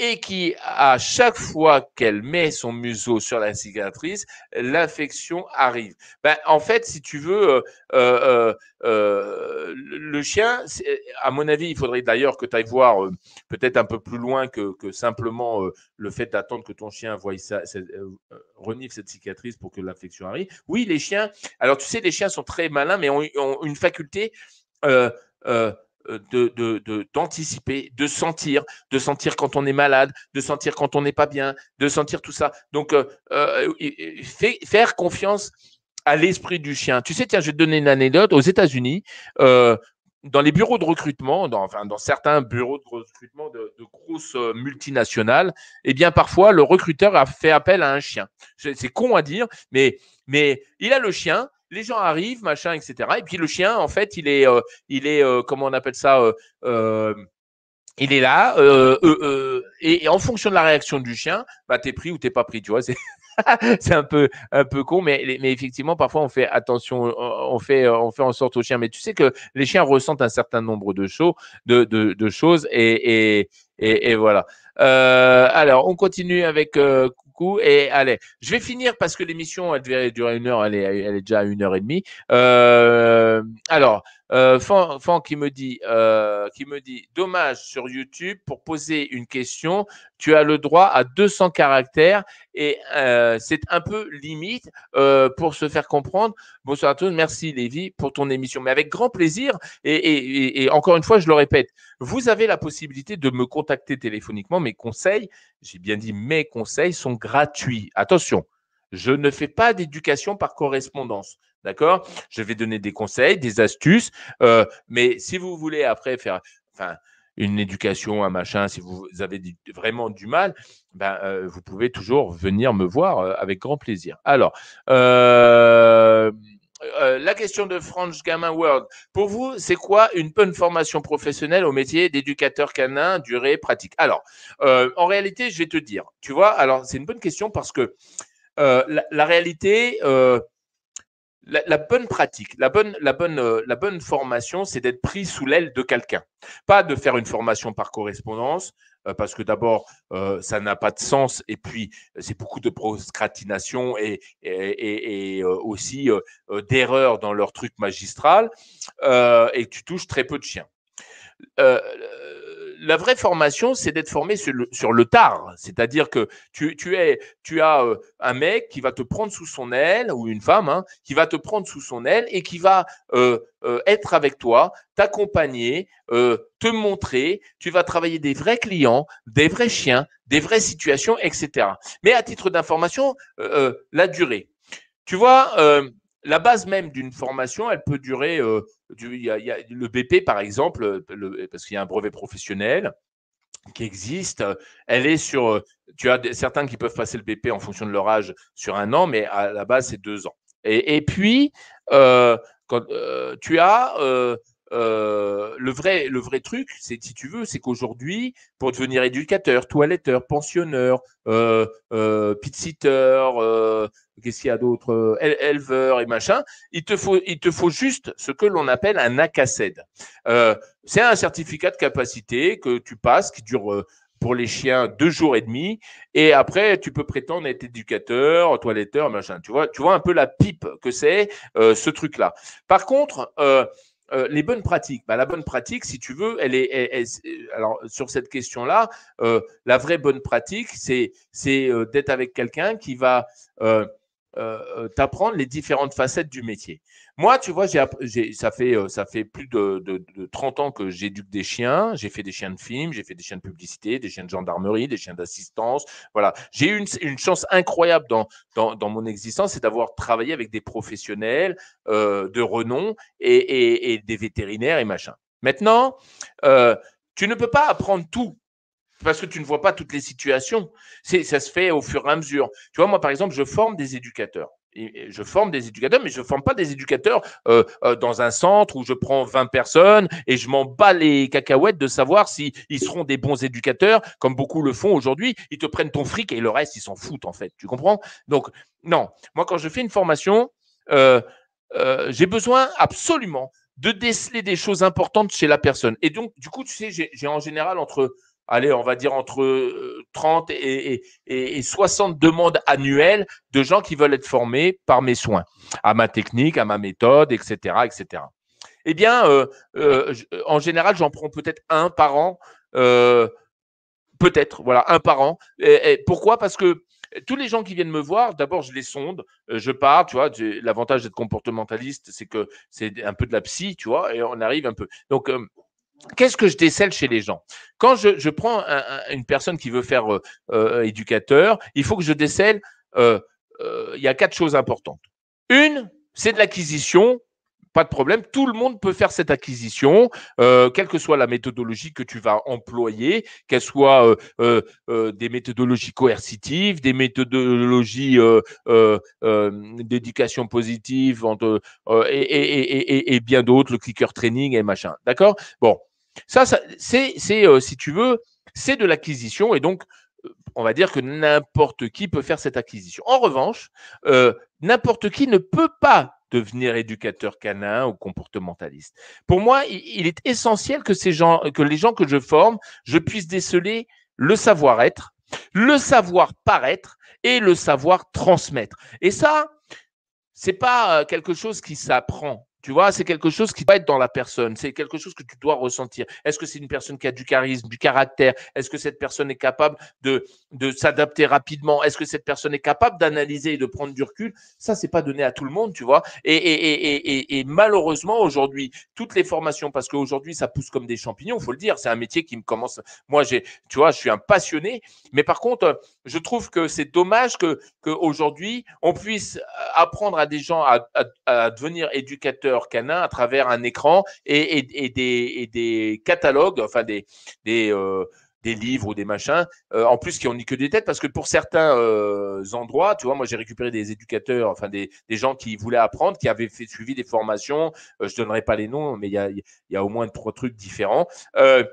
et qui, à chaque fois qu'elle met son museau sur la cicatrice, l'infection arrive. Ben, en fait, si tu veux, euh, euh, euh, le chien, à mon avis, il faudrait d'ailleurs que tu ailles voir peut-être un peu plus loin que, simplement le fait d'attendre que ton chien voie ça, renifle cette cicatrice pour que l'infection arrive. Oui, les chiens, alors tu sais, les chiens sont très malins, mais ont une faculté euh, de d'anticiper, de, sentir, de sentir quand on est malade, de sentir quand on n'est pas bien, de sentir tout ça. Donc, euh, euh, faire confiance à l'esprit du chien. Tu sais, tiens, je vais te donner une anecdote. Aux États-Unis, dans les bureaux de recrutement, dans, certains bureaux de recrutement de, grosses multinationales, eh bien, parfois, le recruteur a fait appel à un chien. C'est con à dire, mais il a le chien les gens arrivent, machin, etc. Et puis le chien, en fait, il est, euh, il est, euh, comment on appelle ça, euh, il est là, et, en fonction de la réaction du chien, bah es pris ou t'es pas pris, tu vois. C'est <laughs> un peu un peu con, mais, mais effectivement, parfois on fait attention, on fait on fait en sorte aux chiens. Mais tu sais que les chiens ressentent un certain nombre de, de, choses et, voilà. alors on continue avec et allez, je vais finir parce que l'émission, elle devait durer une heure, elle est, déjà à une heure et demie. Euh, alors, euh, Fan, qui me dit, euh, qui me dit, dommage sur YouTube pour poser une question, tu as le droit à 200 caractères et euh, c'est un peu limite pour se faire comprendre. Bonsoir à tous, merci Lévi pour ton émission, mais avec grand plaisir et encore une fois, je le répète, vous avez la possibilité de me contacter téléphoniquement. Mes conseils, j'ai bien dit, mes conseils sont gratuits. Attention. Je ne fais pas d'éducation par correspondance. D'accord Je vais donner des conseils, des astuces. Euh, mais si vous voulez après faire enfin, une éducation, un machin, si vous avez vraiment du mal, ben, euh, vous pouvez toujours venir me voir euh, avec grand plaisir. Alors, la question de france Gamin World. Pour vous, c'est quoi une bonne formation professionnelle au métier d'éducateur canin, durée, pratique Alors, en réalité, je vais te dire, tu vois, alors c'est une bonne question parce que la, réalité, la, bonne pratique, la bonne, la bonne, euh, la bonne formation, c'est d'être pris sous l'aile de quelqu'un. Pas de faire une formation par correspondance, euh, parce que d'abord, euh, ça n'a pas de sens, et puis c'est beaucoup de procrastination et, et, et, et aussi d'erreurs dans leur truc magistral, et tu touches très peu de chiens la vraie formation, c'est d'être formé sur le, sur le tard. C'est-à-dire que tu, tu, es, tu as euh, un mec qui va te prendre sous son aile, ou une femme, hein, qui va te prendre sous son aile et qui va euh, euh, être avec toi, t'accompagner, te montrer. Tu vas travailler des vrais clients, des vrais chiens, des vraies situations, etc. Mais à titre d'information, la durée. Tu vois, la base même d'une formation, elle peut durer. Euh, le BP, par exemple, euh, parce qu'il y a un brevet professionnel qui existe. Elle est sur. Euh, tu as certains qui peuvent passer le BP en fonction de leur âge sur un an, mais à la base, c'est deux ans. Et, puis, tu as euh, le, vrai, le vrai truc, c'est si tu veux, c'est qu'aujourd'hui, pour devenir éducateur, toiletteur, pensionneur, euh, euh, sitter euh, qu'est-ce qu'il y a d'autre, éleveur euh, et machin, il te faut, il te faut juste ce que l'on appelle un ACACED. c'est un certificat de capacité que tu passes, qui dure pour les chiens deux jours et demi. Et après, tu peux prétendre être éducateur, toiletteur, machin. Tu vois, tu vois un peu la pipe que c'est ce truc-là. Par contre, euh, les bonnes pratiques. Bah, la bonne pratique, si tu veux, elle est. Euh, alors, sur cette question-là, euh, la vraie bonne pratique, c'est d'être avec quelqu'un qui va euh, euh, t'apprendre les différentes facettes du métier. Moi, tu vois, j'ai, ça, fait, euh, ça fait plus de, 30 ans que j'éduque des chiens. J'ai fait des chiens de film, j'ai fait des chiens de publicité, des chiens de gendarmerie, des chiens d'assistance. Voilà. J'ai eu une, chance incroyable dans, dans, mon existence, c'est d'avoir travaillé avec des professionnels de renom et, et, des vétérinaires et machin. Maintenant, tu ne peux pas apprendre tout parce que tu ne vois pas toutes les situations. C'est, ça se fait au fur et à mesure. Tu vois, moi, par exemple, je forme des éducateurs. Et je forme des éducateurs, mais je ne forme pas des éducateurs euh, euh, dans un centre où je prends 20 personnes et je m'en bats les cacahuètes de savoir s'ils seront des bons éducateurs, comme beaucoup le font aujourd'hui. Ils te prennent ton fric et le reste, ils s'en foutent, en fait. Tu comprends Donc, non. Moi, quand je fais une formation, euh, j'ai besoin absolument de déceler des choses importantes chez la personne. Et donc, du coup, tu sais, j'ai en général entre allez, on va dire entre 30 euh, et, 60 demandes annuelles de gens qui veulent être formés par mes soins, à ma technique, à ma méthode, etc., etc. Eh bien, euh, euh, en général, j'en prends peut-être un par an, peut-être, voilà, un par an. Et, pourquoi Parce que tous les gens qui viennent me voir, d'abord, je les sonde, je pars, tu vois. L'avantage d'être comportementaliste, c'est que c'est un peu de la psy, tu vois, et on arrive un peu. Donc, Qu'est-ce que je décèle chez les gens Quand je, prends une personne qui veut faire euh, euh, éducateur, il faut que je décèle, euh, il y a quatre choses importantes. Une, c'est de l'acquisition, pas de problème, tout le monde peut faire cette acquisition, quelle que soit la méthodologie que tu vas employer, qu'elle soit des méthodologies coercitives, des méthodologies d'éducation positive et, et, bien d'autres, le clicker training et machin. D'accord Bon, ça, c'est, euh, si tu veux, c'est de l'acquisition et donc euh, on va dire que n'importe qui peut faire cette acquisition. En revanche, euh, n'importe qui ne peut pas devenir éducateur canin ou comportementaliste. Pour moi, il est essentiel que, ces gens, que les gens que je forme, je puisse déceler le savoir-être, le savoir-paraître et le savoir-transmettre. Et ça, c'est pas quelque chose qui s'apprend. Tu vois, c'est quelque chose qui doit être dans la personne. C'est quelque chose que tu dois ressentir. Est-ce que c'est une personne qui a du charisme, du caractère Est-ce que cette personne est capable de, de s'adapter rapidement Est-ce que cette personne est capable d'analyser et de prendre du recul Ça, c'est pas donné à tout le monde, tu vois. Et, et, et, et, malheureusement, aujourd'hui, toutes les formations, parce qu'aujourd'hui, ça pousse comme des champignons, faut le dire. C'est un métier qui me commence. Moi, j'ai, tu vois, je suis un passionné. Mais par contre, je trouve que c'est dommage que qu'aujourd'hui, on puisse apprendre à des gens à, à, à devenir éducateurs canin à travers un écran et, des, catalogues, enfin des, des, euh, livres ou des machins, euh, en plus qui ont ni que des têtes, parce que pour certains euh, endroits, tu vois, moi j'ai récupéré des éducateurs, enfin des, gens qui voulaient apprendre, qui avaient fait, suivi des formations, je ne donnerai pas les noms, mais il y a, au moins trois trucs différents. et,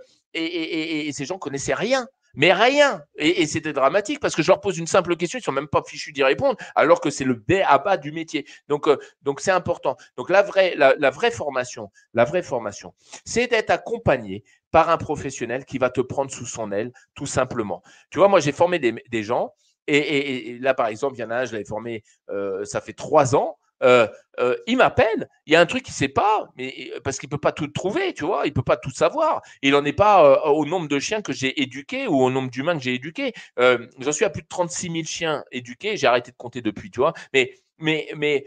ces gens connaissaient rien mais rien. Et, c'était dramatique parce que je leur pose une simple question, ils sont même pas fichus d'y répondre, alors que c'est le B à bas du métier. Donc, euh, donc c'est important. Donc la vraie, la, vraie formation, la vraie formation, c'est d'être accompagné par un professionnel qui va te prendre sous son aile, tout simplement. Tu vois, moi j'ai formé des, gens. Et, là, par exemple, il y en a un, je l'avais formé, euh, ça fait trois ans. Euh, euh, il m'appelle, il y a un truc qu'il ne sait pas, mais, euh, parce qu'il ne peut pas tout trouver, tu vois, il ne peut pas tout savoir. Il n'en est pas au nombre de chiens que j'ai éduqués ou au nombre d'humains que j'ai éduqués. J'en suis à plus de 36 000 chiens éduqués, j'ai arrêté de compter depuis, tu vois, mais, mais, mais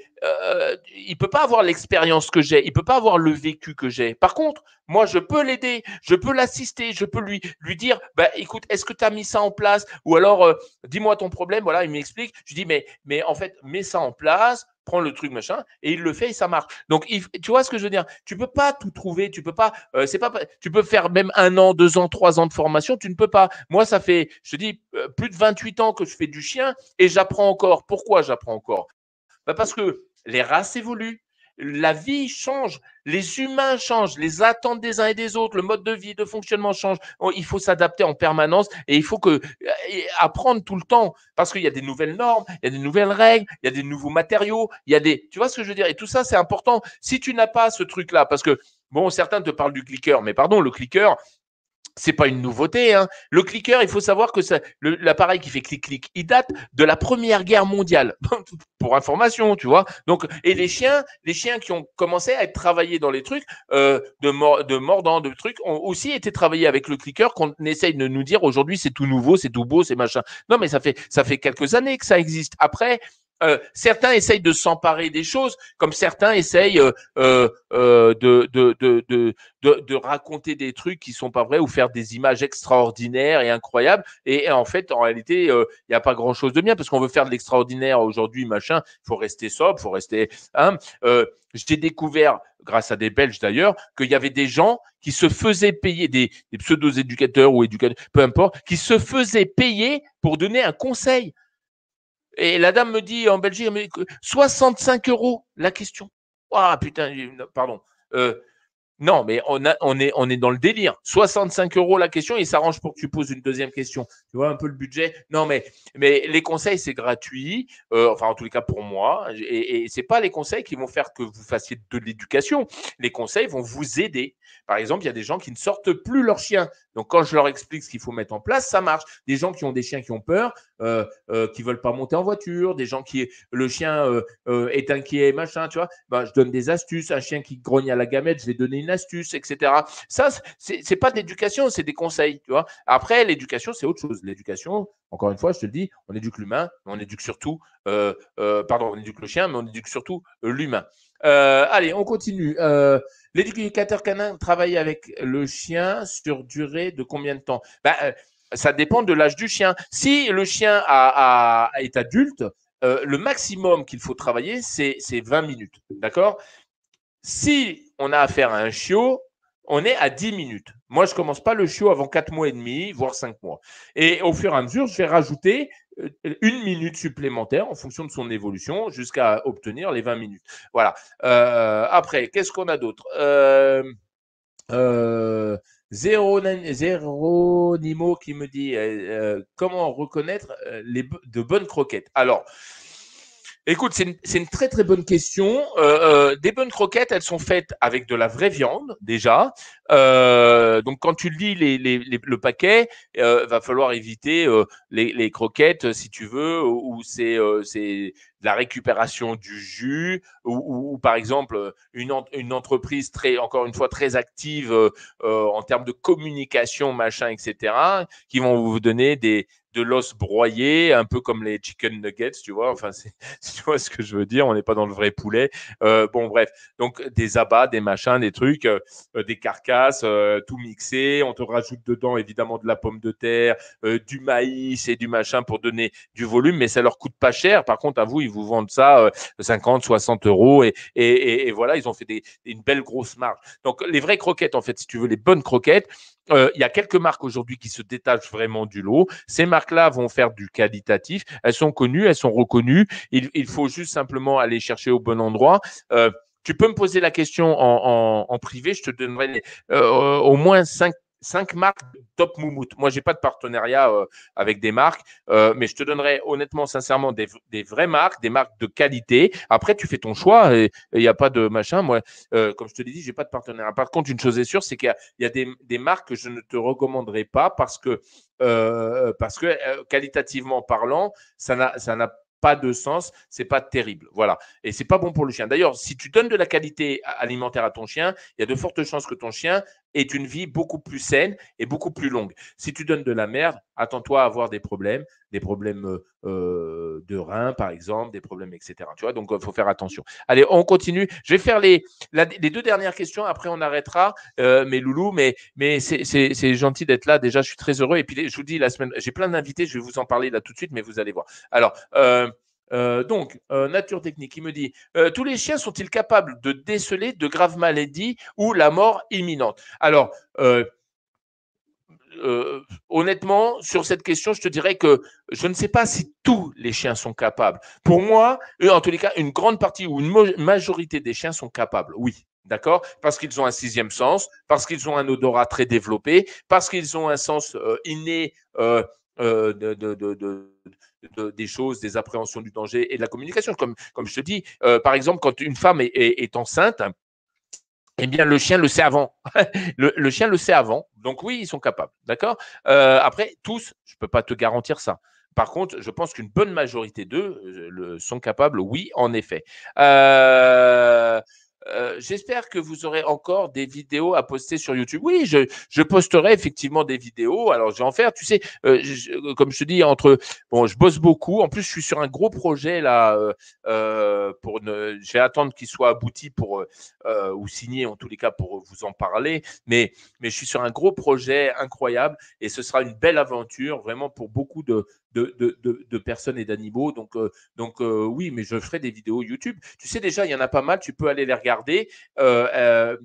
il ne peut pas avoir l'expérience que j'ai, il ne peut pas avoir le vécu que j'ai. Par contre, moi, je peux l'aider, je peux l'assister, je peux lui, lui dire, bah, écoute, est-ce que tu as mis ça en place Ou alors, dis-moi ton problème, voilà, il m'explique. Je dis, mais, mais en fait, mets ça en place prend le truc, machin, et il le fait et ça marche. Donc, tu vois ce que je veux dire Tu peux pas tout trouver, tu peux pas, euh, c'est pas, tu peux faire même un an, deux ans, trois ans de formation, tu ne peux pas. Moi, ça fait, je te dis, euh, plus de 28 ans que je fais du chien et j'apprends encore. Pourquoi j'apprends encore bah, Parce que les races évoluent, la vie change, les humains changent, les attentes des uns et des autres, le mode de vie, de fonctionnement change. Oh, il faut s'adapter en permanence et il faut que euh, apprendre tout le temps parce qu'il y a des nouvelles normes, il y a des nouvelles règles, il y a des nouveaux matériaux, il y a des, tu vois ce que je veux dire Et tout ça, c'est important. Si tu n'as pas ce truc-là, parce que Bon, certains te parlent du clicker, mais pardon, le clicker, c'est pas une nouveauté. Hein. Le clicker, il faut savoir que l'appareil qui fait clic-clic, il date de la Première Guerre mondiale, <laughs> pour information, tu vois. Donc, et les chiens, les chiens qui ont commencé à être travaillés dans les trucs euh, de, mordants, de mordant, de trucs, ont aussi été travaillés avec le clicker qu'on essaye de nous dire aujourd'hui, c'est tout nouveau, c'est tout beau, c'est machin. Non, mais ça fait ça fait quelques années que ça existe. Après, euh, certains essayent de s'emparer des choses, comme certains essayent euh, euh, de, de, de, de, raconter des trucs qui sont pas vrais ou faire des images extraordinaires et incroyables. Et, en fait, en réalité, il n'y a pas grand-chose de bien parce qu'on veut faire de l'extraordinaire aujourd'hui, machin. il faut rester sobre, faut rester. Hein. J'ai découvert, grâce à des Belges d'ailleurs, qu'il y avait des gens qui se faisaient payer, des, des pseudo-éducateurs ou éducateurs, peu importe, qui se faisaient payer pour donner un conseil. Et la dame me dit en Belgique, 65 euros la question. Ah putain, pardon. Euh, non, mais on, est, dans le délire. 65 euros la question, il s'arrange pour que tu poses une deuxième question. Tu vois un peu le budget Non, mais, les conseils, c'est gratuit. Euh, enfin, en tous les cas, pour moi. Et, ce n'est pas les conseils qui vont faire que vous fassiez de l'éducation. Les conseils vont vous aider. Par exemple, il y a des gens qui ne sortent plus leur chien. Donc, quand je leur explique ce qu'il faut mettre en place, ça marche. Des gens qui ont des chiens qui ont peur, euh, euh, qui ne veulent pas monter en voiture, des gens qui. Le chien est inquiet, machin, tu vois. Ben, je donne des astuces. Un chien qui grogne à la gamette, je vais donner une astuces etc. Ça, c'est pas de l'éducation, c'est des conseils, tu vois. Après, l'éducation, c'est autre chose. L'éducation, encore une fois, je te le dis, on éduque l'humain, on éduque surtout, euh, euh, pardon, on éduque le chien, mais on éduque surtout euh, l'humain. allez, on continue. L'éducateur canin travaille avec le chien sur durée de combien de temps bah, Ça dépend de l'âge du chien. Si le chien est adulte, le maximum qu'il faut travailler, c'est 20 minutes. D'accord Si on a affaire à un chiot, on est à 10 minutes. Moi, je commence pas le chiot avant 4 mois et demi, voire 5 mois. Et au fur et à mesure, je vais rajouter euh, une minute supplémentaire en fonction de son évolution jusqu'à obtenir les 20 minutes. Voilà. Euh, après, qu'est-ce qu'on a d'autre euh, euh Zéro, Nimo qui me dit comment reconnaître les, de bonnes croquettes. Alors, Écoute, c'est une, très très bonne question. Euh, euh, des bonnes croquettes, elles sont faites avec de la vraie viande déjà. Euh, donc quand tu lis les, les, le paquet, va falloir éviter les, croquettes si tu veux, ou c'est la récupération du jus, ou, par exemple euh, une, une, entreprise très, encore une fois, très active euh, euh, en termes de communication, machin, etc., qui vont vous donner des, de l'os broyé, un peu comme les chicken nuggets, tu vois. Enfin, <laughs> tu vois ce que je veux dire. On n'est pas dans le vrai poulet. bon, bref. Donc, des abats, des machins, des trucs, des carcasses, tout mixé. On te rajoute dedans, évidemment, de la pomme de terre, du maïs et du machin pour donner du volume, mais ça leur coûte pas cher. Par contre, à vous, ils vous vendent ça 50, euh, 60 euros et, voilà, ils ont fait une belle grosse marge. Donc les vraies croquettes, en fait, si tu veux, les bonnes croquettes, euh, il y a quelques marques aujourd'hui qui se détachent vraiment du lot. Ces marques-là vont faire du qualitatif. Elles sont connues, elles sont reconnues. Il, faut juste simplement aller chercher au bon endroit. Euh, tu peux me poser la question en, privé, je te donnerai au moins 5 cinq marques top moumoute. Moi, j'ai pas de partenariat euh, avec des marques, euh, mais je te donnerai honnêtement, sincèrement, des, vraies marques, des marques de qualité. Après, tu fais ton choix et il n'y a pas de machin. Moi, euh, comme je te l'ai dit, j'ai pas de partenariat. Par contre, une chose est sûre, c'est qu'il y a, des, marques que je ne te recommanderai pas parce que, parce que qualitativement parlant, ça n'a, ça n'a pas de sens, c'est pas terrible. Voilà. Et c'est pas bon pour le chien. D'ailleurs, si tu donnes de la qualité alimentaire à ton chien, il y a de fortes chances que ton chien est une vie beaucoup plus saine et beaucoup plus longue. Si tu donnes de la merde, attends-toi à avoir des problèmes, des problèmes euh, euh, de reins, par exemple, des problèmes, etc. Tu vois, donc il euh, faut faire attention. Allez, on continue. Je vais faire les, les deux dernières questions, après on arrêtera. mais Loulou, mais, mais c'est gentil d'être là. Déjà, je suis très heureux. Et puis, je vous dis, la semaine, j'ai plein d'invités, je vais vous en parler là tout de suite, mais vous allez voir. Alors, euh, donc, euh, Nature Technique, il me dit euh, Tous les chiens sont-ils capables de déceler de graves maladies ou la mort imminente Alors, honnêtement, sur cette question, je te dirais que je ne sais pas si tous les chiens sont capables. Pour moi, en tous les cas, une grande partie ou une majorité des chiens sont capables, oui. D'accord Parce qu'ils ont un sixième sens, parce qu'ils ont un odorat très développé, parce qu'ils ont un sens inné euh, de, des choses, des appréhensions du danger et de la communication. Comme, comme je te dis, euh, par exemple, quand une femme est, enceinte, eh bien, le chien le sait avant. <laughs> le, chien le sait avant. Donc oui, ils sont capables. D'accord euh, Après, tous, je ne peux pas te garantir ça. Par contre, je pense qu'une bonne majorité d'eux le, sont capables, oui, en effet. Euh, euh, j'espère que vous aurez encore des vidéos à poster sur YouTube. Oui, je, posterai effectivement des vidéos. Alors, je vais en faire. Tu sais, euh, euh, comme je te dis, entre bon, je bosse beaucoup. En plus, je suis sur un gros projet là. pour ne, je vais attendre qu'il soit abouti pour ou signé en tous les cas pour vous en parler. Mais mais je suis sur un gros projet incroyable et ce sera une belle aventure vraiment pour beaucoup de de, personnes et d'animaux. Donc donc oui, mais je ferai des vidéos YouTube. Tu sais déjà, il y en a pas mal. Tu peux aller les regarder euh, euh,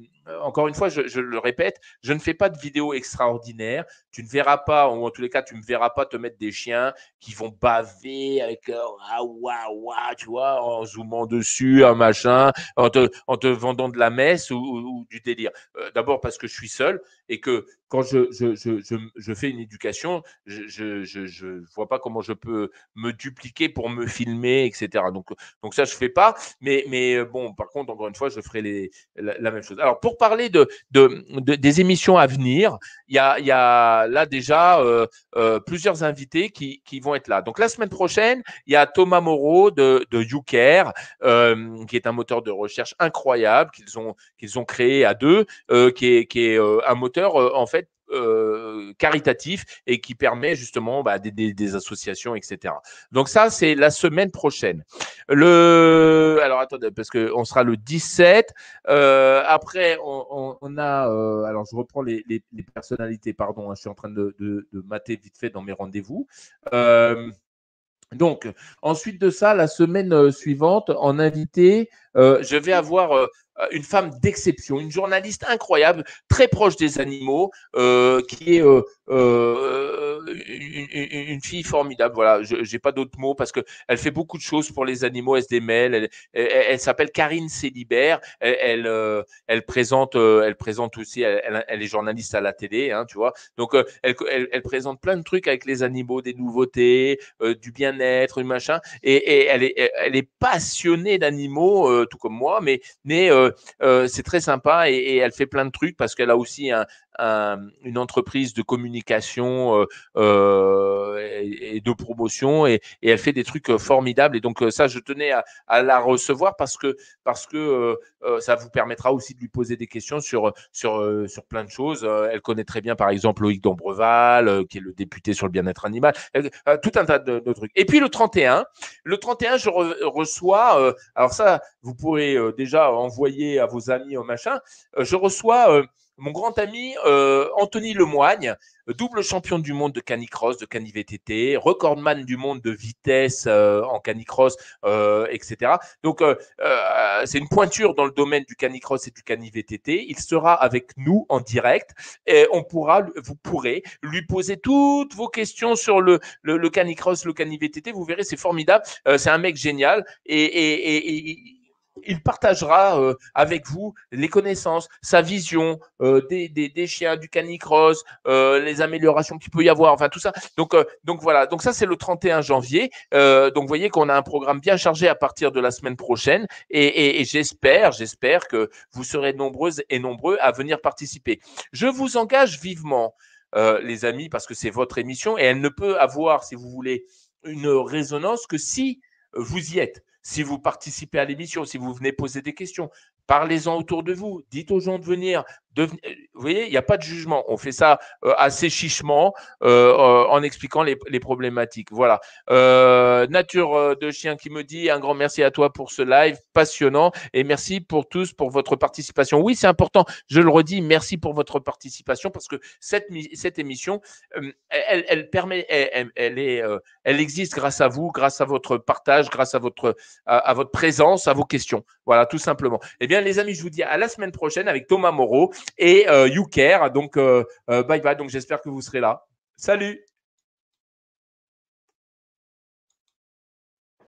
encore une fois, je, le répète, je ne fais pas de vidéos extraordinaires. Tu ne verras pas, ou en tous les cas, tu ne verras pas te mettre des chiens qui vont baver avec euh, ah ouah, tu vois, en zoomant dessus, un machin, en te, vendant de la messe ou, du délire. D'abord parce que je suis seul et que quand je, je, fais une éducation, je vois pas comment je peux me dupliquer pour me filmer, etc. Donc, donc ça, je fais pas. Mais, mais bon, par contre, encore une fois, je ferai les, la, même chose. Alors, pour parler de, des émissions à venir, il y a, là déjà euh, euh, plusieurs invités qui, vont être là. Donc, la semaine prochaine, il y a Thomas Moreau de, de YouCare, euh, qui est un moteur de recherche incroyable qu'ils ont, qu'ils ont créé à deux, qui qui est un moteur, en fait, euh, caritatif et qui permet justement bah, des, associations, etc. Donc ça, c'est la semaine prochaine. Le, alors attendez, parce que on sera le 17. Euh, après, on, a, euh, alors je reprends les, personnalités, pardon, hein, je suis en train de, de, de mater vite fait dans mes rendez-vous. donc, ensuite de ça, la semaine suivante, en invité, je vais avoir euh, une femme d'exception, une journaliste incroyable, très proche des animaux, euh, qui est euh, euh une, fille formidable. Voilà, j'ai pas d'autres mots parce que elle fait beaucoup de choses pour les animaux. Elle se démêle. Elle, elle, s'appelle Karine Célibert. Elle, elle, euh, présente, elle présente aussi. Elle, est journaliste à la télé, hein, tu vois. Donc elle, présente plein de trucs avec les animaux, des nouveautés, du bien-être, du machin. Et, elle est, elle est passionnée d'animaux, tout comme moi, mais mais euh, euh, c'est très sympa et, elle fait plein de trucs parce qu'elle a aussi un, euh, une entreprise de communication euh, euh et, de promotion et, et, elle fait des trucs euh, formidables. Et donc ça, je tenais à, à la recevoir parce que, parce que ça vous permettra aussi de lui poser des questions sur, sur, sur plein de choses. Elle connaît très bien, par exemple, Loïc Dombreval, qui est le député sur le bien-être animal, tout un tas de, trucs. Et puis le 31, le 31, je reçois, alors ça, vous pourrez déjà envoyer à vos amis, machin, je reçois mon grand ami euh, Anthony Lemoigne, double champion du monde de canicross, de canivtt, recordman du monde de vitesse euh, en canicross, euh, etc. Donc, c'est une pointure dans le domaine du canicross et du canivtt. Il sera avec nous en direct et on pourra, vous pourrez lui poser toutes vos questions sur le, le, le canicross, le canivtt. Vous verrez, c'est formidable. c'est un mec génial et, et, et, et il partagera euh, avec vous les connaissances, sa vision euh, des, des, chiens, du canicross, euh, les améliorations qu'il peut y avoir, enfin tout ça. Donc, donc voilà, donc ça c'est le 31 janvier. donc vous voyez qu'on a un programme bien chargé à partir de la semaine prochaine et, j'espère, j'espère que vous serez nombreuses et nombreux à venir participer. Je vous engage vivement. les amis, parce que c'est votre émission et elle ne peut avoir, si vous voulez, une résonance que si vous y êtes si vous participez à l'émission, si vous venez poser des questions, parlez-en autour de vous, dites aux gens de venir, euh, vous voyez, il n'y a pas de jugement. On fait ça euh, assez chichement euh, euh, en expliquant les, problématiques. Voilà. nature de chien qui me dit un grand merci à toi pour ce live passionnant et merci pour tous pour votre participation. Oui, c'est important. Je le redis, merci pour votre participation parce que cette, cette émission, elle, permet, elle, est, elle existe grâce à vous, grâce à votre partage, grâce à votre, à, à votre présence, à vos questions. Voilà, tout simplement. Eh bien, les amis, je vous dis à la semaine prochaine avec Thomas Moreau et euh, You Care, Donc, euh, euh, bye bye. Donc, j'espère que vous serez là. Salut